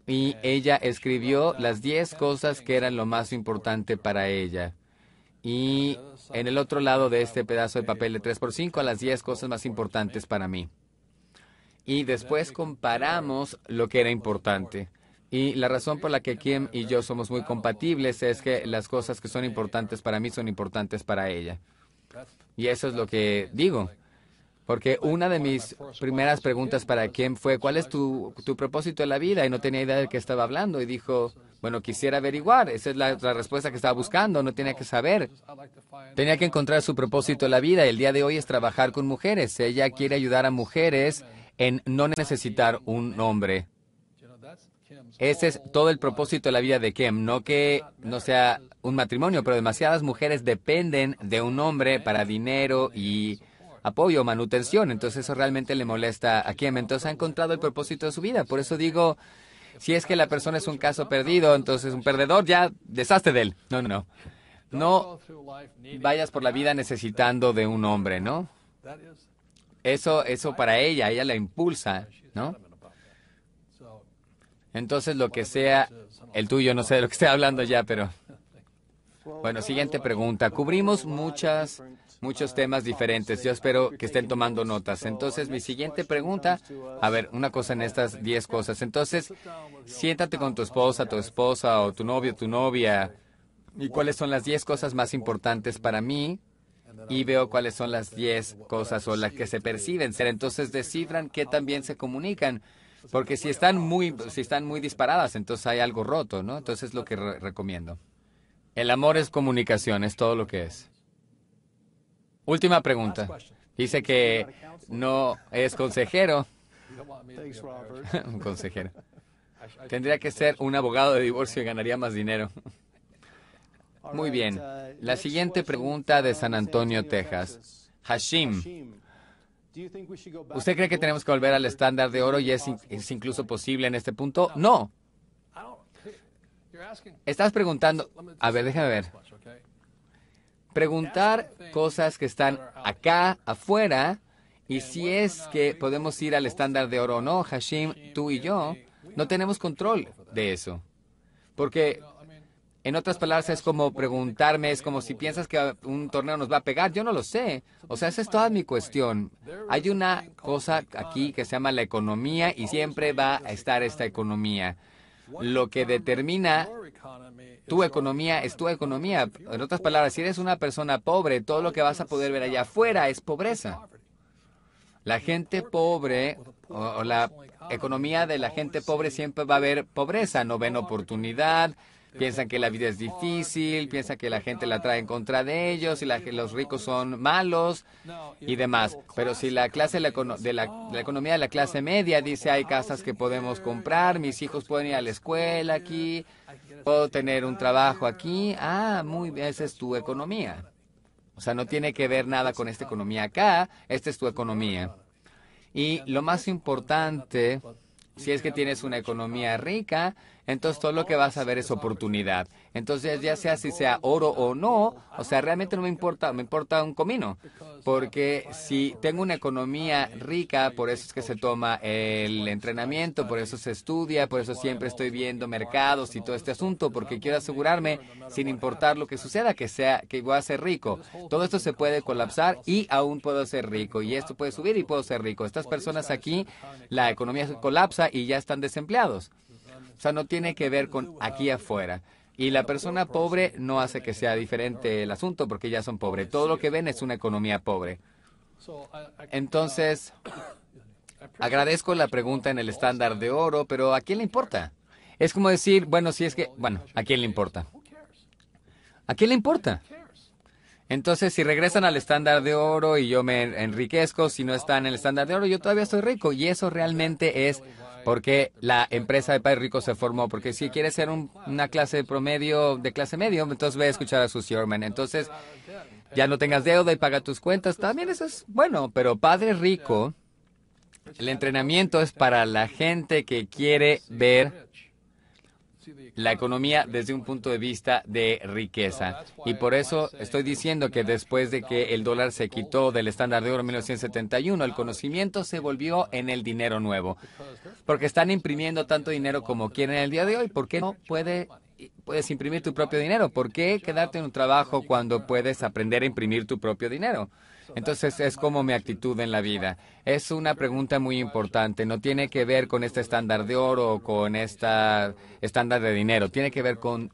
Y ella escribió las 10 cosas que eran lo más importante para ella. Y en el otro lado de este pedazo de papel de 3x5, las 10 cosas más importantes para mí y después comparamos lo que era importante. Y la razón por la que Kim y yo somos muy compatibles es que las cosas que son importantes para mí son importantes para ella. Y eso es lo que digo. Porque una de mis primeras preguntas para Kim fue, ¿cuál es tu, propósito en la vida? Y no tenía idea de qué estaba hablando. Y dijo, bueno, quisiera averiguar. Esa es la, la, respuesta que estaba buscando. No tenía que saber. Tenía que encontrar su propósito en la vida. El día de hoy es trabajar con mujeres. Ella quiere ayudar a mujeres en no necesitar un hombre. Ese es todo el propósito de la vida de Kim, no que no sea un matrimonio, pero demasiadas mujeres dependen de un hombre para dinero y apoyo, manutención. Entonces eso realmente le molesta a Kim. Entonces ha encontrado el propósito de su vida. Por eso digo, si es que la persona es un caso perdido, entonces un perdedor, ya deshazte de él. No, no, no. No vayas por la vida necesitando de un hombre, ¿no? Eso, eso para ella, ella la impulsa, ¿no? Entonces, lo que sea, el tuyo, no sé de lo que esté hablando ya, pero... Bueno, siguiente pregunta. Cubrimos muchas, muchos temas diferentes. Yo espero que estén tomando notas. Entonces, mi siguiente pregunta, a ver, una cosa en estas 10 cosas. Entonces, siéntate con tu esposa, tu esposa o tu novio, tu novia. ¿Y cuáles son las 10 cosas más importantes para mí y veo cuáles son las diez cosas o las que se perciben ser. Entonces descifran qué también se comunican. Porque si están muy, si están muy disparadas, entonces hay algo roto, ¿no? Entonces es lo que recomiendo. El amor es comunicación, es todo lo que es. Última pregunta. Dice que no es consejero. Un consejero. Tendría que ser un abogado de divorcio y ganaría más dinero. Muy bien. Uh, La siguiente pregunta de San Antonio, Texas. Hashim, ¿usted cree que tenemos que volver al estándar de oro y es, incluso posible en este punto? No. Estás preguntando... A ver, déjame ver. Preguntar cosas que están acá, afuera, y si es que podemos ir al estándar de oro o no, Hashim, tú y yo, no tenemos control de eso. Porque en otras palabras, es como preguntarme, es como si piensas que un torneo nos va a pegar. Yo no lo sé. O sea, esa es toda mi cuestión. Hay una cosa aquí que se llama la economía y siempre va a estar esta economía. Lo que determina tu economía es tu economía. En otras palabras, si eres una persona pobre, todo lo que vas a poder ver allá afuera es pobreza. La gente pobre o, la economía de la gente pobre siempre va a haber pobreza, no ven oportunidad, Piensan que la vida es difícil, piensan que la gente la trae en contra de ellos y los ricos son malos y demás. Pero si la clase de la, la economía de la clase media dice hay casas que podemos comprar, mis hijos pueden ir a la escuela aquí, puedo tener un trabajo aquí, ah, muy bien, esa es tu economía. O sea, no tiene que ver nada con esta economía acá, esta es tu economía. Y lo más importante, si es que tienes una economía rica, entonces todo lo que vas a ver es oportunidad. Entonces ya sea si sea oro o no, o sea, realmente no me importa, me importa un comino, porque si tengo una economía rica, por eso es que se toma el entrenamiento, por eso se estudia, por eso siempre estoy viendo mercados y todo este asunto, porque quiero asegurarme, sin importar lo que suceda, que sea que voy a ser rico. Todo esto se puede colapsar y aún puedo ser rico, y esto puede subir y puedo ser rico. Estas personas aquí, la economía colapsa y ya están desempleados. O sea, no tiene que ver con aquí afuera. Y la persona pobre no hace que sea diferente el asunto porque ya son pobres. Todo lo que ven es una economía pobre. Entonces, agradezco la pregunta en el estándar de oro, pero ¿a quién le importa? Es como decir, bueno, si es que, bueno, ¿a quién le importa? ¿A quién le importa? Entonces, si regresan al estándar de oro y yo me enriquezco, si no están en el estándar de oro, yo todavía estoy rico. Y eso realmente es porque la empresa de Padre Rico se formó. Porque si quieres ser una clase promedio, de clase medio, entonces ve a escuchar a sus Sherman. Entonces, ya no tengas deuda y paga tus cuentas. También eso es bueno, pero Padre Rico, el entrenamiento es para la gente que quiere ver la economía desde un punto de vista de riqueza. Y por eso estoy diciendo que después de que el dólar se quitó del estándar de oro en 1971, el conocimiento se volvió en el dinero nuevo. Porque están imprimiendo tanto dinero como quieren el día de hoy. ¿Por qué no puedes imprimir tu propio dinero. ¿Por qué quedarte en un trabajo cuando puedes aprender a imprimir tu propio dinero? Entonces es como mi actitud en la vida. Es una pregunta muy importante. No tiene que ver con este estándar de oro o con este estándar de dinero. Tiene que ver con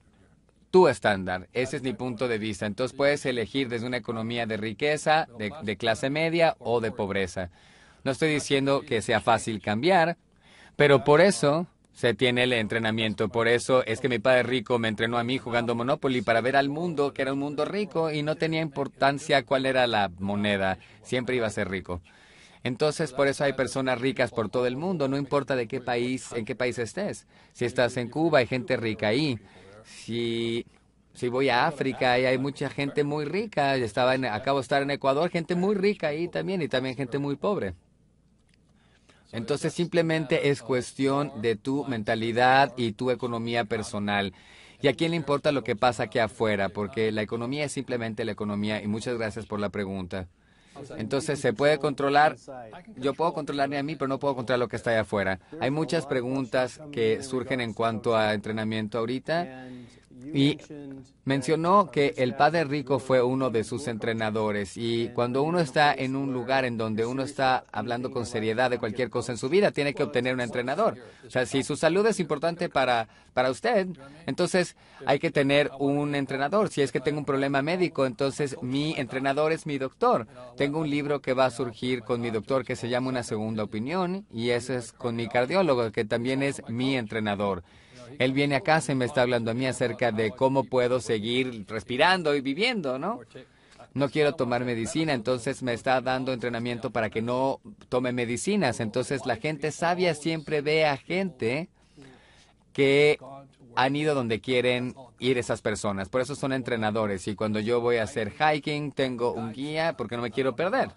tu estándar. Ese es mi punto de vista. Entonces puedes elegir desde una economía de riqueza, de, de clase media o de pobreza. No estoy diciendo que sea fácil cambiar, pero por eso se tiene el entrenamiento. Por eso es que mi padre rico me entrenó a mí jugando Monopoly para ver al mundo, que era un mundo rico y no tenía importancia cuál era la moneda, siempre iba a ser rico. Entonces, por eso hay personas ricas por todo el mundo, no importa de qué país, en qué país estés. Si estás en Cuba, hay gente rica ahí. Si voy a África hay mucha gente muy rica, estaba acabo de estar en Ecuador, gente muy rica ahí también y también gente muy pobre. Entonces simplemente es cuestión de tu mentalidad y tu economía personal. ¿Y a quién le importa lo que pasa aquí afuera? Porque la economía es simplemente la economía y muchas gracias por la pregunta. Entonces, ¿se puede controlar? Yo puedo controlarme a mí, pero no puedo controlar lo que está ahí afuera. Hay muchas preguntas que surgen en cuanto a entrenamiento ahorita y mencionó que el padre rico fue uno de sus entrenadores y cuando uno está en un lugar en donde uno está hablando con seriedad de cualquier cosa en su vida, tiene que obtener un entrenador. O sea, si su salud es importante para, para usted, entonces hay que tener un entrenador. Si es que tengo un problema médico, entonces mi entrenador es mi doctor. Tengo un libro que va a surgir con mi doctor que se llama Una segunda opinión y eso es con mi cardiólogo, que también es mi entrenador. Él viene a casa y me está hablando a mí acerca de cómo puedo seguir respirando y viviendo, ¿no? no quiero tomar medicina, entonces me está dando entrenamiento para que no tome medicinas. Entonces la gente sabia siempre ve a gente que han ido donde quieren ir esas personas. Por eso son entrenadores. Y cuando yo voy a hacer hiking, tengo un guía porque no me quiero perder.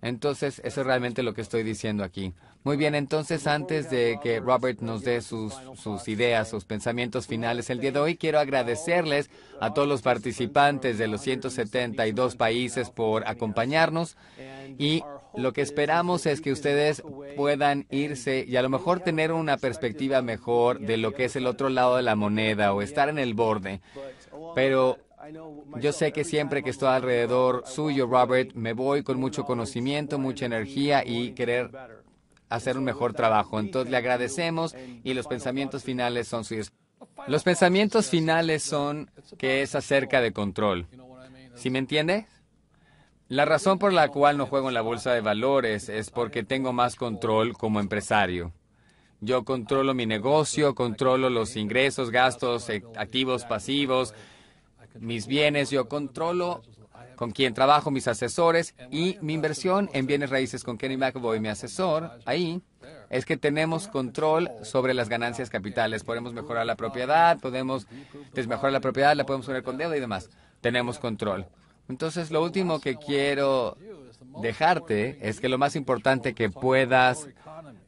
Entonces, eso es realmente lo que estoy diciendo aquí. Muy bien, entonces antes de que Robert nos dé sus, ideas, sus pensamientos finales el día de hoy, quiero agradecerles a todos los participantes de los 172 países por acompañarnos y lo que esperamos es que ustedes puedan irse y a lo mejor tener una perspectiva mejor de lo que es el otro lado de la moneda o estar en el borde. Pero yo sé que siempre que estoy alrededor suyo, Robert, me voy con mucho conocimiento, mucha energía y querer hacer un mejor trabajo. Entonces le agradecemos y los pensamientos finales son Los pensamientos finales son que es acerca de control. ¿Sí me entiende? La razón por la cual no juego en la bolsa de valores es porque tengo más control como empresario. Yo controlo mi negocio, controlo los ingresos, gastos, eh, activos, pasivos, mis bienes, yo controlo con quien trabajo, mis asesores y mi inversión en bienes raíces con Kenny McAvoy, mi asesor, ahí es que tenemos control sobre las ganancias capitales. Podemos mejorar la propiedad, podemos desmejorar la propiedad, la podemos poner con deuda y demás. Tenemos control. Entonces, lo último que quiero dejarte es que lo más importante que puedas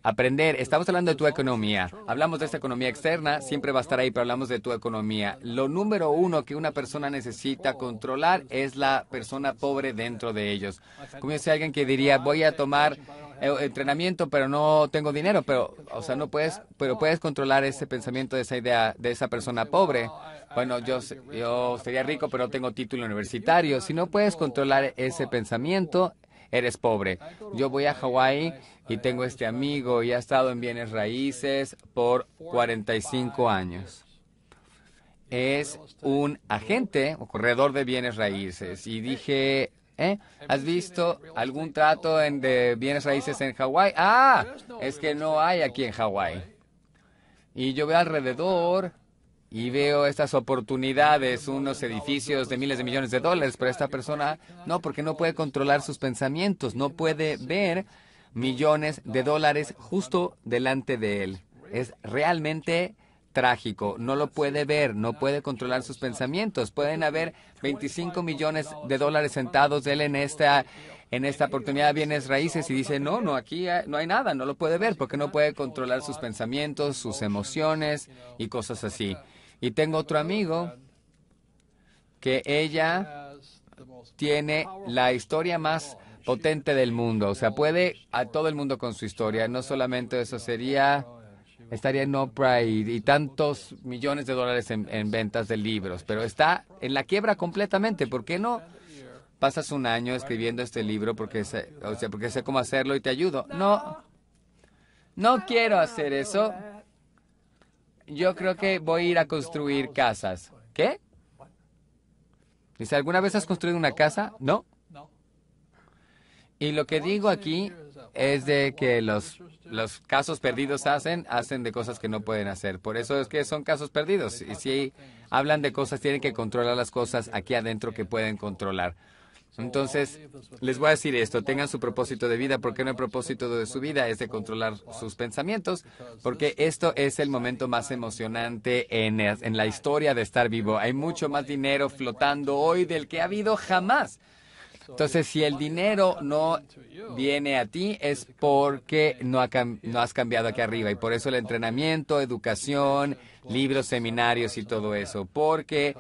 Aprender, estamos hablando de tu economía. Hablamos de esta economía externa, siempre va a estar ahí, pero hablamos de tu economía. Lo número uno que una persona necesita controlar es la persona pobre dentro de ellos. Como yo alguien que diría, voy a tomar eh, entrenamiento, pero no tengo dinero, pero, o sea, no puedes, pero puedes controlar ese pensamiento, esa idea de esa persona pobre. Bueno, yo, yo sería rico, pero no tengo título universitario. Si no puedes controlar ese pensamiento, eres pobre. Yo voy a Hawái y tengo este amigo y ha estado en bienes raíces por 45 años. Es un agente o corredor de bienes raíces. Y dije, ¿Eh? ¿Has visto algún trato de bienes raíces en Hawái? Ah, es que no hay aquí en Hawái. Y yo veo alrededor y veo estas oportunidades, unos edificios de miles de millones de dólares, pero esta persona no, porque no puede controlar sus pensamientos, no puede ver millones de dólares justo delante de él. Es realmente trágico, no lo puede ver, no puede controlar sus pensamientos. Pueden haber 25 millones de dólares sentados de él en esta en esta oportunidad bienes raíces y dice, "No, no, aquí no hay nada, no lo puede ver porque no puede controlar sus pensamientos, sus emociones y cosas así." Y tengo otro amigo que ella tiene la historia más potente del mundo. O sea, puede a todo el mundo con su historia. No solamente eso, sería estaría en Oprah y, tantos millones de dólares en, ventas de libros, pero está en la quiebra completamente. ¿Por qué no pasas un año escribiendo este libro porque o sea, porque sé cómo hacerlo y te ayudo? No, no quiero hacer eso yo creo que voy a ir a construir casas. ¿Qué? Dice, ¿alguna vez has construido una casa? No. Y lo que digo aquí es de que los, los casos perdidos hacen, hacen de cosas que no pueden hacer. Por eso es que son casos perdidos. Y si hablan de cosas, tienen que controlar las cosas aquí adentro que pueden controlar. Entonces, les voy a decir esto, tengan su propósito de vida, porque no el propósito de su vida es de controlar sus pensamientos, porque esto es el momento más emocionante en, la historia de estar vivo. Hay mucho más dinero flotando hoy del que ha habido jamás. Entonces, si el dinero no viene a ti, es porque no, no, has cambiado aquí arriba. Y por eso el entrenamiento, educación, libros, seminarios y todo eso. Porque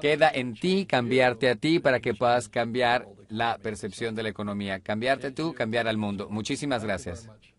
Queda en ti cambiarte a ti para que puedas cambiar la percepción de la economía. Cambiarte tú, cambiar al mundo. Muchísimas gracias.